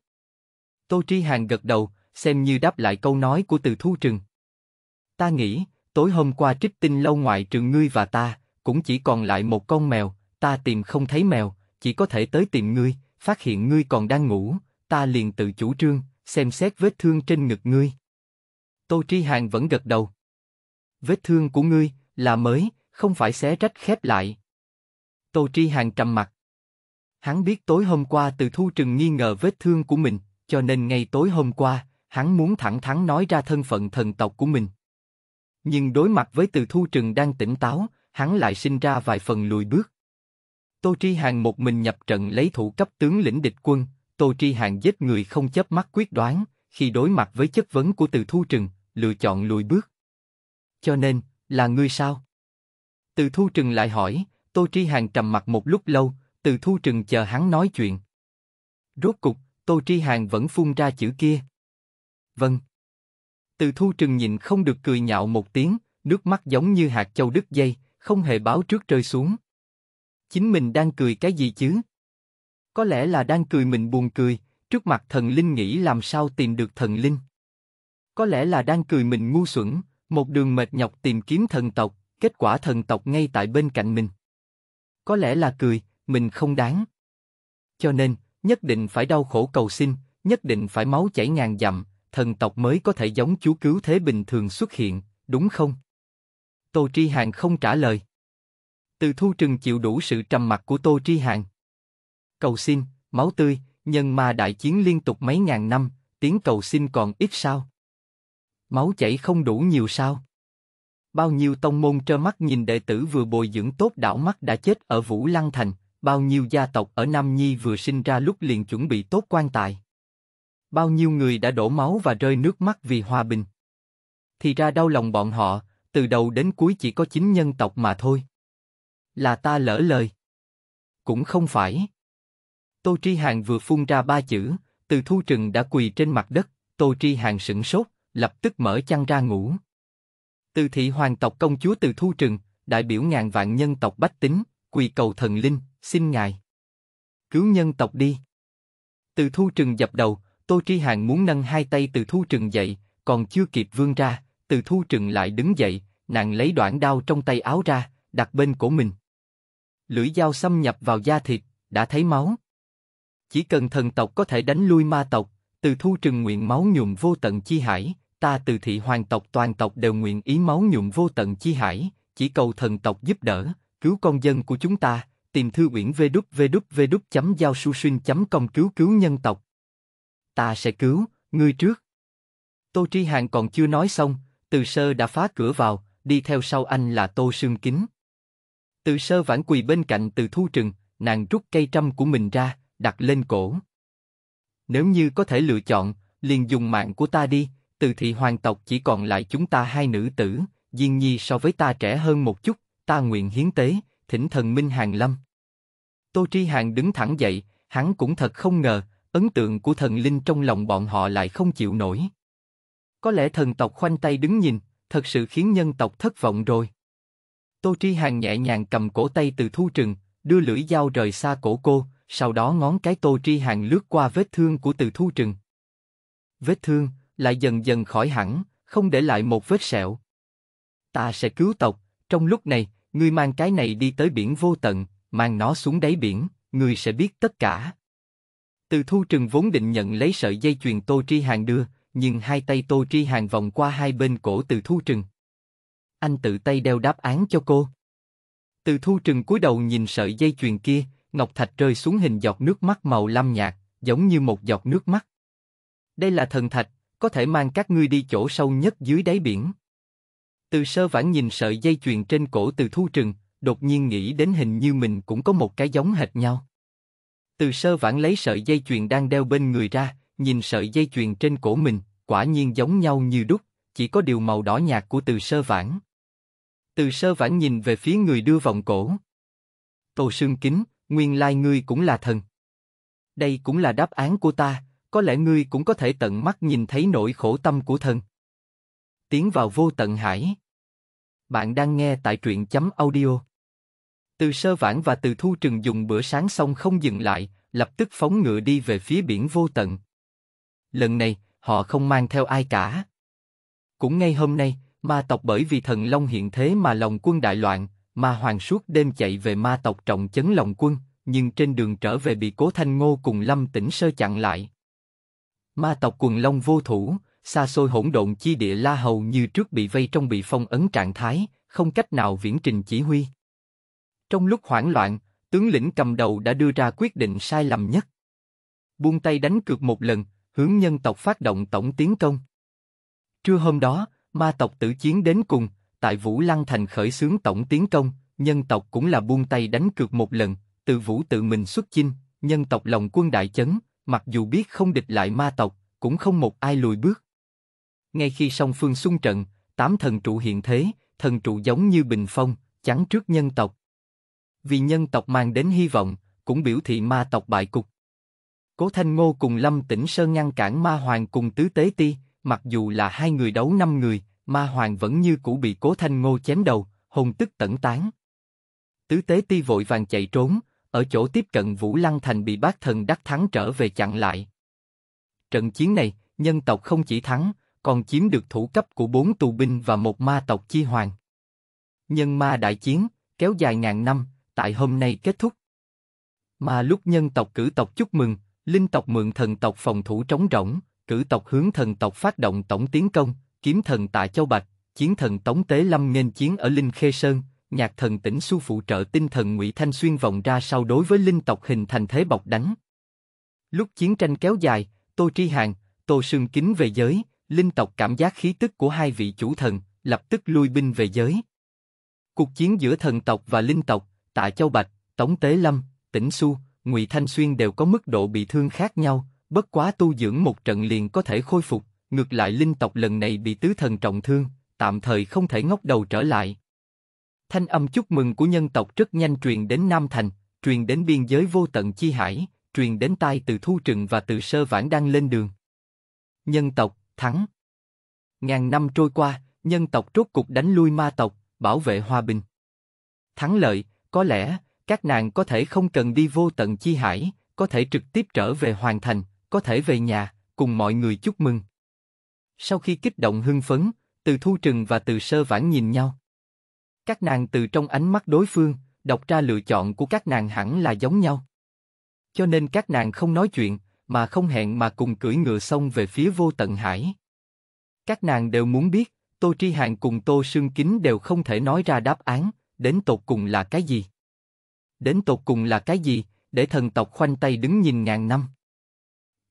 Tô Tri Hàn gật đầu, xem như đáp lại câu nói của Từ Thu Trừng. Ta nghĩ, tối hôm qua trích tinh lâu ngoại trường ngươi và ta, cũng chỉ còn lại một con mèo, ta tìm không thấy mèo, chỉ có thể tới tìm ngươi, phát hiện ngươi còn đang ngủ, ta liền tự chủ trương, xem xét vết thương trên ngực ngươi. Tô Tri Hàn vẫn gật đầu. Vết thương của ngươi là mới, không phải xé rách khép lại. Tô Tri Hàn trầm mặt. Hắn biết tối hôm qua từ thu trừng nghi ngờ vết thương của mình, cho nên ngay tối hôm qua, hắn muốn thẳng thắn nói ra thân phận thần tộc của mình. Nhưng đối mặt với từ thu trừng đang tỉnh táo, hắn lại sinh ra vài phần lùi bước. Tô Tri Hàng một mình nhập trận lấy thủ cấp tướng lĩnh địch quân, Tô Tri Hàng giết người không chấp mắt quyết đoán, khi đối mặt với chất vấn của từ thu trừng, lựa chọn lùi bước. Cho nên, là ngươi sao? Từ thu trừng lại hỏi, Tô Tri Hàng trầm mặt một lúc lâu, từ thu trừng chờ hắn nói chuyện. Rốt cục, Tô Tri Hàng vẫn phun ra chữ kia. Vâng. Từ thu trừng nhìn không được cười nhạo một tiếng, nước mắt giống như hạt châu đứt dây, không hề báo trước rơi xuống. Chính mình đang cười cái gì chứ? Có lẽ là đang cười mình buồn cười, trước mặt thần linh nghĩ làm sao tìm được thần linh. Có lẽ là đang cười mình ngu xuẩn, một đường mệt nhọc tìm kiếm thần tộc, kết quả thần tộc ngay tại bên cạnh mình. Có lẽ là cười, mình không đáng. Cho nên, nhất định phải đau khổ cầu xin, nhất định phải máu chảy ngàn dặm, thần tộc mới có thể giống chú cứu thế bình thường xuất hiện, đúng không? Tô Tri Hàng không trả lời. Từ thu trừng chịu đủ sự trầm mặc của Tô Tri Hàng. Cầu xin, máu tươi, nhân ma đại chiến liên tục mấy ngàn năm, tiếng cầu xin còn ít sao? Máu chảy không đủ nhiều sao? Bao nhiêu tông môn trơ mắt nhìn đệ tử vừa bồi dưỡng tốt đảo mắt đã chết ở Vũ Lăng Thành, Bao nhiêu gia tộc ở Nam Nhi vừa sinh ra lúc liền chuẩn bị tốt quan tài. Bao nhiêu người đã đổ máu và rơi nước mắt vì hòa bình. Thì ra đau lòng bọn họ, từ đầu đến cuối chỉ có chính nhân tộc mà thôi. Là ta lỡ lời. Cũng không phải. Tô Tri Hàng vừa phun ra ba chữ, từ thu trừng đã quỳ trên mặt đất, Tô Tri Hàng sững sốt, lập tức mở chăn ra ngủ. Từ thị hoàng tộc công chúa từ thu trừng, đại biểu ngàn vạn nhân tộc bách tính, quỳ cầu thần linh, xin ngài cứu nhân tộc đi. Từ thu trừng dập đầu, tô tri hàn muốn nâng hai tay từ thu trừng dậy, còn chưa kịp vươn ra, từ thu trừng lại đứng dậy, nàng lấy đoạn đao trong tay áo ra, đặt bên cổ mình. Lưỡi dao xâm nhập vào da thịt, đã thấy máu. Chỉ cần thần tộc có thể đánh lui ma tộc, từ thu trừng nguyện máu nhuộm vô tận chi hải, ta từ thị hoàng tộc toàn tộc đều nguyện ý máu nhuộm vô tận chi hải, chỉ cầu thần tộc giúp đỡ, cứu con dân của chúng ta, tìm thư uyển www giao xuyên com cứu cứu nhân tộc. Ta sẽ cứu, ngươi trước. Tô Tri Hàn còn chưa nói xong, Từ Sơ đã phá cửa vào, đi theo sau anh là Tô Sương Kính. Từ Sơ vãn quỳ bên cạnh Từ Thu Trừng, nàng rút cây trăm của mình ra, đặt lên cổ. Nếu như có thể lựa chọn, liền dùng mạng của ta đi, từ thị hoàng tộc chỉ còn lại chúng ta hai nữ tử, Diên Nhi so với ta trẻ hơn một chút, ta nguyện hiến tế, thỉnh thần minh hàng lâm. Tô Tri Hàng đứng thẳng dậy, hắn cũng thật không ngờ, ấn tượng của thần linh trong lòng bọn họ lại không chịu nổi. Có lẽ thần tộc khoanh tay đứng nhìn, thật sự khiến nhân tộc thất vọng rồi. Tô Tri Hàng nhẹ nhàng cầm cổ tay từ thu trừng, đưa lưỡi dao rời xa cổ cô, sau đó ngón cái Tô Tri Hàng lướt qua vết thương của từ thu trừng. Vết thương lại dần dần khỏi hẳn, không để lại một vết sẹo. Ta sẽ cứu tộc, trong lúc này, ngươi mang cái này đi tới biển vô tận, mang nó xuống đáy biển, ngươi sẽ biết tất cả. Từ thu trừng vốn định nhận lấy sợi dây chuyền Tô Tri Hàng đưa, nhưng hai tay Tô Tri Hàng vòng qua hai bên cổ từ thu trừng. Anh tự tay đeo đáp án cho cô. Từ thu trừng cúi đầu nhìn sợi dây chuyền kia, ngọc thạch rơi xuống hình giọt nước mắt màu lam nhạt, giống như một giọt nước mắt. Đây là thần thạch, có thể mang các ngươi đi chỗ sâu nhất dưới đáy biển. Từ sơ vãn nhìn sợi dây chuyền trên cổ từ thu trừng, đột nhiên nghĩ đến hình như mình cũng có một cái giống hệt nhau. Từ sơ vãn lấy sợi dây chuyền đang đeo bên người ra, nhìn sợi dây chuyền trên cổ mình, quả nhiên giống nhau như đúc, chỉ có điều màu đỏ nhạt của từ sơ vãn. Từ sơ vãn nhìn về phía người đưa vòng cổ. Tô Sương Kính, nguyên lai ngươi cũng là thần. Đây cũng là đáp án của ta, có lẽ ngươi cũng có thể tận mắt nhìn thấy nỗi khổ tâm của thần tiến vào vô tận hải. Bạn đang nghe tại truyện chấm audio. Từ sơ vãn và từ thu trừng dùng bữa sáng xong không dừng lại, lập tức phóng ngựa đi về phía biển vô tận. Lần này, họ không mang theo ai cả. Cũng ngay hôm nay, ma tộc bởi vì thần long hiện thế mà lòng quân đại loạn, ma hoàng suốt đêm chạy về ma tộc trọng chấn lòng quân, nhưng trên đường trở về bị cố thanh ngô cùng lâm tỉnh sơ chặn lại. Ma tộc quần long vô thủ, xa xôi hỗn độn chi địa la hầu như trước bị vây trong bị phong ấn trạng thái, không cách nào viễn trình chỉ huy. Trong lúc hoảng loạn, tướng lĩnh cầm đầu đã đưa ra quyết định sai lầm nhất. Buông tay đánh cược một lần, hướng nhân tộc phát động tổng tiến công. Trưa hôm đó, ma tộc tử chiến đến cùng, tại Vũ Lăng Thành khởi xướng tổng tiến công, nhân tộc cũng là buông tay đánh cược một lần, từ Vũ tự mình xuất chinh, nhân tộc lòng quân đại chấn, mặc dù biết không địch lại ma tộc, cũng không một ai lùi bước. Ngay khi song phương xung trận, tám thần trụ hiện thế, thần trụ giống như bình phong, chắn trước nhân tộc. Vì nhân tộc mang đến hy vọng, cũng biểu thị ma tộc bại cục. Cố Thanh Ngô cùng Lâm Tĩnh Sơn ngăn cản Ma Hoàng cùng Tứ Tế Ti, mặc dù là hai người đấu năm người, Ma Hoàng vẫn như cũ bị Cố Thanh Ngô chém đầu, hồn tức tẩn tán. Tứ Tế Ti vội vàng chạy trốn, ở chỗ tiếp cận Vũ Lăng Thành bị bác thần đắc thắng trở về chặn lại. Trận chiến này, nhân tộc không chỉ thắng, còn chiếm được thủ cấp của bốn tù binh và một ma tộc chi hoàng. Nhân ma đại chiến, kéo dài ngàn năm, tại hôm nay kết thúc. Mà lúc nhân tộc cử tộc chúc mừng, linh tộc mượn thần tộc phòng thủ trống rỗng, cử tộc hướng thần tộc phát động tổng tiến công, kiếm thần tại Châu Bạch, chiến thần Tống Tế Lâm nghênh chiến ở Linh Khê Sơn, nhạc thần tỉnh su phụ trợ tinh thần Ngụy Thanh Xuyên vòng ra sau đối với linh tộc hình thành thế bọc đánh. Lúc chiến tranh kéo dài, Tô Tri Hàng, Tô Sương Kính về giới, linh tộc cảm giác khí tức của hai vị chủ thần, lập tức lui binh về giới. Cuộc chiến giữa thần tộc và linh tộc, Tạ Châu Bạch, Tống Tế Lâm, Tĩnh Xu, Ngụy Thanh Xuyên đều có mức độ bị thương khác nhau, bất quá tu dưỡng một trận liền có thể khôi phục, ngược lại linh tộc lần này bị tứ thần trọng thương, tạm thời không thể ngóc đầu trở lại. Thanh âm chúc mừng của nhân tộc rất nhanh truyền đến Nam Thành, truyền đến biên giới vô tận chi hải, truyền đến tai từ thu trừng và từ sơ vãn đang lên đường. Nhân tộc, thắng. Ngàn năm trôi qua, nhân tộc rốt cục đánh lui ma tộc, bảo vệ hòa bình. Thắng lợi, có lẽ, các nàng có thể không cần đi vô tận chi hải, có thể trực tiếp trở về hoàn thành, có thể về nhà, cùng mọi người chúc mừng. Sau khi kích động hưng phấn, từ thu trừng và từ sơ vãn nhìn nhau. Các nàng từ trong ánh mắt đối phương, đọc ra lựa chọn của các nàng hẳn là giống nhau. Cho nên các nàng không nói chuyện, mà không hẹn mà cùng cưỡi ngựa xông về phía vô tận hải. Các nàng đều muốn biết, Tô Tri Hạng cùng Tô Sương Kính đều không thể nói ra đáp án, đến tột cùng là cái gì? Đến tột cùng là cái gì, để thần tộc khoanh tay đứng nhìn ngàn năm?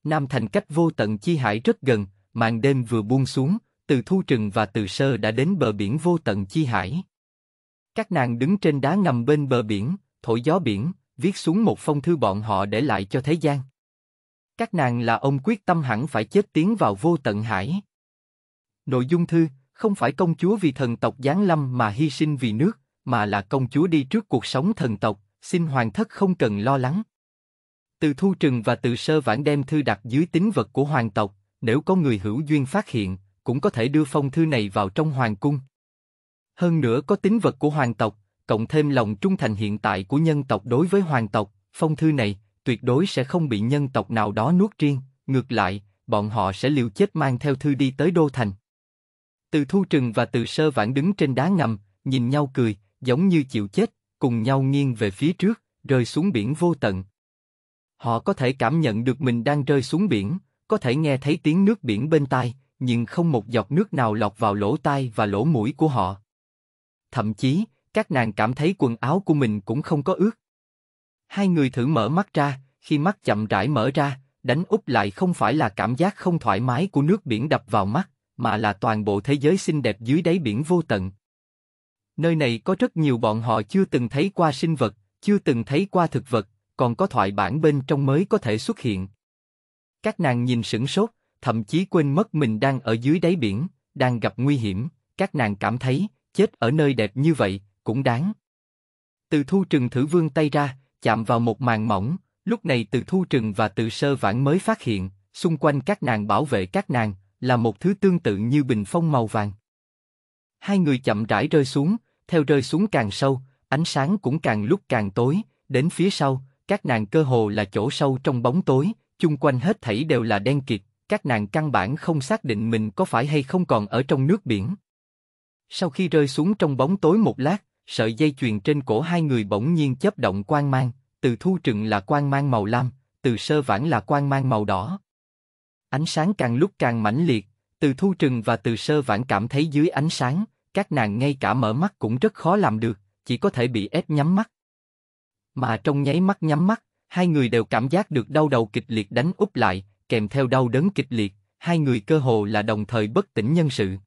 Nam thành cách vô tận chi hải rất gần, màn đêm vừa buông xuống, từ thu trừng và từ sơ đã đến bờ biển vô tận chi hải. Các nàng đứng trên đá ngầm bên bờ biển, thổi gió biển, viết xuống một phong thư bọn họ để lại cho thế gian. Các nàng là ông quyết tâm hẳn phải chết tiến vào vô tận hải. Nội dung thư, không phải công chúa vì thần tộc giáng lâm mà hy sinh vì nước, mà là công chúa đi trước cuộc sống thần tộc, xin hoàng thất không cần lo lắng. Từ thu trừng và từ sơ vãn đem thư đặt dưới tính vật của hoàng tộc, nếu có người hữu duyên phát hiện, cũng có thể đưa phong thư này vào trong hoàng cung. Hơn nữa có tính vật của hoàng tộc, cộng thêm lòng trung thành hiện tại của nhân tộc đối với hoàng tộc, phong thư này, tuyệt đối sẽ không bị nhân tộc nào đó nuốt riêng, ngược lại, bọn họ sẽ liều chết mang theo thư đi tới Đô Thành. Từ Thu Trừng và Từ Sơ Vãn đứng trên đá ngầm, nhìn nhau cười, giống như chịu chết, cùng nhau nghiêng về phía trước, rơi xuống biển vô tận. Họ có thể cảm nhận được mình đang rơi xuống biển, có thể nghe thấy tiếng nước biển bên tai, nhưng không một giọt nước nào lọt vào lỗ tai và lỗ mũi của họ. Thậm chí, các nàng cảm thấy quần áo của mình cũng không có ướt. Hai người thử mở mắt ra, khi mắt chậm rãi mở ra, đánh úp lại không phải là cảm giác không thoải mái của nước biển đập vào mắt, mà là toàn bộ thế giới xinh đẹp dưới đáy biển vô tận. Nơi này có rất nhiều bọn họ chưa từng thấy qua sinh vật, chưa từng thấy qua thực vật, còn có thoại bản bên trong mới có thể xuất hiện. Các nàng nhìn sửng sốt, thậm chí quên mất mình đang ở dưới đáy biển, đang gặp nguy hiểm, các nàng cảm thấy, chết ở nơi đẹp như vậy, cũng đáng. Từ thu trừng thử vương tay ra, chạm vào một màn mỏng, lúc này từ thu trừng và từ sơ vãn mới phát hiện, xung quanh các nàng bảo vệ các nàng, là một thứ tương tự như bình phong màu vàng. Hai người chậm rãi rơi xuống, theo rơi xuống càng sâu, ánh sáng cũng càng lúc càng tối, đến phía sau, các nàng cơ hồ là chỗ sâu trong bóng tối, chung quanh hết thảy đều là đen kịt, các nàng căn bản không xác định mình có phải hay không còn ở trong nước biển. Sau khi rơi xuống trong bóng tối một lát, sợi dây chuyền trên cổ hai người bỗng nhiên chớp động quang mang, từ thu trừng là quang mang màu lam, từ sơ vãn là quang mang màu đỏ. Ánh sáng càng lúc càng mãnh liệt, từ thu trừng và từ sơ vãn cảm thấy dưới ánh sáng, các nàng ngay cả mở mắt cũng rất khó làm được, chỉ có thể bị ép nhắm mắt. Mà trong nháy mắt nhắm mắt, hai người đều cảm giác được đau đầu kịch liệt đánh úp lại, kèm theo đau đớn kịch liệt, hai người cơ hồ là đồng thời bất tỉnh nhân sự.